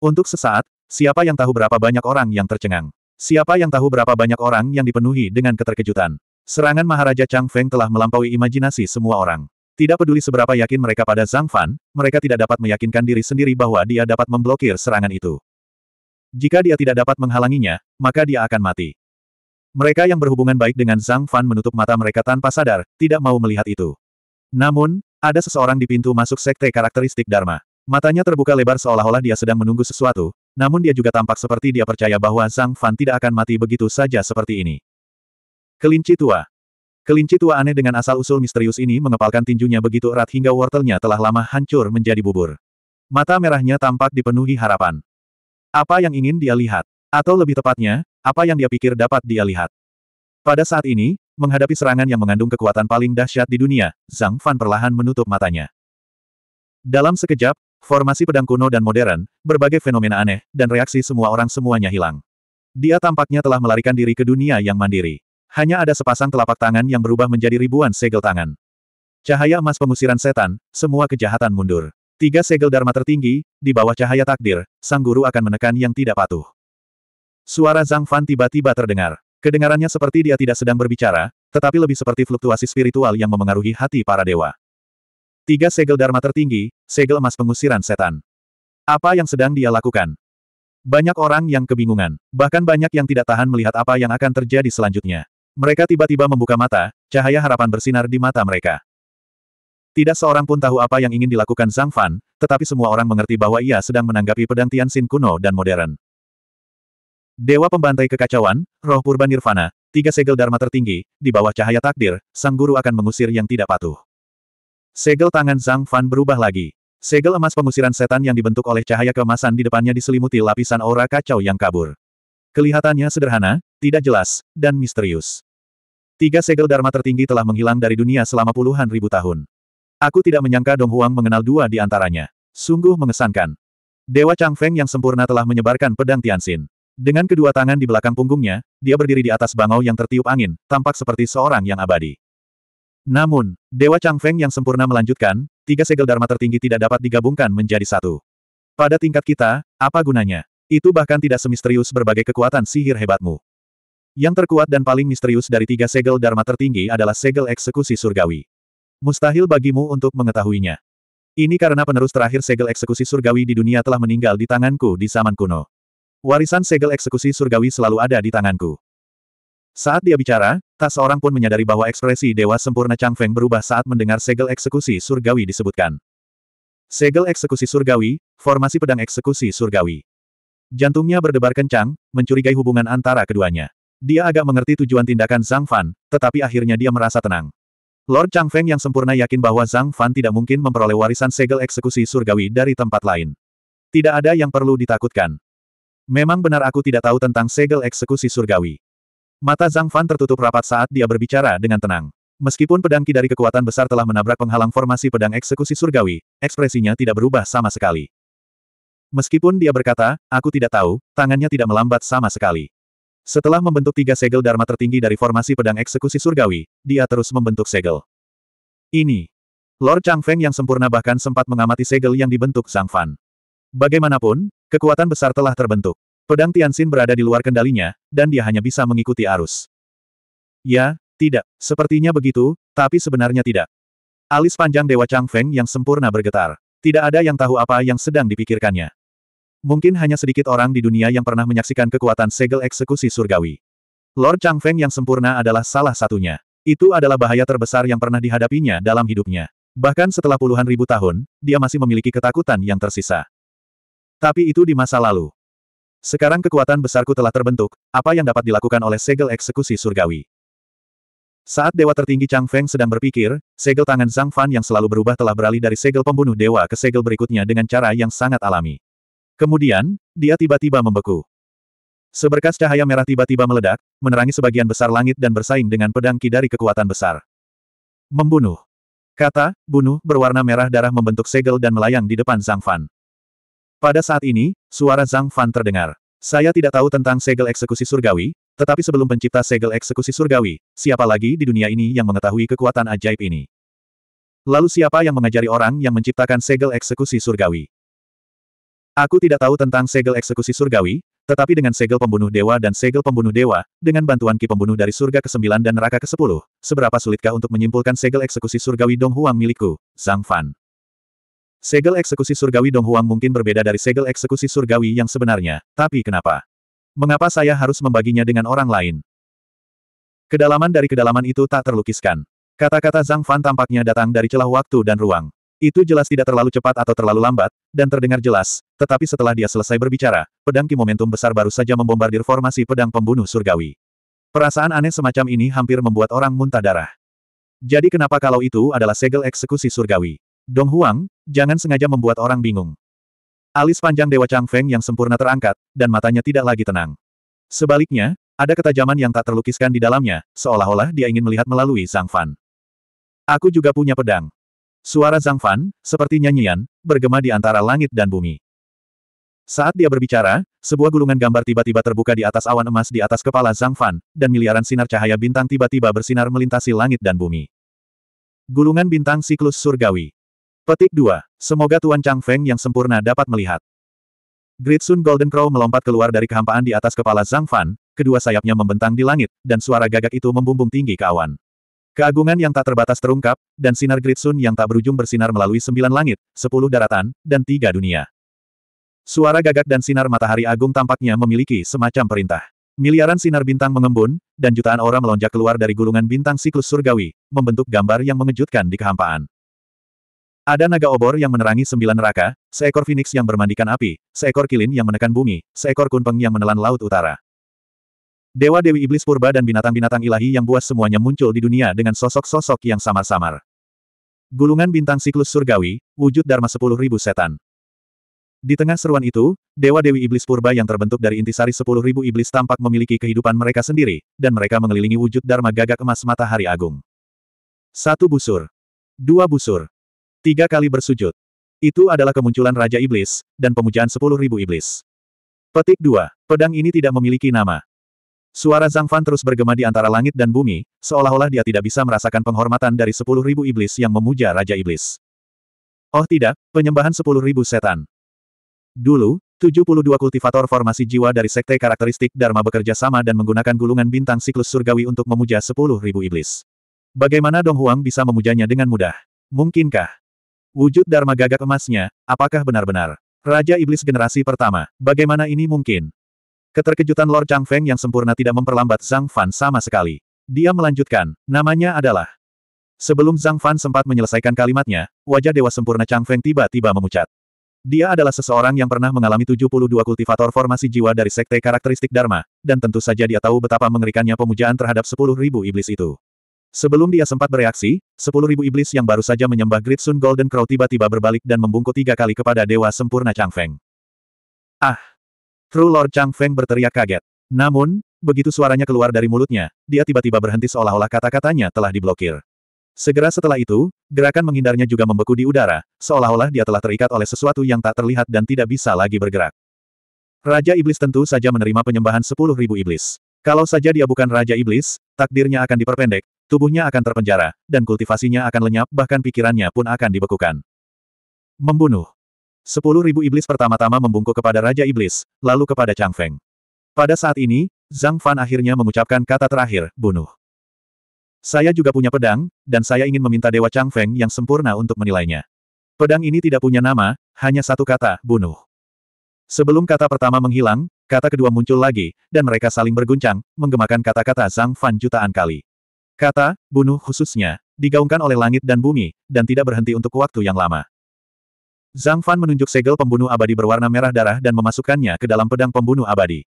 Untuk sesaat, siapa yang tahu berapa banyak orang yang tercengang? Siapa yang tahu berapa banyak orang yang dipenuhi dengan keterkejutan? Serangan Maharaja Chang Feng telah melampaui imajinasi semua orang. Tidak peduli seberapa yakin mereka pada Zhang Fan, mereka tidak dapat meyakinkan diri sendiri bahwa dia dapat memblokir serangan itu. Jika dia tidak dapat menghalanginya, maka dia akan mati. Mereka yang berhubungan baik dengan Zhang Fan menutup mata mereka tanpa sadar, tidak mau melihat itu. Namun, ada seseorang di pintu masuk sekte karakteristik Dharma. Matanya terbuka lebar seolah-olah dia sedang menunggu sesuatu, namun dia juga tampak seperti dia percaya bahwa Zhang Fan tidak akan mati begitu saja seperti ini. Kelinci tua. Kelinci tua aneh dengan asal-usul misterius ini mengepalkan tinjunya begitu erat hingga wortelnya telah lama hancur menjadi bubur. Mata merahnya tampak dipenuhi harapan. Apa yang ingin dia lihat? Atau lebih tepatnya, apa yang dia pikir dapat dia lihat? Pada saat ini, Menghadapi serangan yang mengandung kekuatan paling dahsyat di dunia, Zhang Fan perlahan menutup matanya. Dalam sekejap, formasi pedang kuno dan modern, berbagai fenomena aneh, dan reaksi semua orang semuanya hilang. Dia tampaknya telah melarikan diri ke dunia yang mandiri. Hanya ada sepasang telapak tangan yang berubah menjadi ribuan segel tangan. Cahaya emas pengusiran setan, semua kejahatan mundur. Tiga segel dharma tertinggi, di bawah cahaya takdir, sang guru akan menekan yang tidak patuh. Suara Zhang Fan tiba-tiba terdengar. Kedengarannya seperti dia tidak sedang berbicara, tetapi lebih seperti fluktuasi spiritual yang memengaruhi hati para dewa. Tiga segel Dharma tertinggi, segel emas pengusiran setan. Apa yang sedang dia lakukan? Banyak orang yang kebingungan, bahkan banyak yang tidak tahan melihat apa yang akan terjadi selanjutnya. Mereka tiba-tiba membuka mata, cahaya harapan bersinar di mata mereka. Tidak seorang pun tahu apa yang ingin dilakukan Zhang Fan, tetapi semua orang mengerti bahwa ia sedang menanggapi pedang Tian Xin kuno dan modern. Dewa pembantai kekacauan, roh purba nirvana, tiga segel dharma tertinggi, di bawah cahaya takdir, sang guru akan mengusir yang tidak patuh. Segel tangan Zhang Fan berubah lagi. Segel emas pengusiran setan yang dibentuk oleh cahaya keemasan di depannya diselimuti lapisan aura kacau yang kabur. Kelihatannya sederhana, tidak jelas, dan misterius. Tiga segel dharma tertinggi telah menghilang dari dunia selama puluhan ribu tahun. Aku tidak menyangka Dong Huang mengenal dua di antaranya. Sungguh mengesankan. Dewa Chang Feng yang sempurna telah menyebarkan pedang Tianxin. Dengan kedua tangan di belakang punggungnya, dia berdiri di atas bangau yang tertiup angin, tampak seperti seorang yang abadi. Namun, Dewa Chang Feng yang sempurna melanjutkan, tiga segel Dharma tertinggi tidak dapat digabungkan menjadi satu. Pada tingkat kita, apa gunanya? Itu bahkan tidak semisterius berbagai kekuatan sihir hebatmu. Yang terkuat dan paling misterius dari tiga segel Dharma tertinggi adalah segel eksekusi surgawi. Mustahil bagimu untuk mengetahuinya. Ini karena penerus terakhir segel eksekusi surgawi di dunia telah meninggal di tanganku di zaman kuno. Warisan segel eksekusi surgawi selalu ada di tanganku. Saat dia bicara, tak seorang pun menyadari bahwa ekspresi Dewa Sempurna Chang Feng berubah saat mendengar segel eksekusi surgawi disebutkan. Segel eksekusi surgawi, formasi pedang eksekusi surgawi. Jantungnya berdebar kencang, mencurigai hubungan antara keduanya. Dia agak mengerti tujuan tindakan Zhang Fan, tetapi akhirnya dia merasa tenang. Lord Chang Feng yang sempurna yakin bahwa Zhang Fan tidak mungkin memperoleh warisan segel eksekusi surgawi dari tempat lain. Tidak ada yang perlu ditakutkan. Memang benar aku tidak tahu tentang segel eksekusi surgawi. Mata Zhang Fan tertutup rapat saat dia berbicara dengan tenang. Meskipun pedang ki dari kekuatan besar telah menabrak penghalang formasi pedang eksekusi surgawi, ekspresinya tidak berubah sama sekali. Meskipun dia berkata, aku tidak tahu, tangannya tidak melambat sama sekali. Setelah membentuk tiga segel dharma tertinggi dari formasi pedang eksekusi surgawi, dia terus membentuk segel. Ini. Lord Chang Feng yang sempurna bahkan sempat mengamati segel yang dibentuk Zhang Fan. Bagaimanapun, kekuatan besar telah terbentuk. Pedang Tianxin berada di luar kendalinya, dan dia hanya bisa mengikuti arus. Ya, tidak, sepertinya begitu, tapi sebenarnya tidak. Alis panjang Dewa Chang Feng yang sempurna bergetar. Tidak ada yang tahu apa yang sedang dipikirkannya. Mungkin hanya sedikit orang di dunia yang pernah menyaksikan kekuatan segel eksekusi surgawi. Lord Chang Feng yang sempurna adalah salah satunya. Itu adalah bahaya terbesar yang pernah dihadapinya dalam hidupnya. Bahkan setelah puluhan ribu tahun, dia masih memiliki ketakutan yang tersisa. Tapi itu di masa lalu. Sekarang kekuatan besarku telah terbentuk, apa yang dapat dilakukan oleh segel eksekusi surgawi? Saat dewa tertinggi Chang Feng sedang berpikir, segel tangan Zhang Fan yang selalu berubah telah beralih dari segel pembunuh dewa ke segel berikutnya dengan cara yang sangat alami. Kemudian, dia tiba-tiba membeku. Seberkas cahaya merah tiba-tiba meledak, menerangi sebagian besar langit dan bersaing dengan pedang ki dari kekuatan besar. Membunuh. Kata, bunuh, berwarna merah darah membentuk segel dan melayang di depan Zhang Fan. Pada saat ini, suara Zhang Fan terdengar. Saya tidak tahu tentang segel eksekusi surgawi, tetapi sebelum pencipta segel eksekusi surgawi, siapa lagi di dunia ini yang mengetahui kekuatan ajaib ini? Lalu siapa yang mengajari orang yang menciptakan segel eksekusi surgawi? Aku tidak tahu tentang segel eksekusi surgawi, tetapi dengan segel pembunuh dewa dan segel pembunuh dewa, dengan bantuan ki pembunuh dari surga ke-9 dan neraka ke-10, seberapa sulitkah untuk menyimpulkan segel eksekusi surgawi Dong Huang milikku, Zhang Fan? Segel eksekusi surgawi Dong Huang mungkin berbeda dari segel eksekusi surgawi yang sebenarnya, tapi kenapa? Mengapa saya harus membaginya dengan orang lain? Kedalaman dari kedalaman itu tak terlukiskan. Kata-kata Zhang Fan tampaknya datang dari celah waktu dan ruang. Itu jelas tidak terlalu cepat atau terlalu lambat, dan terdengar jelas, tetapi setelah dia selesai berbicara, pedang Ki Momentum besar baru saja membombardir formasi pedang pembunuh surgawi. Perasaan aneh semacam ini hampir membuat orang muntah darah. Jadi kenapa kalau itu adalah segel eksekusi surgawi? Dong Huang, jangan sengaja membuat orang bingung. Alis panjang Dewa Chang Feng yang sempurna terangkat, dan matanya tidak lagi tenang. Sebaliknya, ada ketajaman yang tak terlukiskan di dalamnya, seolah-olah dia ingin melihat melalui Zhang Fan. Aku juga punya pedang. Suara Zhang Fan, seperti nyanyian, bergema di antara langit dan bumi. Saat dia berbicara, sebuah gulungan gambar tiba-tiba terbuka di atas awan emas di atas kepala Zhang Fan, dan miliaran sinar cahaya bintang tiba-tiba bersinar melintasi langit dan bumi. Gulungan bintang siklus surgawi. Petik 2. Semoga Tuan Chang Feng yang sempurna dapat melihat. Great Sun Golden Crow melompat keluar dari kehampaan di atas kepala Zhang Fan, kedua sayapnya membentang di langit, dan suara gagak itu membumbung tinggi ke awan. Keagungan yang tak terbatas terungkap, dan sinar Great Sun yang tak berujung bersinar melalui sembilan langit, sepuluh daratan, dan tiga dunia. Suara gagak dan sinar matahari agung tampaknya memiliki semacam perintah. Miliaran sinar bintang mengembun, dan jutaan orang melonjak keluar dari gulungan bintang siklus surgawi, membentuk gambar yang mengejutkan di kehampaan. Ada naga obor yang menerangi sembilan neraka, seekor phoenix yang bermandikan api, seekor kilin yang menekan bumi, seekor kunpeng yang menelan laut utara. Dewa-dewi iblis purba dan binatang-binatang ilahi yang buas semuanya muncul di dunia dengan sosok-sosok yang samar-samar. Gulungan bintang siklus surgawi, wujud Dharma sepuluh ribu setan. Di tengah seruan itu, dewa-dewi iblis purba yang terbentuk dari intisari sepuluh ribu iblis tampak memiliki kehidupan mereka sendiri, dan mereka mengelilingi wujud Dharma gagak emas matahari agung. Satu busur. Dua busur. Tiga kali bersujud. Itu adalah kemunculan Raja Iblis, dan pemujaan sepuluh ribu iblis. Petik 2. Pedang ini tidak memiliki nama. Suara Zhang Fan terus bergema di antara langit dan bumi, seolah-olah dia tidak bisa merasakan penghormatan dari sepuluh ribu iblis yang memuja Raja Iblis. Oh tidak, penyembahan sepuluh ribu setan. Dulu, 72 kultivator formasi jiwa dari sekte karakteristik Dharma bekerja sama dan menggunakan gulungan bintang siklus surgawi untuk memuja sepuluh ribu iblis. Bagaimana Dong Huang bisa memujanya dengan mudah? Mungkinkah? Wujud Dharma gagak emasnya, apakah benar-benar? Raja Iblis generasi pertama, bagaimana ini mungkin? Keterkejutan Lord Chang Feng yang sempurna tidak memperlambat Zhang Fan sama sekali. Dia melanjutkan, namanya adalah. Sebelum Zhang Fan sempat menyelesaikan kalimatnya, wajah Dewa Sempurna Chang Feng tiba-tiba memucat. Dia adalah seseorang yang pernah mengalami 72 kultivator formasi jiwa dari sekte karakteristik Dharma, dan tentu saja dia tahu betapa mengerikannya pemujaan terhadap 10.000 iblis itu. Sebelum dia sempat bereaksi, 10.000 iblis yang baru saja menyembah Great Sun Golden Crow tiba-tiba berbalik dan membungkuk tiga kali kepada Dewa Sempurna Chang Feng. Ah! True Lord Chang Feng berteriak kaget. Namun, begitu suaranya keluar dari mulutnya, dia tiba-tiba berhenti seolah-olah kata-katanya telah diblokir. Segera setelah itu, gerakan menghindarnya juga membeku di udara, seolah-olah dia telah terikat oleh sesuatu yang tak terlihat dan tidak bisa lagi bergerak. Raja Iblis tentu saja menerima penyembahan 10.000 iblis. Kalau saja dia bukan Raja Iblis, takdirnya akan diperpendek, tubuhnya akan terpenjara, dan kultivasinya akan lenyap bahkan pikirannya pun akan dibekukan. Membunuh. Sepuluh ribu iblis pertama-tama membungkuk kepada Raja Iblis, lalu kepada Chang Feng. Pada saat ini, Zhang Fan akhirnya mengucapkan kata terakhir, bunuh. Saya juga punya pedang, dan saya ingin meminta Dewa Chang Feng yang sempurna untuk menilainya. Pedang ini tidak punya nama, hanya satu kata, bunuh. Sebelum kata pertama menghilang, kata kedua muncul lagi, dan mereka saling berguncang, menggemakan kata-kata Zhang Fan jutaan kali. Kata, bunuh khususnya, digaungkan oleh langit dan bumi, dan tidak berhenti untuk waktu yang lama. Zhang Fan menunjuk segel pembunuh abadi berwarna merah darah dan memasukkannya ke dalam pedang pembunuh abadi.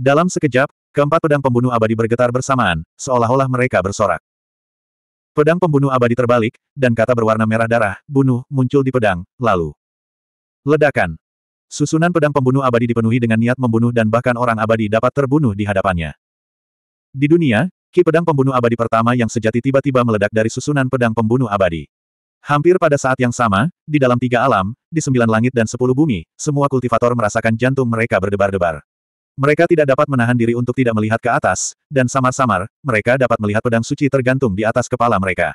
Dalam sekejap, keempat pedang pembunuh abadi bergetar bersamaan, seolah-olah mereka bersorak. Pedang pembunuh abadi terbalik, dan kata berwarna merah darah, bunuh, muncul di pedang, lalu. Ledakan. Susunan pedang pembunuh abadi dipenuhi dengan niat membunuh dan bahkan orang abadi dapat terbunuh di hadapannya. Di dunia, Ki pedang pembunuh abadi pertama yang sejati tiba-tiba meledak dari susunan pedang pembunuh abadi. Hampir pada saat yang sama, di dalam tiga alam, di sembilan langit dan sepuluh bumi, semua kultivator merasakan jantung mereka berdebar-debar. Mereka tidak dapat menahan diri untuk tidak melihat ke atas, dan samar-samar, mereka dapat melihat pedang suci tergantung di atas kepala mereka.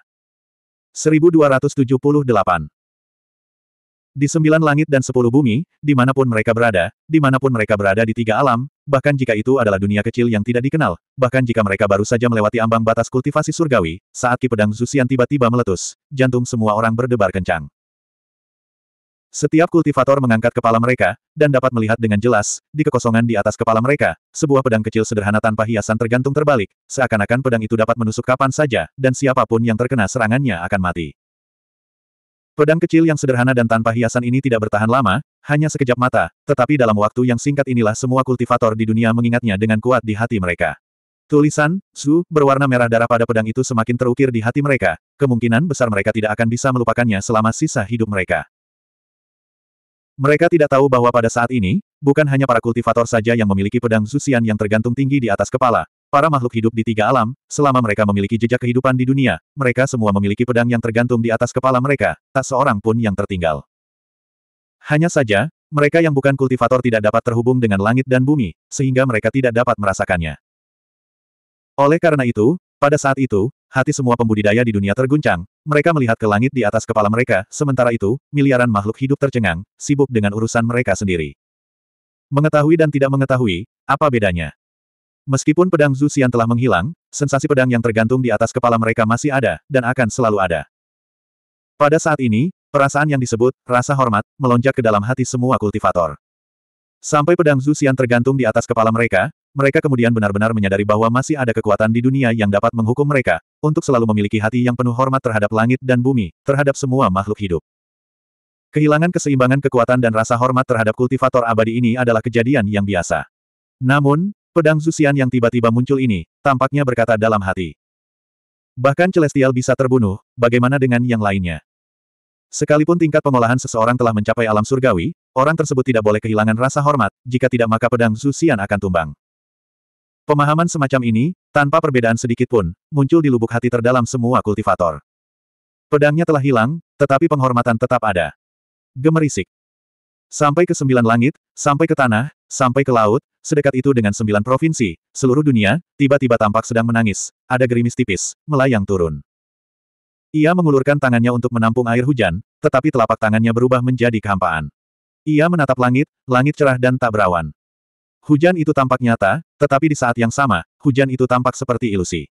1278 di sembilan langit dan sepuluh bumi, dimanapun mereka berada, dimanapun mereka berada di tiga alam, bahkan jika itu adalah dunia kecil yang tidak dikenal, bahkan jika mereka baru saja melewati ambang batas kultivasi surgawi, saat ki pedang Zusian tiba-tiba meletus, jantung semua orang berdebar kencang. Setiap kultivator mengangkat kepala mereka, dan dapat melihat dengan jelas, di kekosongan di atas kepala mereka, sebuah pedang kecil sederhana tanpa hiasan tergantung terbalik, seakan-akan pedang itu dapat menusuk kapan saja, dan siapapun yang terkena serangannya akan mati. Pedang kecil yang sederhana dan tanpa hiasan ini tidak bertahan lama, hanya sekejap mata, tetapi dalam waktu yang singkat inilah semua kultivator di dunia mengingatnya dengan kuat di hati mereka. Tulisan, Su, berwarna merah darah pada pedang itu semakin terukir di hati mereka, kemungkinan besar mereka tidak akan bisa melupakannya selama sisa hidup mereka. Mereka tidak tahu bahwa pada saat ini, bukan hanya para kultivator saja yang memiliki pedang Zusian yang tergantung tinggi di atas kepala, Para makhluk hidup di tiga alam, selama mereka memiliki jejak kehidupan di dunia, mereka semua memiliki pedang yang tergantung di atas kepala mereka, tak seorang pun yang tertinggal. Hanya saja, mereka yang bukan kultivator tidak dapat terhubung dengan langit dan bumi, sehingga mereka tidak dapat merasakannya. Oleh karena itu, pada saat itu, hati semua pembudidaya di dunia terguncang, mereka melihat ke langit di atas kepala mereka, sementara itu, miliaran makhluk hidup tercengang, sibuk dengan urusan mereka sendiri. Mengetahui dan tidak mengetahui, apa bedanya? Meskipun pedang Zhu telah menghilang, sensasi pedang yang tergantung di atas kepala mereka masih ada, dan akan selalu ada. Pada saat ini, perasaan yang disebut, rasa hormat, melonjak ke dalam hati semua kultivator. Sampai pedang Zhu tergantung di atas kepala mereka, mereka kemudian benar-benar menyadari bahwa masih ada kekuatan di dunia yang dapat menghukum mereka, untuk selalu memiliki hati yang penuh hormat terhadap langit dan bumi, terhadap semua makhluk hidup. Kehilangan keseimbangan kekuatan dan rasa hormat terhadap kultivator abadi ini adalah kejadian yang biasa. Namun, Pedang Zusian yang tiba-tiba muncul ini, tampaknya berkata dalam hati. Bahkan Celestial bisa terbunuh, bagaimana dengan yang lainnya? Sekalipun tingkat pengolahan seseorang telah mencapai alam surgawi, orang tersebut tidak boleh kehilangan rasa hormat, jika tidak maka pedang Zusian akan tumbang. Pemahaman semacam ini, tanpa perbedaan sedikit pun, muncul di lubuk hati terdalam semua kultivator. Pedangnya telah hilang, tetapi penghormatan tetap ada. Gemerisik. Sampai ke sembilan langit, sampai ke tanah, sampai ke laut, sedekat itu dengan sembilan provinsi, seluruh dunia, tiba-tiba tampak sedang menangis, ada gerimis tipis, melayang turun. Ia mengulurkan tangannya untuk menampung air hujan, tetapi telapak tangannya berubah menjadi kehampaan. Ia menatap langit, langit cerah dan tak berawan. Hujan itu tampak nyata, tetapi di saat yang sama, hujan itu tampak seperti ilusi.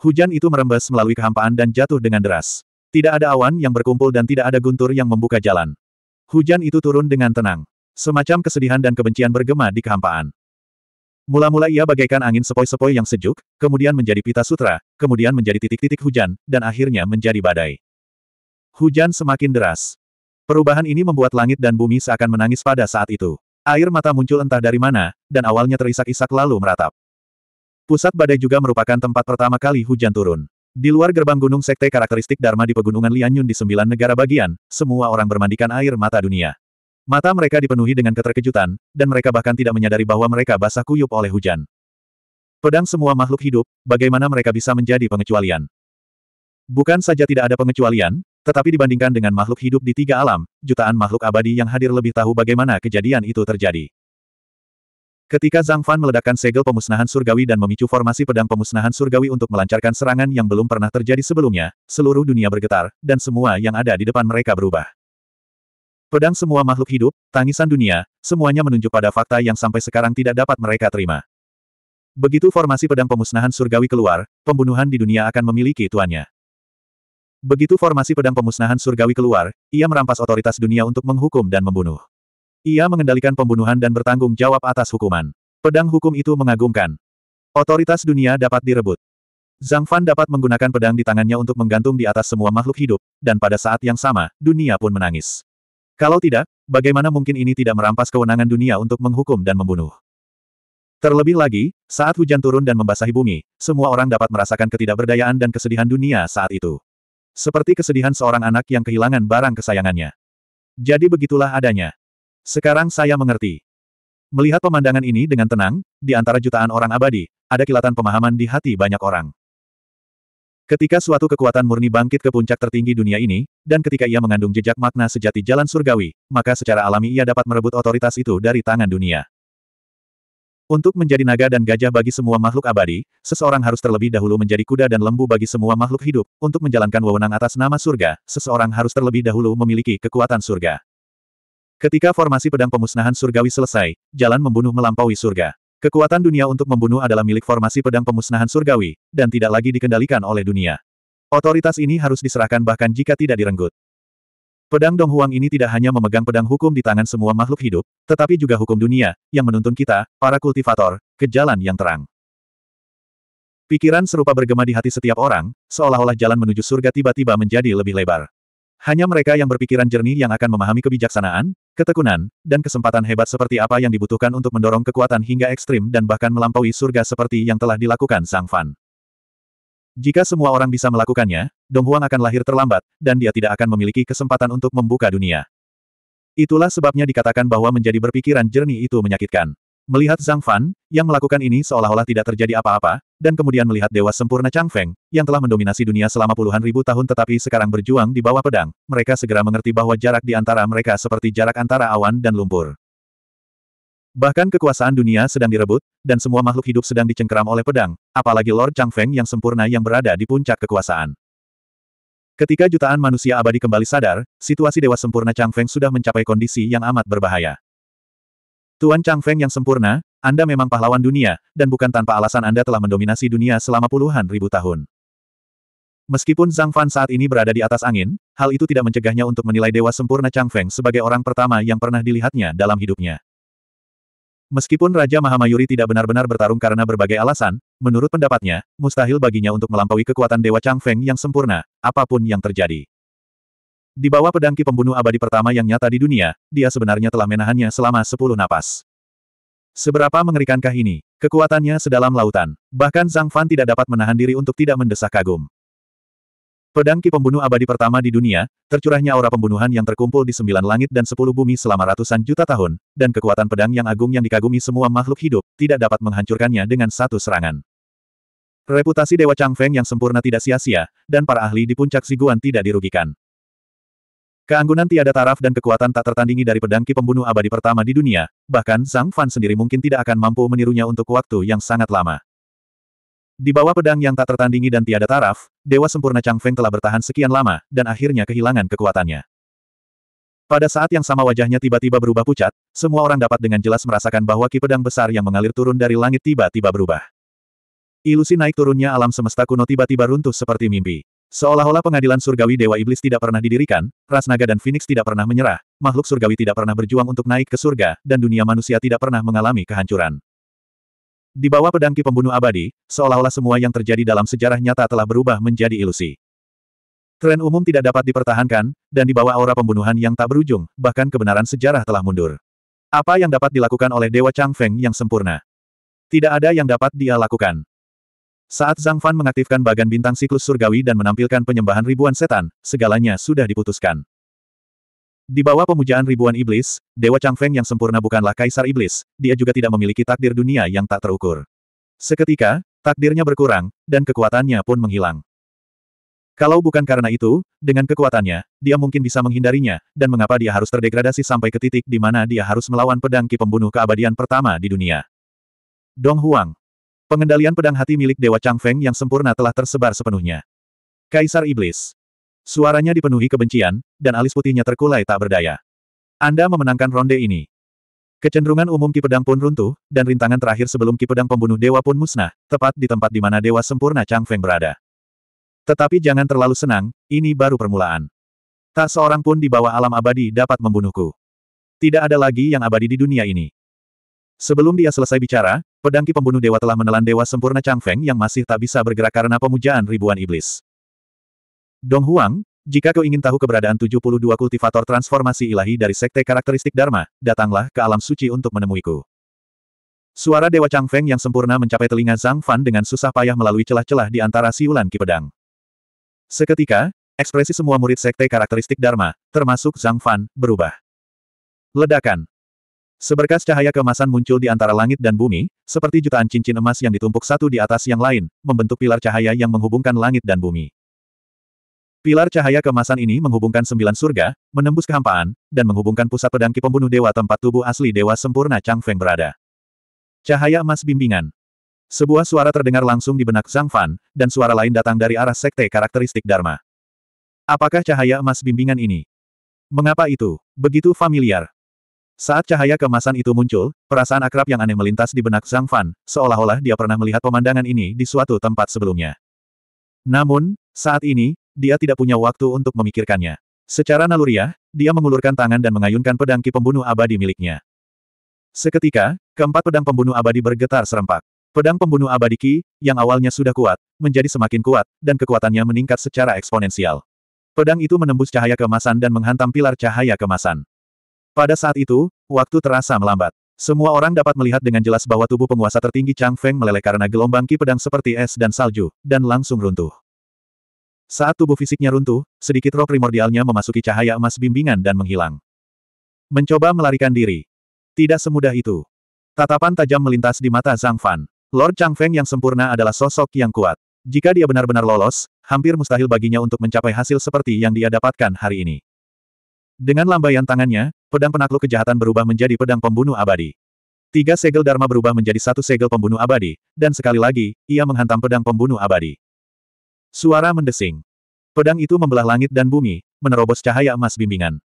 Hujan itu merembes melalui kehampaan dan jatuh dengan deras. Tidak ada awan yang berkumpul dan tidak ada guntur yang membuka jalan. Hujan itu turun dengan tenang. Semacam kesedihan dan kebencian bergema di kehampaan. Mula-mula ia bagaikan angin sepoi-sepoi yang sejuk, kemudian menjadi pita sutra, kemudian menjadi titik-titik hujan, dan akhirnya menjadi badai. Hujan semakin deras. Perubahan ini membuat langit dan bumi seakan menangis pada saat itu. Air mata muncul entah dari mana, dan awalnya terisak-isak lalu meratap. Pusat badai juga merupakan tempat pertama kali hujan turun. Di luar gerbang gunung sekte karakteristik Dharma di pegunungan Lianyun di sembilan negara bagian, semua orang bermandikan air mata dunia. Mata mereka dipenuhi dengan keterkejutan, dan mereka bahkan tidak menyadari bahwa mereka basah kuyup oleh hujan. Pedang semua makhluk hidup, bagaimana mereka bisa menjadi pengecualian? Bukan saja tidak ada pengecualian, tetapi dibandingkan dengan makhluk hidup di tiga alam, jutaan makhluk abadi yang hadir lebih tahu bagaimana kejadian itu terjadi. Ketika Zhang Fan meledakkan segel pemusnahan surgawi dan memicu formasi pedang pemusnahan surgawi untuk melancarkan serangan yang belum pernah terjadi sebelumnya, seluruh dunia bergetar, dan semua yang ada di depan mereka berubah. Pedang semua makhluk hidup, tangisan dunia, semuanya menunjuk pada fakta yang sampai sekarang tidak dapat mereka terima. Begitu formasi pedang pemusnahan surgawi keluar, pembunuhan di dunia akan memiliki tuannya. Begitu formasi pedang pemusnahan surgawi keluar, ia merampas otoritas dunia untuk menghukum dan membunuh. Ia mengendalikan pembunuhan dan bertanggung jawab atas hukuman. Pedang hukum itu mengagumkan. Otoritas dunia dapat direbut. Zhang Fan dapat menggunakan pedang di tangannya untuk menggantung di atas semua makhluk hidup, dan pada saat yang sama, dunia pun menangis. Kalau tidak, bagaimana mungkin ini tidak merampas kewenangan dunia untuk menghukum dan membunuh? Terlebih lagi, saat hujan turun dan membasahi bumi, semua orang dapat merasakan ketidakberdayaan dan kesedihan dunia saat itu. Seperti kesedihan seorang anak yang kehilangan barang kesayangannya. Jadi begitulah adanya. Sekarang saya mengerti. Melihat pemandangan ini dengan tenang, di antara jutaan orang abadi, ada kilatan pemahaman di hati banyak orang. Ketika suatu kekuatan murni bangkit ke puncak tertinggi dunia ini, dan ketika ia mengandung jejak makna sejati jalan surgawi, maka secara alami ia dapat merebut otoritas itu dari tangan dunia. Untuk menjadi naga dan gajah bagi semua makhluk abadi, seseorang harus terlebih dahulu menjadi kuda dan lembu bagi semua makhluk hidup. Untuk menjalankan wewenang atas nama surga, seseorang harus terlebih dahulu memiliki kekuatan surga. Ketika formasi pedang pemusnahan surgawi selesai, jalan membunuh melampaui surga. Kekuatan dunia untuk membunuh adalah milik formasi pedang pemusnahan surgawi, dan tidak lagi dikendalikan oleh dunia. Otoritas ini harus diserahkan bahkan jika tidak direnggut. Pedang Donghuang ini tidak hanya memegang pedang hukum di tangan semua makhluk hidup, tetapi juga hukum dunia, yang menuntun kita, para kultivator, ke jalan yang terang. Pikiran serupa bergema di hati setiap orang, seolah-olah jalan menuju surga tiba-tiba menjadi lebih lebar. Hanya mereka yang berpikiran jernih yang akan memahami kebijaksanaan, Ketekunan, dan kesempatan hebat seperti apa yang dibutuhkan untuk mendorong kekuatan hingga ekstrim dan bahkan melampaui surga seperti yang telah dilakukan Sang Fan. Jika semua orang bisa melakukannya, Dong Huang akan lahir terlambat, dan dia tidak akan memiliki kesempatan untuk membuka dunia. Itulah sebabnya dikatakan bahwa menjadi berpikiran jernih itu menyakitkan. Melihat Zhang Fan, yang melakukan ini seolah-olah tidak terjadi apa-apa, dan kemudian melihat dewa sempurna Chang Feng, yang telah mendominasi dunia selama puluhan ribu tahun tetapi sekarang berjuang di bawah pedang, mereka segera mengerti bahwa jarak di antara mereka seperti jarak antara awan dan lumpur. Bahkan kekuasaan dunia sedang direbut, dan semua makhluk hidup sedang dicengkeram oleh pedang, apalagi Lord Chang Feng yang sempurna yang berada di puncak kekuasaan. Ketika jutaan manusia abadi kembali sadar, situasi Dewa Sempurna Chang Feng sudah mencapai kondisi yang amat berbahaya. Tuan Chang Feng yang sempurna, Anda memang pahlawan dunia, dan bukan tanpa alasan Anda telah mendominasi dunia selama puluhan ribu tahun. Meskipun Zhang Fan saat ini berada di atas angin, hal itu tidak mencegahnya untuk menilai Dewa Sempurna Chang Feng sebagai orang pertama yang pernah dilihatnya dalam hidupnya. Meskipun Raja Mahamayuri tidak benar-benar bertarung karena berbagai alasan, menurut pendapatnya, mustahil baginya untuk melampaui kekuatan Dewa Chang Feng yang sempurna, apapun yang terjadi. Di bawah pedangki pembunuh abadi pertama yang nyata di dunia, dia sebenarnya telah menahannya selama sepuluh napas. Seberapa mengerikankah ini? Kekuatannya sedalam lautan. Bahkan Zhang Fan tidak dapat menahan diri untuk tidak mendesak kagum. Pedangki Pembunuh Abadi pertama di dunia, tercurahnya aura pembunuhan yang terkumpul di sembilan langit dan sepuluh bumi selama ratusan juta tahun, dan kekuatan pedang yang agung yang dikagumi semua makhluk hidup, tidak dapat menghancurkannya dengan satu serangan. Reputasi Dewa Chang Feng yang sempurna tidak sia-sia, dan para ahli di puncak Siguan tidak dirugikan. Keanggunan tiada taraf dan kekuatan tak tertandingi dari pedangki pembunuh abadi pertama di dunia, bahkan Zhang Fan sendiri mungkin tidak akan mampu menirunya untuk waktu yang sangat lama. Di bawah pedang yang tak tertandingi dan tiada taraf, Dewa Sempurna Chang Feng telah bertahan sekian lama, dan akhirnya kehilangan kekuatannya. Pada saat yang sama wajahnya tiba-tiba berubah pucat, semua orang dapat dengan jelas merasakan bahwa ki pedang besar yang mengalir turun dari langit tiba-tiba berubah. Ilusi naik turunnya alam semesta kuno tiba-tiba runtuh seperti mimpi. Seolah-olah pengadilan surgawi Dewa Iblis tidak pernah didirikan, ras naga dan Phoenix tidak pernah menyerah, makhluk surgawi tidak pernah berjuang untuk naik ke surga, dan dunia manusia tidak pernah mengalami kehancuran. Di bawah pedang Ki Pembunuh Abadi, seolah-olah semua yang terjadi dalam sejarah nyata telah berubah menjadi ilusi. Tren umum tidak dapat dipertahankan, dan di bawah aura pembunuhan yang tak berujung, bahkan kebenaran sejarah telah mundur. Apa yang dapat dilakukan oleh Dewa Chang Feng yang sempurna? Tidak ada yang dapat dia lakukan. Saat Zhang Fan mengaktifkan bagan bintang siklus surgawi dan menampilkan penyembahan ribuan setan, segalanya sudah diputuskan. Di bawah pemujaan ribuan iblis, Dewa Chang Feng yang sempurna bukanlah kaisar iblis, dia juga tidak memiliki takdir dunia yang tak terukur. Seketika, takdirnya berkurang, dan kekuatannya pun menghilang. Kalau bukan karena itu, dengan kekuatannya, dia mungkin bisa menghindarinya, dan mengapa dia harus terdegradasi sampai ke titik di mana dia harus melawan pedang ki pembunuh keabadian pertama di dunia. Dong Huang Pengendalian pedang hati milik Dewa Chang Feng yang sempurna telah tersebar sepenuhnya. Kaisar Iblis. Suaranya dipenuhi kebencian, dan alis putihnya terkulai tak berdaya. Anda memenangkan ronde ini. Kecenderungan umum Ki Pedang pun runtuh, dan rintangan terakhir sebelum Ki Pedang pembunuh dewa pun musnah, tepat di tempat di mana dewa sempurna Chang Feng berada. Tetapi jangan terlalu senang, ini baru permulaan. Tak seorang pun di bawah alam abadi dapat membunuhku. Tidak ada lagi yang abadi di dunia ini. Sebelum dia selesai bicara, pedangki pembunuh dewa telah menelan dewa sempurna Chang Feng yang masih tak bisa bergerak karena pemujaan ribuan iblis. Dong Huang, jika kau ingin tahu keberadaan 72 kultivator transformasi ilahi dari sekte karakteristik Dharma, datanglah ke alam suci untuk menemuiku. Suara Dewa Chang Feng yang sempurna mencapai telinga Zhang Fan dengan susah payah melalui celah-celah di antara siulan kipedang. Seketika, ekspresi semua murid sekte karakteristik Dharma, termasuk Zhang Fan, berubah. Ledakan. Seberkas cahaya kemasan muncul di antara langit dan bumi, seperti jutaan cincin emas yang ditumpuk satu di atas yang lain, membentuk pilar cahaya yang menghubungkan langit dan bumi. Pilar cahaya kemasan ini menghubungkan sembilan surga, menembus kehampaan, dan menghubungkan pusat pedang ki pembunuh dewa tempat tubuh asli dewa sempurna Chang Feng berada. Cahaya emas bimbingan. Sebuah suara terdengar langsung di benak Zhang Fan, dan suara lain datang dari arah sekte karakteristik Dharma. Apakah cahaya emas bimbingan ini? Mengapa itu? Begitu familiar. Saat cahaya kemasan itu muncul, perasaan akrab yang aneh melintas di benak Zhang Fan, seolah-olah dia pernah melihat pemandangan ini di suatu tempat sebelumnya. Namun, saat ini, dia tidak punya waktu untuk memikirkannya. Secara naluriah, dia mengulurkan tangan dan mengayunkan pedang ki pembunuh abadi miliknya. Seketika, keempat pedang pembunuh abadi bergetar serempak. Pedang pembunuh abadi Ki, yang awalnya sudah kuat, menjadi semakin kuat, dan kekuatannya meningkat secara eksponensial. Pedang itu menembus cahaya kemasan dan menghantam pilar cahaya kemasan. Pada saat itu, waktu terasa melambat. Semua orang dapat melihat dengan jelas bahwa tubuh penguasa tertinggi Chang Feng meleleh karena gelombang ki pedang seperti es dan salju, dan langsung runtuh. Saat tubuh fisiknya runtuh, sedikit roh primordialnya memasuki cahaya emas bimbingan dan menghilang. Mencoba melarikan diri. Tidak semudah itu. Tatapan tajam melintas di mata Zhang Fan. Lord Chang Feng yang sempurna adalah sosok yang kuat. Jika dia benar-benar lolos, hampir mustahil baginya untuk mencapai hasil seperti yang dia dapatkan hari ini. Dengan lambaian tangannya, pedang penakluk kejahatan berubah menjadi pedang pembunuh abadi. Tiga segel Dharma berubah menjadi satu segel pembunuh abadi, dan sekali lagi, ia menghantam pedang pembunuh abadi. Suara mendesing. Pedang itu membelah langit dan bumi, menerobos cahaya emas bimbingan.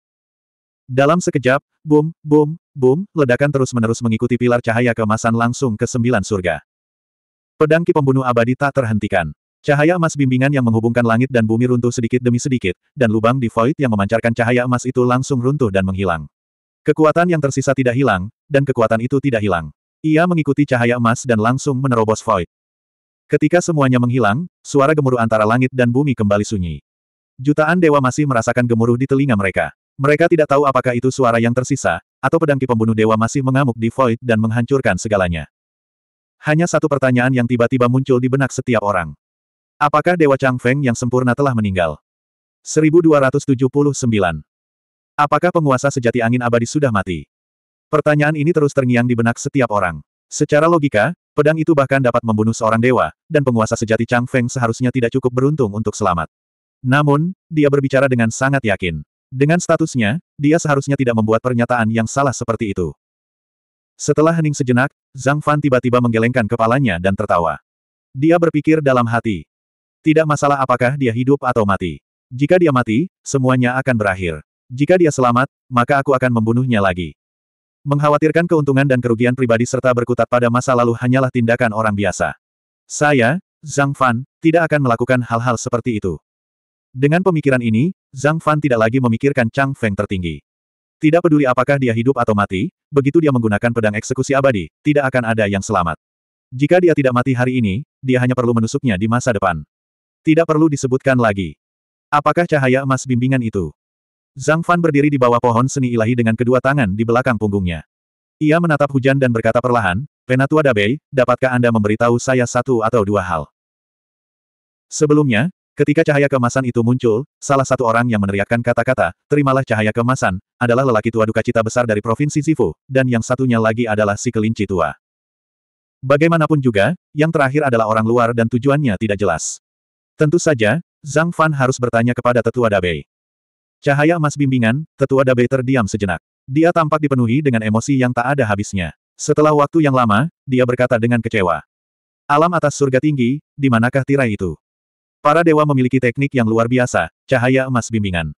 Dalam sekejap, boom, boom, boom, ledakan terus-menerus mengikuti pilar cahaya keemasan langsung ke sembilan surga. Pedang ki pembunuh abadi tak terhentikan. Cahaya emas bimbingan yang menghubungkan langit dan bumi runtuh sedikit demi sedikit, dan lubang di void yang memancarkan cahaya emas itu langsung runtuh dan menghilang. Kekuatan yang tersisa tidak hilang, dan kekuatan itu tidak hilang. Ia mengikuti cahaya emas dan langsung menerobos void. Ketika semuanya menghilang, suara gemuruh antara langit dan bumi kembali sunyi. Jutaan dewa masih merasakan gemuruh di telinga mereka. Mereka tidak tahu apakah itu suara yang tersisa, atau pedangki pembunuh dewa masih mengamuk di void dan menghancurkan segalanya. Hanya satu pertanyaan yang tiba-tiba muncul di benak setiap orang. Apakah Dewa Chang Feng yang sempurna telah meninggal? 1279. Apakah penguasa sejati angin abadi sudah mati? Pertanyaan ini terus terngiang di benak setiap orang. Secara logika, pedang itu bahkan dapat membunuh seorang dewa, dan penguasa sejati Chang Feng seharusnya tidak cukup beruntung untuk selamat. Namun, dia berbicara dengan sangat yakin. Dengan statusnya, dia seharusnya tidak membuat pernyataan yang salah seperti itu. Setelah hening sejenak, Zhang Fan tiba-tiba menggelengkan kepalanya dan tertawa. Dia berpikir dalam hati, tidak masalah apakah dia hidup atau mati. Jika dia mati, semuanya akan berakhir. Jika dia selamat, maka aku akan membunuhnya lagi. Mengkhawatirkan keuntungan dan kerugian pribadi serta berkutat pada masa lalu hanyalah tindakan orang biasa. Saya, Zhang Fan, tidak akan melakukan hal-hal seperti itu. Dengan pemikiran ini, Zhang Fan tidak lagi memikirkan Chang Feng tertinggi. Tidak peduli apakah dia hidup atau mati, begitu dia menggunakan pedang eksekusi abadi, tidak akan ada yang selamat. Jika dia tidak mati hari ini, dia hanya perlu menusuknya di masa depan. Tidak perlu disebutkan lagi. Apakah cahaya emas bimbingan itu? Zhang Fan berdiri di bawah pohon seni ilahi dengan kedua tangan di belakang punggungnya. Ia menatap hujan dan berkata perlahan, Penatua Dabei, dapatkah Anda memberitahu saya satu atau dua hal? Sebelumnya, ketika cahaya kemasan itu muncul, salah satu orang yang meneriakkan kata-kata, terimalah cahaya kemasan, adalah lelaki tua duka cita besar dari Provinsi Sifu, dan yang satunya lagi adalah si kelinci tua. Bagaimanapun juga, yang terakhir adalah orang luar dan tujuannya tidak jelas. Tentu saja, Zhang Fan harus bertanya kepada tetua Dabei. Cahaya emas bimbingan, tetua Dabei terdiam sejenak. Dia tampak dipenuhi dengan emosi yang tak ada habisnya. Setelah waktu yang lama, dia berkata dengan kecewa. Alam atas surga tinggi, di manakah tirai itu? Para dewa memiliki teknik yang luar biasa, cahaya emas bimbingan.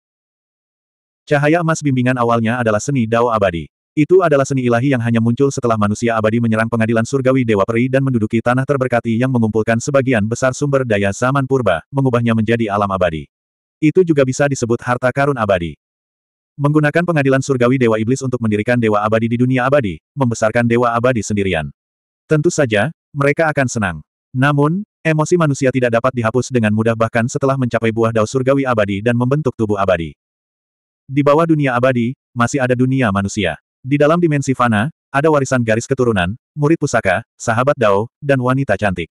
Cahaya emas bimbingan awalnya adalah seni dao abadi. Itu adalah seni ilahi yang hanya muncul setelah manusia abadi menyerang pengadilan surgawi Dewa Peri dan menduduki tanah terberkati yang mengumpulkan sebagian besar sumber daya zaman purba, mengubahnya menjadi alam abadi. Itu juga bisa disebut harta karun abadi. Menggunakan pengadilan surgawi Dewa Iblis untuk mendirikan Dewa Abadi di dunia abadi, membesarkan Dewa Abadi sendirian. Tentu saja, mereka akan senang. Namun, emosi manusia tidak dapat dihapus dengan mudah bahkan setelah mencapai buah dao surgawi abadi dan membentuk tubuh abadi. Di bawah dunia abadi, masih ada dunia manusia. Di dalam dimensi fana, ada warisan garis keturunan, murid pusaka, sahabat dao, dan wanita cantik.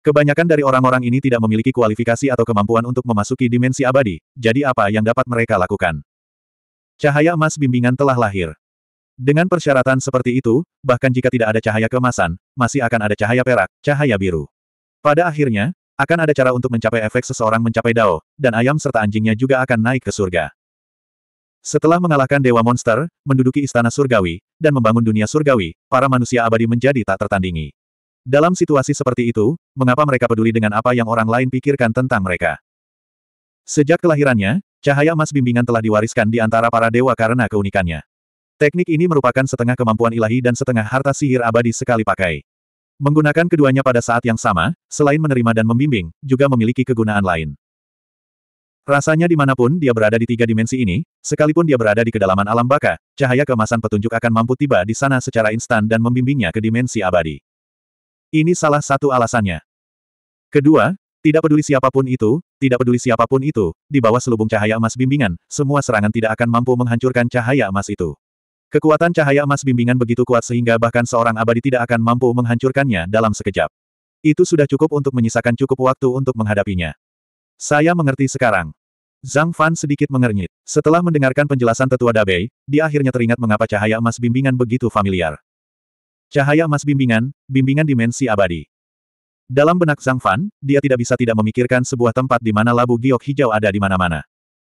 Kebanyakan dari orang-orang ini tidak memiliki kualifikasi atau kemampuan untuk memasuki dimensi abadi, jadi apa yang dapat mereka lakukan? Cahaya emas bimbingan telah lahir. Dengan persyaratan seperti itu, bahkan jika tidak ada cahaya kemasan, masih akan ada cahaya perak, cahaya biru. Pada akhirnya, akan ada cara untuk mencapai efek seseorang mencapai dao, dan ayam serta anjingnya juga akan naik ke surga. Setelah mengalahkan Dewa Monster, menduduki Istana Surgawi, dan membangun dunia surgawi, para manusia abadi menjadi tak tertandingi. Dalam situasi seperti itu, mengapa mereka peduli dengan apa yang orang lain pikirkan tentang mereka? Sejak kelahirannya, cahaya emas bimbingan telah diwariskan di antara para dewa karena keunikannya. Teknik ini merupakan setengah kemampuan ilahi dan setengah harta sihir abadi sekali pakai. Menggunakan keduanya pada saat yang sama, selain menerima dan membimbing, juga memiliki kegunaan lain. Rasanya dimanapun dia berada di tiga dimensi ini, sekalipun dia berada di kedalaman alam baka, cahaya kemasan petunjuk akan mampu tiba di sana secara instan dan membimbingnya ke dimensi abadi. Ini salah satu alasannya. Kedua, tidak peduli siapapun itu, tidak peduli siapapun itu, di bawah selubung cahaya emas bimbingan, semua serangan tidak akan mampu menghancurkan cahaya emas itu. Kekuatan cahaya emas bimbingan begitu kuat sehingga bahkan seorang abadi tidak akan mampu menghancurkannya dalam sekejap. Itu sudah cukup untuk menyisakan cukup waktu untuk menghadapinya. Saya mengerti sekarang. Zhang Fan sedikit mengernyit. Setelah mendengarkan penjelasan tetua Dabei, dia akhirnya teringat mengapa cahaya emas bimbingan begitu familiar. Cahaya emas bimbingan, bimbingan dimensi abadi. Dalam benak Zhang Fan, dia tidak bisa tidak memikirkan sebuah tempat di mana labu giok hijau ada di mana-mana.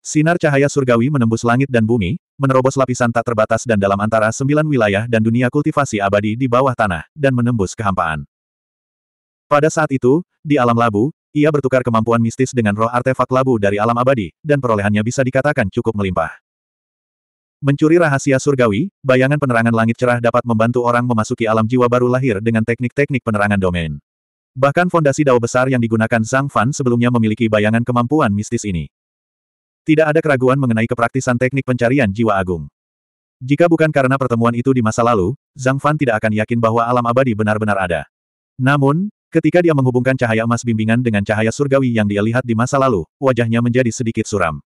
Sinar cahaya surgawi menembus langit dan bumi, menerobos lapisan tak terbatas dan dalam antara sembilan wilayah dan dunia kultivasi abadi di bawah tanah, dan menembus kehampaan. Pada saat itu, di alam labu, ia bertukar kemampuan mistis dengan roh artefak labu dari alam abadi, dan perolehannya bisa dikatakan cukup melimpah. Mencuri rahasia surgawi, bayangan penerangan langit cerah dapat membantu orang memasuki alam jiwa baru lahir dengan teknik-teknik penerangan domain. Bahkan fondasi dao besar yang digunakan Zhang Fan sebelumnya memiliki bayangan kemampuan mistis ini. Tidak ada keraguan mengenai kepraktisan teknik pencarian jiwa agung. Jika bukan karena pertemuan itu di masa lalu, Zhang Fan tidak akan yakin bahwa alam abadi benar-benar ada. Namun, Ketika dia menghubungkan cahaya emas bimbingan dengan cahaya surgawi yang dia lihat di masa lalu, wajahnya menjadi sedikit suram.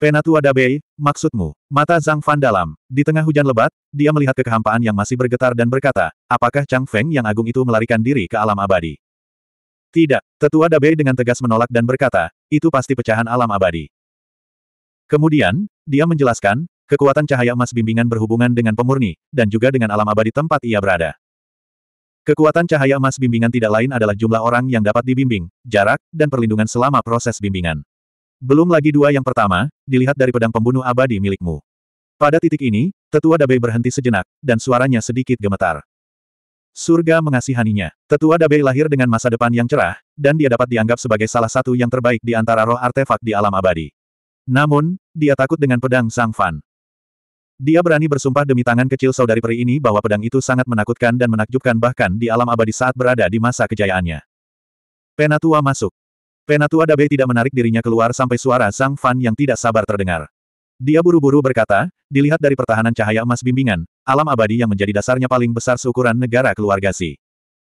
Penatua Dabei, maksudmu, mata Zhang Fan dalam. Di tengah hujan lebat, dia melihat kekehampaan yang masih bergetar dan berkata, apakah Chang Feng yang agung itu melarikan diri ke alam abadi? Tidak, tetua Dabei dengan tegas menolak dan berkata, itu pasti pecahan alam abadi. Kemudian, dia menjelaskan, kekuatan cahaya emas bimbingan berhubungan dengan pemurni, dan juga dengan alam abadi tempat ia berada. Kekuatan cahaya emas bimbingan tidak lain adalah jumlah orang yang dapat dibimbing, jarak, dan perlindungan selama proses bimbingan. Belum lagi dua yang pertama, dilihat dari pedang pembunuh abadi milikmu. Pada titik ini, tetua Dabei berhenti sejenak, dan suaranya sedikit gemetar. Surga mengasihaninya. Tetua Dabei lahir dengan masa depan yang cerah, dan dia dapat dianggap sebagai salah satu yang terbaik di antara roh artefak di alam abadi. Namun, dia takut dengan pedang Sang Fan. Dia berani bersumpah demi tangan kecil saudari peri ini bahwa pedang itu sangat menakutkan dan menakjubkan bahkan di alam abadi saat berada di masa kejayaannya. Penatua masuk. Penatua Dabe tidak menarik dirinya keluar sampai suara Zhang Fan yang tidak sabar terdengar. Dia buru-buru berkata, dilihat dari pertahanan cahaya emas bimbingan, alam abadi yang menjadi dasarnya paling besar seukuran negara keluarga Si.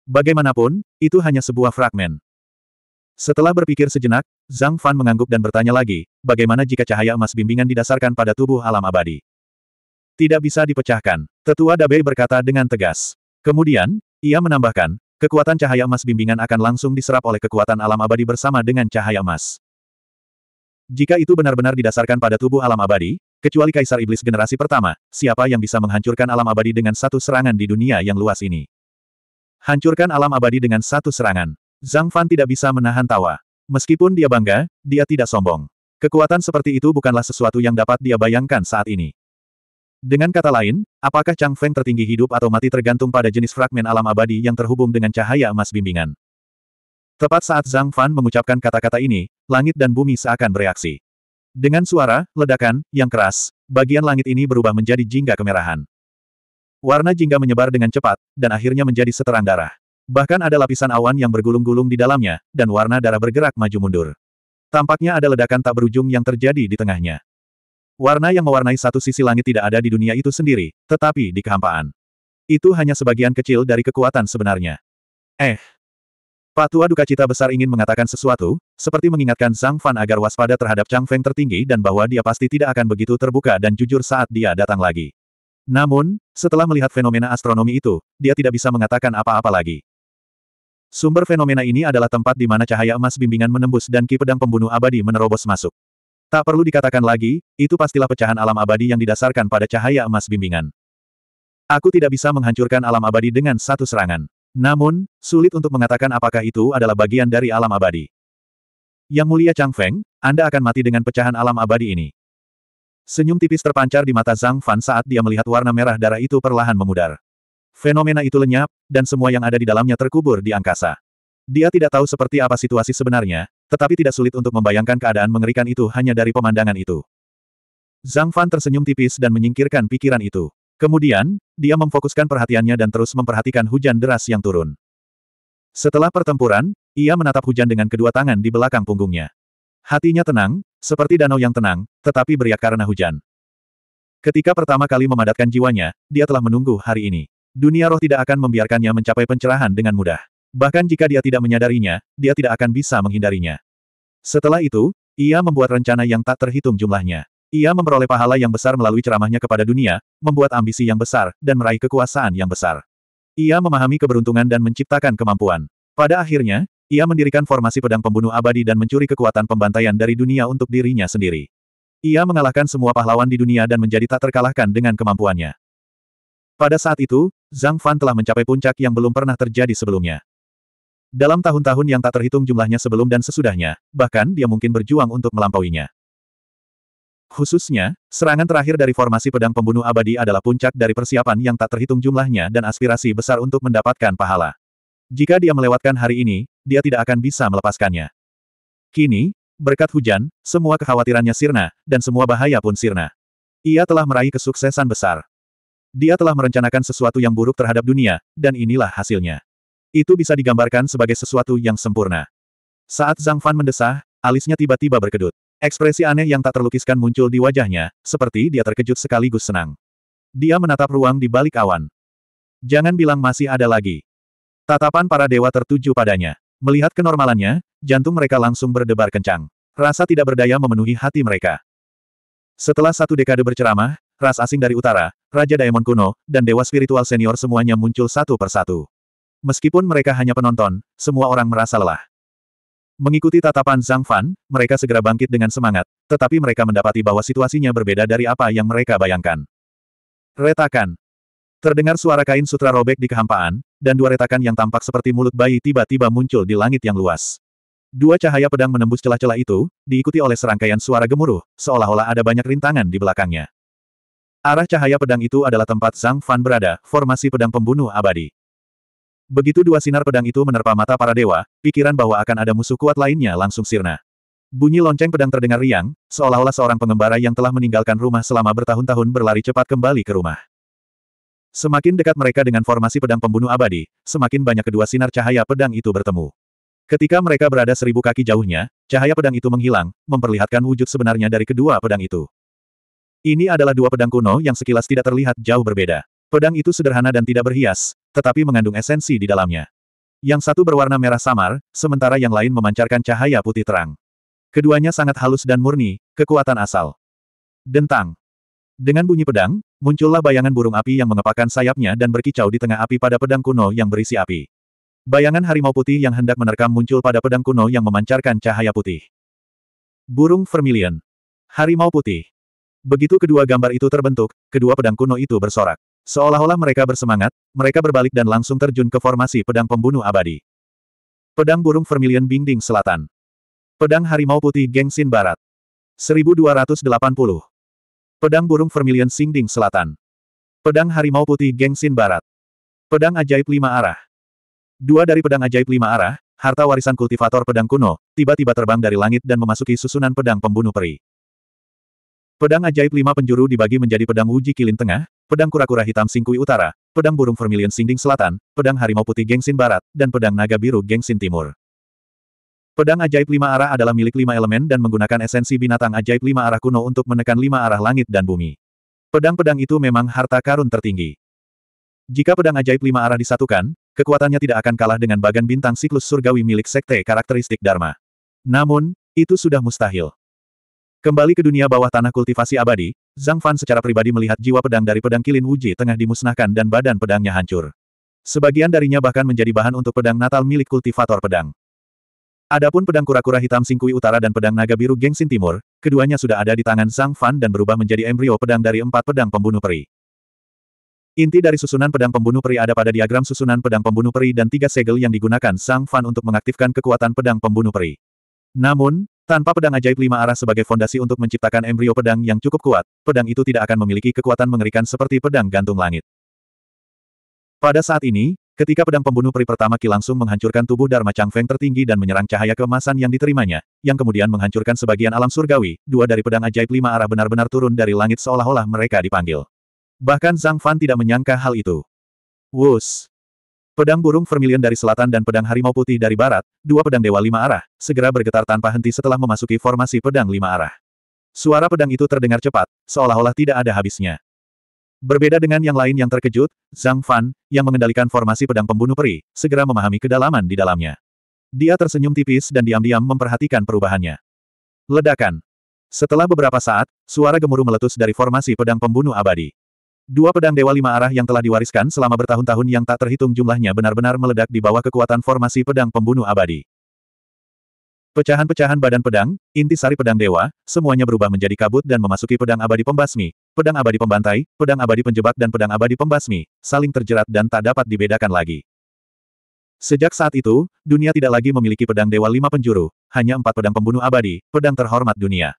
Bagaimanapun, itu hanya sebuah fragmen. Setelah berpikir sejenak, Zhang Fan mengangguk dan bertanya lagi, bagaimana jika cahaya emas bimbingan didasarkan pada tubuh alam abadi? tidak bisa dipecahkan, tetua Dabei berkata dengan tegas. Kemudian, ia menambahkan, kekuatan cahaya emas bimbingan akan langsung diserap oleh kekuatan alam abadi bersama dengan cahaya emas. Jika itu benar-benar didasarkan pada tubuh alam abadi, kecuali Kaisar Iblis generasi pertama, siapa yang bisa menghancurkan alam abadi dengan satu serangan di dunia yang luas ini? Hancurkan alam abadi dengan satu serangan. Zhang Fan tidak bisa menahan tawa. Meskipun dia bangga, dia tidak sombong. Kekuatan seperti itu bukanlah sesuatu yang dapat dia bayangkan saat ini. Dengan kata lain, apakah Chang Feng tertinggi hidup atau mati tergantung pada jenis fragmen alam abadi yang terhubung dengan cahaya emas bimbingan. Tepat saat Zhang Fan mengucapkan kata-kata ini, langit dan bumi seakan bereaksi. Dengan suara, ledakan, yang keras, bagian langit ini berubah menjadi jingga kemerahan. Warna jingga menyebar dengan cepat, dan akhirnya menjadi seterang darah. Bahkan ada lapisan awan yang bergulung-gulung di dalamnya, dan warna darah bergerak maju-mundur. Tampaknya ada ledakan tak berujung yang terjadi di tengahnya. Warna yang mewarnai satu sisi langit tidak ada di dunia itu sendiri, tetapi di kehampaan. Itu hanya sebagian kecil dari kekuatan sebenarnya. Eh. Pak Tua Duka Cita Besar ingin mengatakan sesuatu, seperti mengingatkan Zhang Fan agar waspada terhadap Chang Feng tertinggi dan bahwa dia pasti tidak akan begitu terbuka dan jujur saat dia datang lagi. Namun, setelah melihat fenomena astronomi itu, dia tidak bisa mengatakan apa-apa lagi. Sumber fenomena ini adalah tempat di mana cahaya emas bimbingan menembus dan ki pedang pembunuh abadi menerobos masuk. Tak perlu dikatakan lagi, itu pastilah pecahan alam abadi yang didasarkan pada cahaya emas bimbingan. Aku tidak bisa menghancurkan alam abadi dengan satu serangan. Namun, sulit untuk mengatakan apakah itu adalah bagian dari alam abadi. Yang mulia Chang Feng, Anda akan mati dengan pecahan alam abadi ini. Senyum tipis terpancar di mata Zhang Fan saat dia melihat warna merah darah itu perlahan memudar. Fenomena itu lenyap, dan semua yang ada di dalamnya terkubur di angkasa. Dia tidak tahu seperti apa situasi sebenarnya, tetapi tidak sulit untuk membayangkan keadaan mengerikan itu hanya dari pemandangan itu. Zhang Fan tersenyum tipis dan menyingkirkan pikiran itu. Kemudian, dia memfokuskan perhatiannya dan terus memperhatikan hujan deras yang turun. Setelah pertempuran, ia menatap hujan dengan kedua tangan di belakang punggungnya. Hatinya tenang, seperti danau yang tenang, tetapi beriak karena hujan. Ketika pertama kali memadatkan jiwanya, dia telah menunggu hari ini. Dunia roh tidak akan membiarkannya mencapai pencerahan dengan mudah. Bahkan jika dia tidak menyadarinya, dia tidak akan bisa menghindarinya. Setelah itu, ia membuat rencana yang tak terhitung jumlahnya. Ia memperoleh pahala yang besar melalui ceramahnya kepada dunia, membuat ambisi yang besar, dan meraih kekuasaan yang besar. Ia memahami keberuntungan dan menciptakan kemampuan. Pada akhirnya, ia mendirikan formasi pedang pembunuh abadi dan mencuri kekuatan pembantaian dari dunia untuk dirinya sendiri. Ia mengalahkan semua pahlawan di dunia dan menjadi tak terkalahkan dengan kemampuannya. Pada saat itu, Zhang Fan telah mencapai puncak yang belum pernah terjadi sebelumnya. Dalam tahun-tahun yang tak terhitung jumlahnya sebelum dan sesudahnya, bahkan dia mungkin berjuang untuk melampauinya. Khususnya, serangan terakhir dari formasi pedang pembunuh abadi adalah puncak dari persiapan yang tak terhitung jumlahnya dan aspirasi besar untuk mendapatkan pahala. Jika dia melewatkan hari ini, dia tidak akan bisa melepaskannya. Kini, berkat hujan, semua kekhawatirannya sirna, dan semua bahaya pun sirna. Ia telah meraih kesuksesan besar. Dia telah merencanakan sesuatu yang buruk terhadap dunia, dan inilah hasilnya. Itu bisa digambarkan sebagai sesuatu yang sempurna. Saat Zhang Fan mendesah, alisnya tiba-tiba berkedut. Ekspresi aneh yang tak terlukiskan muncul di wajahnya, seperti dia terkejut sekaligus senang. Dia menatap ruang di balik awan. Jangan bilang masih ada lagi. Tatapan para dewa tertuju padanya. Melihat kenormalannya, jantung mereka langsung berdebar kencang. Rasa tidak berdaya memenuhi hati mereka. Setelah satu dekade berceramah, ras asing dari utara, Raja Daemon kuno, dan dewa spiritual senior semuanya muncul satu persatu. Meskipun mereka hanya penonton, semua orang merasa lelah. Mengikuti tatapan Zhang Fan, mereka segera bangkit dengan semangat, tetapi mereka mendapati bahwa situasinya berbeda dari apa yang mereka bayangkan. Retakan. Terdengar suara kain sutra robek di kehampaan, dan dua retakan yang tampak seperti mulut bayi tiba-tiba muncul di langit yang luas. Dua cahaya pedang menembus celah-celah itu, diikuti oleh serangkaian suara gemuruh, seolah-olah ada banyak rintangan di belakangnya. Arah cahaya pedang itu adalah tempat Zhang Fan berada, formasi pedang pembunuh abadi. Begitu dua sinar pedang itu menerpa mata para dewa, pikiran bahwa akan ada musuh kuat lainnya langsung sirna. Bunyi lonceng pedang terdengar riang, seolah-olah seorang pengembara yang telah meninggalkan rumah selama bertahun-tahun berlari cepat kembali ke rumah. Semakin dekat mereka dengan formasi pedang pembunuh abadi, semakin banyak kedua sinar cahaya pedang itu bertemu. Ketika mereka berada seribu kaki jauhnya, cahaya pedang itu menghilang, memperlihatkan wujud sebenarnya dari kedua pedang itu. Ini adalah dua pedang kuno yang sekilas tidak terlihat jauh berbeda. Pedang itu sederhana dan tidak berhias, tetapi mengandung esensi di dalamnya. Yang satu berwarna merah samar, sementara yang lain memancarkan cahaya putih terang. Keduanya sangat halus dan murni, kekuatan asal. Dentang. Dengan bunyi pedang, muncullah bayangan burung api yang mengepakkan sayapnya dan berkicau di tengah api pada pedang kuno yang berisi api. Bayangan harimau putih yang hendak menerkam muncul pada pedang kuno yang memancarkan cahaya putih. Burung vermilion. Harimau putih. Begitu kedua gambar itu terbentuk, kedua pedang kuno itu bersorak. Seolah-olah mereka bersemangat, mereka berbalik dan langsung terjun ke formasi pedang pembunuh abadi. Pedang burung Vermilion bingding Selatan. Pedang harimau putih Gengsin Barat. 1280. Pedang burung Vermilion Singding Selatan. Pedang harimau putih Gengsin Barat. Pedang ajaib lima arah. Dua dari pedang ajaib lima arah, harta warisan kultivator pedang kuno, tiba-tiba terbang dari langit dan memasuki susunan pedang pembunuh peri. Pedang ajaib lima penjuru dibagi menjadi pedang uji kilin tengah, pedang kura-kura hitam Singkui Utara, pedang burung vermilion Singding Selatan, pedang harimau putih Gengsin Barat, dan pedang naga biru Gengsin Timur. Pedang ajaib lima arah adalah milik lima elemen dan menggunakan esensi binatang ajaib lima arah kuno untuk menekan lima arah langit dan bumi. Pedang-pedang itu memang harta karun tertinggi. Jika pedang ajaib lima arah disatukan, kekuatannya tidak akan kalah dengan bagan bintang siklus surgawi milik sekte karakteristik Dharma. Namun, itu sudah mustahil. Kembali ke dunia bawah tanah kultivasi abadi, Zhang Fan secara pribadi melihat jiwa pedang dari pedang kilin Wuji tengah dimusnahkan dan badan pedangnya hancur. Sebagian darinya bahkan menjadi bahan untuk pedang natal milik kultivator pedang. Adapun pedang kura-kura hitam Singkui Utara dan pedang naga biru Gengsin Timur, keduanya sudah ada di tangan Zhang Fan dan berubah menjadi embrio pedang dari empat pedang pembunuh peri. Inti dari susunan pedang pembunuh peri ada pada diagram susunan pedang pembunuh peri dan tiga segel yang digunakan Zhang Fan untuk mengaktifkan kekuatan pedang pembunuh peri. Namun, tanpa pedang ajaib lima arah sebagai fondasi untuk menciptakan embrio pedang yang cukup kuat, pedang itu tidak akan memiliki kekuatan mengerikan seperti pedang gantung langit. Pada saat ini, ketika pedang pembunuh peri pertama Ki langsung menghancurkan tubuh Dharma Feng tertinggi dan menyerang cahaya kemasan yang diterimanya, yang kemudian menghancurkan sebagian alam surgawi, dua dari pedang ajaib lima arah benar-benar turun dari langit seolah-olah mereka dipanggil. Bahkan Zhang Fan tidak menyangka hal itu. Wus! Pedang burung vermilion dari selatan dan pedang harimau putih dari barat, dua pedang dewa lima arah, segera bergetar tanpa henti setelah memasuki formasi pedang lima arah. Suara pedang itu terdengar cepat, seolah-olah tidak ada habisnya. Berbeda dengan yang lain yang terkejut, Zhang Fan, yang mengendalikan formasi pedang pembunuh peri, segera memahami kedalaman di dalamnya. Dia tersenyum tipis dan diam-diam memperhatikan perubahannya. Ledakan. Setelah beberapa saat, suara gemuruh meletus dari formasi pedang pembunuh abadi. Dua pedang Dewa Lima Arah yang telah diwariskan selama bertahun-tahun yang tak terhitung jumlahnya benar-benar meledak di bawah kekuatan formasi pedang pembunuh abadi. Pecahan-pecahan badan pedang, inti sari pedang dewa, semuanya berubah menjadi kabut dan memasuki pedang abadi pembasmi, pedang abadi pembantai, pedang abadi penjebak dan pedang abadi pembasmi, saling terjerat dan tak dapat dibedakan lagi. Sejak saat itu, dunia tidak lagi memiliki pedang dewa lima penjuru, hanya empat pedang pembunuh abadi, pedang terhormat dunia.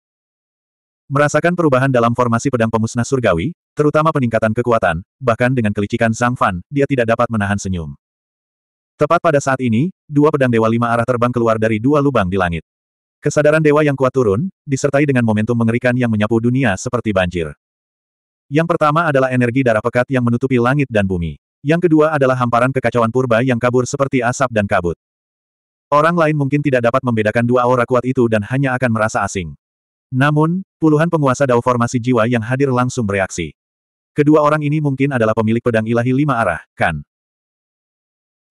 Merasakan perubahan dalam formasi pedang pemusnah surgawi, Terutama peningkatan kekuatan, bahkan dengan kelicikan Sang Fan, dia tidak dapat menahan senyum. Tepat pada saat ini, dua pedang dewa lima arah terbang keluar dari dua lubang di langit. Kesadaran dewa yang kuat turun, disertai dengan momentum mengerikan yang menyapu dunia seperti banjir. Yang pertama adalah energi darah pekat yang menutupi langit dan bumi. Yang kedua adalah hamparan kekacauan purba yang kabur seperti asap dan kabut. Orang lain mungkin tidak dapat membedakan dua aura kuat itu dan hanya akan merasa asing. Namun, puluhan penguasa dao formasi jiwa yang hadir langsung bereaksi. Kedua orang ini mungkin adalah pemilik pedang ilahi lima arah, kan?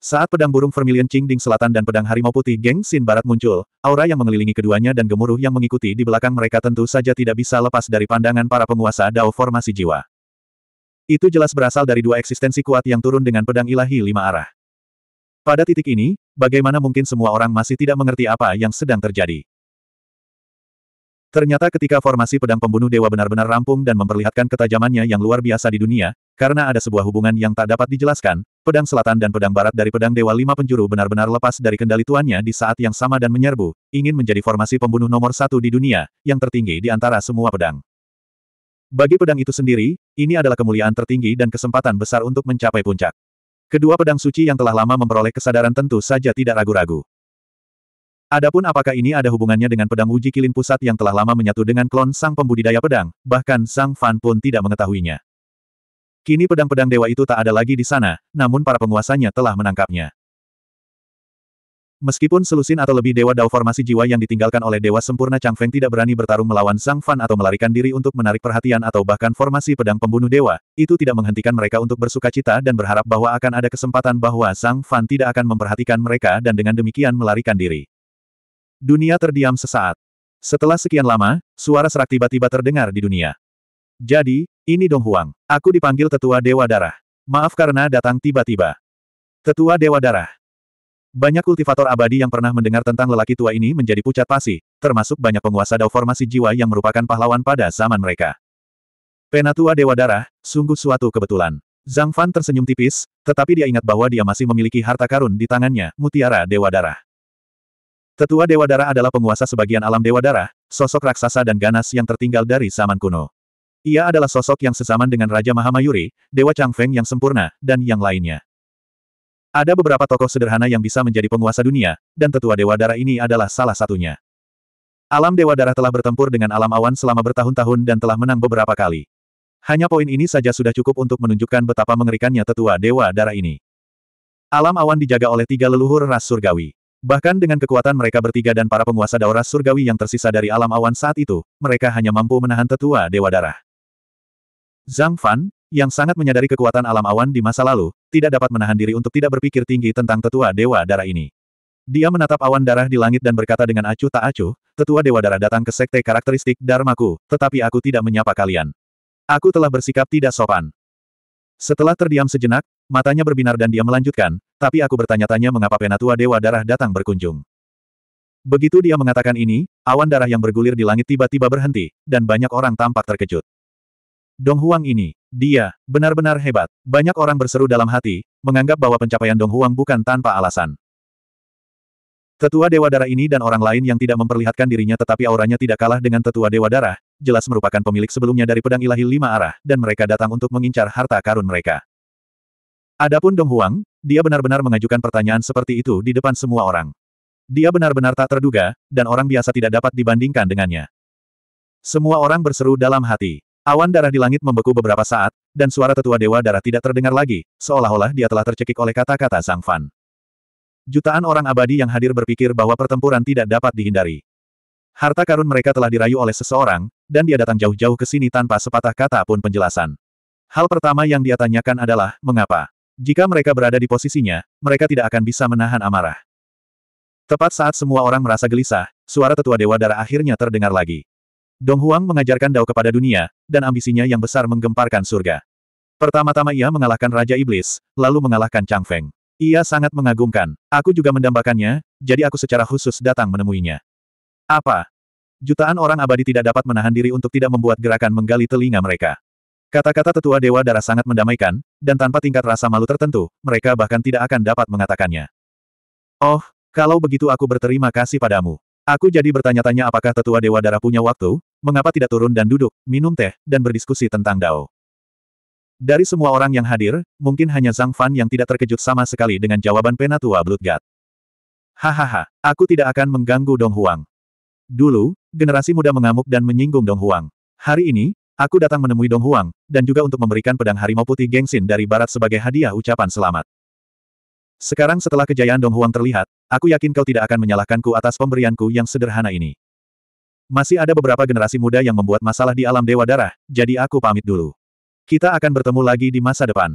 Saat pedang burung Vermilion Qingding Selatan dan pedang harimau putih Geng Sin Barat muncul, aura yang mengelilingi keduanya dan gemuruh yang mengikuti di belakang mereka tentu saja tidak bisa lepas dari pandangan para penguasa Dao Formasi Jiwa. Itu jelas berasal dari dua eksistensi kuat yang turun dengan pedang ilahi lima arah. Pada titik ini, bagaimana mungkin semua orang masih tidak mengerti apa yang sedang terjadi? Ternyata ketika formasi pedang pembunuh dewa benar-benar rampung dan memperlihatkan ketajamannya yang luar biasa di dunia, karena ada sebuah hubungan yang tak dapat dijelaskan, pedang selatan dan pedang barat dari pedang dewa lima penjuru benar-benar lepas dari kendali tuannya di saat yang sama dan menyerbu, ingin menjadi formasi pembunuh nomor satu di dunia, yang tertinggi di antara semua pedang. Bagi pedang itu sendiri, ini adalah kemuliaan tertinggi dan kesempatan besar untuk mencapai puncak. Kedua pedang suci yang telah lama memperoleh kesadaran tentu saja tidak ragu-ragu. Adapun apakah ini ada hubungannya dengan pedang uji kilin pusat yang telah lama menyatu dengan klon sang pembudidaya pedang, bahkan Sang Fan pun tidak mengetahuinya. Kini pedang-pedang dewa itu tak ada lagi di sana, namun para penguasanya telah menangkapnya. Meskipun selusin atau lebih dewa dao formasi jiwa yang ditinggalkan oleh dewa sempurna Chang Feng tidak berani bertarung melawan Sang Fan atau melarikan diri untuk menarik perhatian atau bahkan formasi pedang pembunuh dewa, itu tidak menghentikan mereka untuk bersuka cita dan berharap bahwa akan ada kesempatan bahwa Sang Fan tidak akan memperhatikan mereka dan dengan demikian melarikan diri. Dunia terdiam sesaat. Setelah sekian lama, suara serak tiba-tiba terdengar di dunia. Jadi, ini Dong Huang. Aku dipanggil Tetua Dewa Darah. Maaf karena datang tiba-tiba. Tetua Dewa Darah. Banyak kultivator abadi yang pernah mendengar tentang lelaki tua ini menjadi pucat pasi, termasuk banyak penguasa dao formasi jiwa yang merupakan pahlawan pada zaman mereka. Penatua Dewa Darah, sungguh suatu kebetulan. Zhang Fan tersenyum tipis, tetapi dia ingat bahwa dia masih memiliki harta karun di tangannya, mutiara Dewa Darah. Tetua Dewa Darah adalah penguasa sebagian alam Dewa Darah, sosok raksasa dan ganas yang tertinggal dari zaman kuno. Ia adalah sosok yang sesaman dengan Raja Mahamayuri, Dewa Changfeng yang sempurna, dan yang lainnya. Ada beberapa tokoh sederhana yang bisa menjadi penguasa dunia, dan tetua Dewa Darah ini adalah salah satunya. Alam Dewa Darah telah bertempur dengan alam awan selama bertahun-tahun dan telah menang beberapa kali. Hanya poin ini saja sudah cukup untuk menunjukkan betapa mengerikannya tetua Dewa Darah ini. Alam awan dijaga oleh tiga leluhur ras surgawi. Bahkan dengan kekuatan mereka bertiga dan para penguasa daurah surgawi yang tersisa dari alam awan saat itu, mereka hanya mampu menahan tetua Dewa Darah. Zhang Fan, yang sangat menyadari kekuatan alam awan di masa lalu, tidak dapat menahan diri untuk tidak berpikir tinggi tentang tetua Dewa Darah ini. Dia menatap awan darah di langit dan berkata dengan acuh tak acuh, tetua Dewa Darah datang ke sekte karakteristik Dharmaku, tetapi aku tidak menyapa kalian. Aku telah bersikap tidak sopan. Setelah terdiam sejenak, matanya berbinar dan dia melanjutkan, tapi aku bertanya-tanya mengapa penatua Dewa Darah datang berkunjung. Begitu dia mengatakan ini, awan darah yang bergulir di langit tiba-tiba berhenti, dan banyak orang tampak terkejut. Dong Huang ini, dia, benar-benar hebat. Banyak orang berseru dalam hati, menganggap bahwa pencapaian Dong Huang bukan tanpa alasan. Tetua Dewa Darah ini dan orang lain yang tidak memperlihatkan dirinya tetapi auranya tidak kalah dengan Tetua Dewa Darah, jelas merupakan pemilik sebelumnya dari pedang ilahi lima arah, dan mereka datang untuk mengincar harta karun mereka. Adapun Dong Huang, dia benar-benar mengajukan pertanyaan seperti itu di depan semua orang. Dia benar-benar tak terduga, dan orang biasa tidak dapat dibandingkan dengannya. Semua orang berseru dalam hati. Awan darah di langit membeku beberapa saat, dan suara tetua dewa darah tidak terdengar lagi, seolah-olah dia telah tercekik oleh kata-kata Sang Fan. Jutaan orang abadi yang hadir berpikir bahwa pertempuran tidak dapat dihindari. Harta karun mereka telah dirayu oleh seseorang, dan dia datang jauh-jauh ke sini tanpa sepatah kata pun penjelasan. Hal pertama yang dia tanyakan adalah, mengapa? Jika mereka berada di posisinya, mereka tidak akan bisa menahan amarah. Tepat saat semua orang merasa gelisah, suara tetua Dewa Darah akhirnya terdengar lagi. Dong Huang mengajarkan Dao kepada dunia, dan ambisinya yang besar menggemparkan surga. Pertama-tama ia mengalahkan Raja Iblis, lalu mengalahkan Chang Feng. Ia sangat mengagumkan. Aku juga mendambakannya, jadi aku secara khusus datang menemuinya. Apa? Jutaan orang abadi tidak dapat menahan diri untuk tidak membuat gerakan menggali telinga mereka. Kata-kata tetua Dewa Darah sangat mendamaikan, dan tanpa tingkat rasa malu tertentu, mereka bahkan tidak akan dapat mengatakannya. Oh, kalau begitu aku berterima kasih padamu. Aku jadi bertanya-tanya apakah tetua Dewa Darah punya waktu, mengapa tidak turun dan duduk, minum teh, dan berdiskusi tentang Dao. Dari semua orang yang hadir, mungkin hanya Zhang Fan yang tidak terkejut sama sekali dengan jawaban penatua Bloodgat. Hahaha, aku tidak akan mengganggu Dong Huang. Dulu, generasi muda mengamuk dan menyinggung Dong Huang. Hari ini, Aku datang menemui Dong Huang, dan juga untuk memberikan pedang harimau putih Gengsin dari barat sebagai hadiah ucapan selamat. Sekarang setelah kejayaan Dong Huang terlihat, aku yakin kau tidak akan menyalahkanku atas pemberianku yang sederhana ini. Masih ada beberapa generasi muda yang membuat masalah di alam Dewa Darah, jadi aku pamit dulu. Kita akan bertemu lagi di masa depan.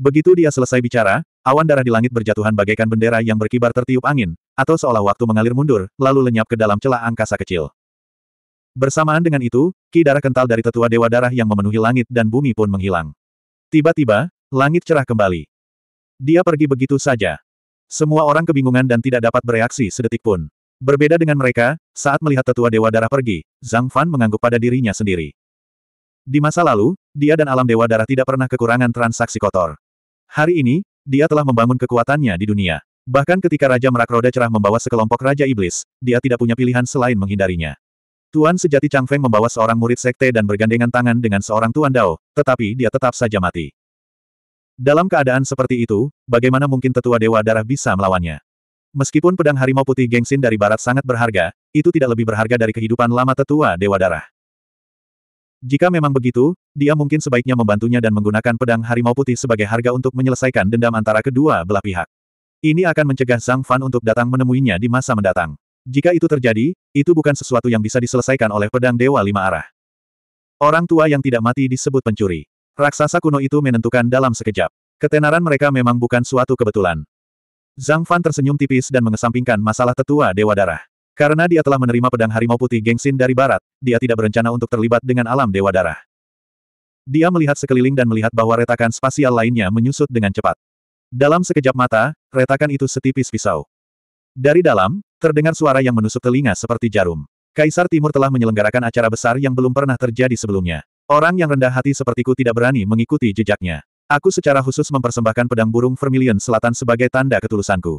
Begitu dia selesai bicara, awan darah di langit berjatuhan bagaikan bendera yang berkibar tertiup angin, atau seolah waktu mengalir mundur, lalu lenyap ke dalam celah angkasa kecil. Bersamaan dengan itu, ki darah kental dari tetua dewa darah yang memenuhi langit dan bumi pun menghilang. Tiba-tiba, langit cerah kembali. Dia pergi begitu saja. Semua orang kebingungan dan tidak dapat bereaksi sedetik pun. Berbeda dengan mereka, saat melihat tetua dewa darah pergi, Zhang Fan mengangguk pada dirinya sendiri. Di masa lalu, dia dan alam dewa darah tidak pernah kekurangan transaksi kotor. Hari ini, dia telah membangun kekuatannya di dunia. Bahkan ketika Raja Merak Roda Cerah membawa sekelompok Raja Iblis, dia tidak punya pilihan selain menghindarinya. Tuan sejati Chang Feng membawa seorang murid sekte dan bergandengan tangan dengan seorang Tuan Dao, tetapi dia tetap saja mati. Dalam keadaan seperti itu, bagaimana mungkin tetua Dewa Darah bisa melawannya? Meskipun pedang harimau putih Gengsin dari barat sangat berharga, itu tidak lebih berharga dari kehidupan lama tetua Dewa Darah. Jika memang begitu, dia mungkin sebaiknya membantunya dan menggunakan pedang harimau putih sebagai harga untuk menyelesaikan dendam antara kedua belah pihak. Ini akan mencegah Zhang Fan untuk datang menemuinya di masa mendatang. Jika itu terjadi, itu bukan sesuatu yang bisa diselesaikan oleh pedang Dewa Lima Arah. Orang tua yang tidak mati disebut pencuri. Raksasa kuno itu menentukan dalam sekejap. Ketenaran mereka memang bukan suatu kebetulan. Zhang Fan tersenyum tipis dan mengesampingkan masalah tetua Dewa Darah. Karena dia telah menerima pedang harimau putih Gengsin dari barat, dia tidak berencana untuk terlibat dengan alam Dewa Darah. Dia melihat sekeliling dan melihat bahwa retakan spasial lainnya menyusut dengan cepat. Dalam sekejap mata, retakan itu setipis pisau. Dari dalam, terdengar suara yang menusuk telinga seperti jarum. Kaisar Timur telah menyelenggarakan acara besar yang belum pernah terjadi sebelumnya. Orang yang rendah hati sepertiku tidak berani mengikuti jejaknya. Aku secara khusus mempersembahkan pedang burung vermilion selatan sebagai tanda ketulusanku.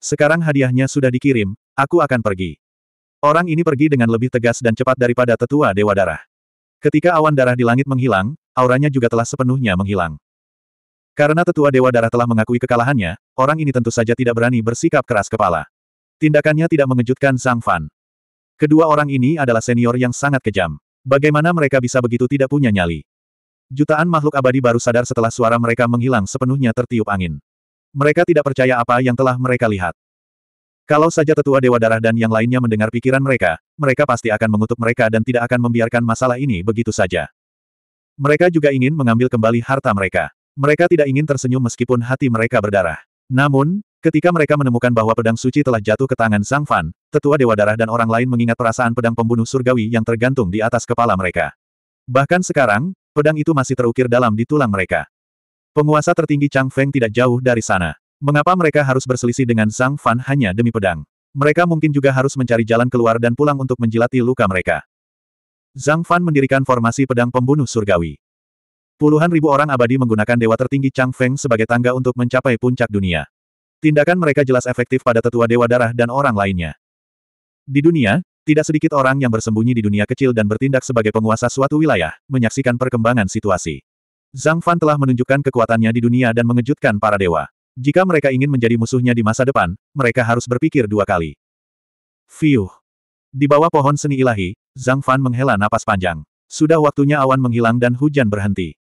Sekarang hadiahnya sudah dikirim, aku akan pergi. Orang ini pergi dengan lebih tegas dan cepat daripada tetua Dewa Darah. Ketika awan darah di langit menghilang, auranya juga telah sepenuhnya menghilang. Karena tetua Dewa Darah telah mengakui kekalahannya, orang ini tentu saja tidak berani bersikap keras kepala. Tindakannya tidak mengejutkan Sang Fan. Kedua orang ini adalah senior yang sangat kejam. Bagaimana mereka bisa begitu tidak punya nyali? Jutaan makhluk abadi baru sadar setelah suara mereka menghilang sepenuhnya tertiup angin. Mereka tidak percaya apa yang telah mereka lihat. Kalau saja tetua Dewa Darah dan yang lainnya mendengar pikiran mereka, mereka pasti akan mengutuk mereka dan tidak akan membiarkan masalah ini begitu saja. Mereka juga ingin mengambil kembali harta mereka. Mereka tidak ingin tersenyum meskipun hati mereka berdarah. Namun, ketika mereka menemukan bahwa pedang suci telah jatuh ke tangan Sang Fan, tetua Dewa Darah dan orang lain mengingat perasaan pedang pembunuh surgawi yang tergantung di atas kepala mereka. Bahkan sekarang, pedang itu masih terukir dalam di tulang mereka. Penguasa tertinggi Chang Feng tidak jauh dari sana. Mengapa mereka harus berselisih dengan Sang Fan hanya demi pedang? Mereka mungkin juga harus mencari jalan keluar dan pulang untuk menjilati luka mereka. Zhang Fan mendirikan formasi pedang pembunuh surgawi. Puluhan ribu orang abadi menggunakan dewa tertinggi Chang Feng sebagai tangga untuk mencapai puncak dunia. Tindakan mereka jelas efektif pada tetua dewa darah dan orang lainnya. Di dunia, tidak sedikit orang yang bersembunyi di dunia kecil dan bertindak sebagai penguasa suatu wilayah, menyaksikan perkembangan situasi. Zhang Fan telah menunjukkan kekuatannya di dunia dan mengejutkan para dewa. Jika mereka ingin menjadi musuhnya di masa depan, mereka harus berpikir dua kali. Fiuh. Di bawah pohon seni ilahi, Zhang Fan menghela napas panjang. Sudah waktunya awan menghilang dan hujan berhenti.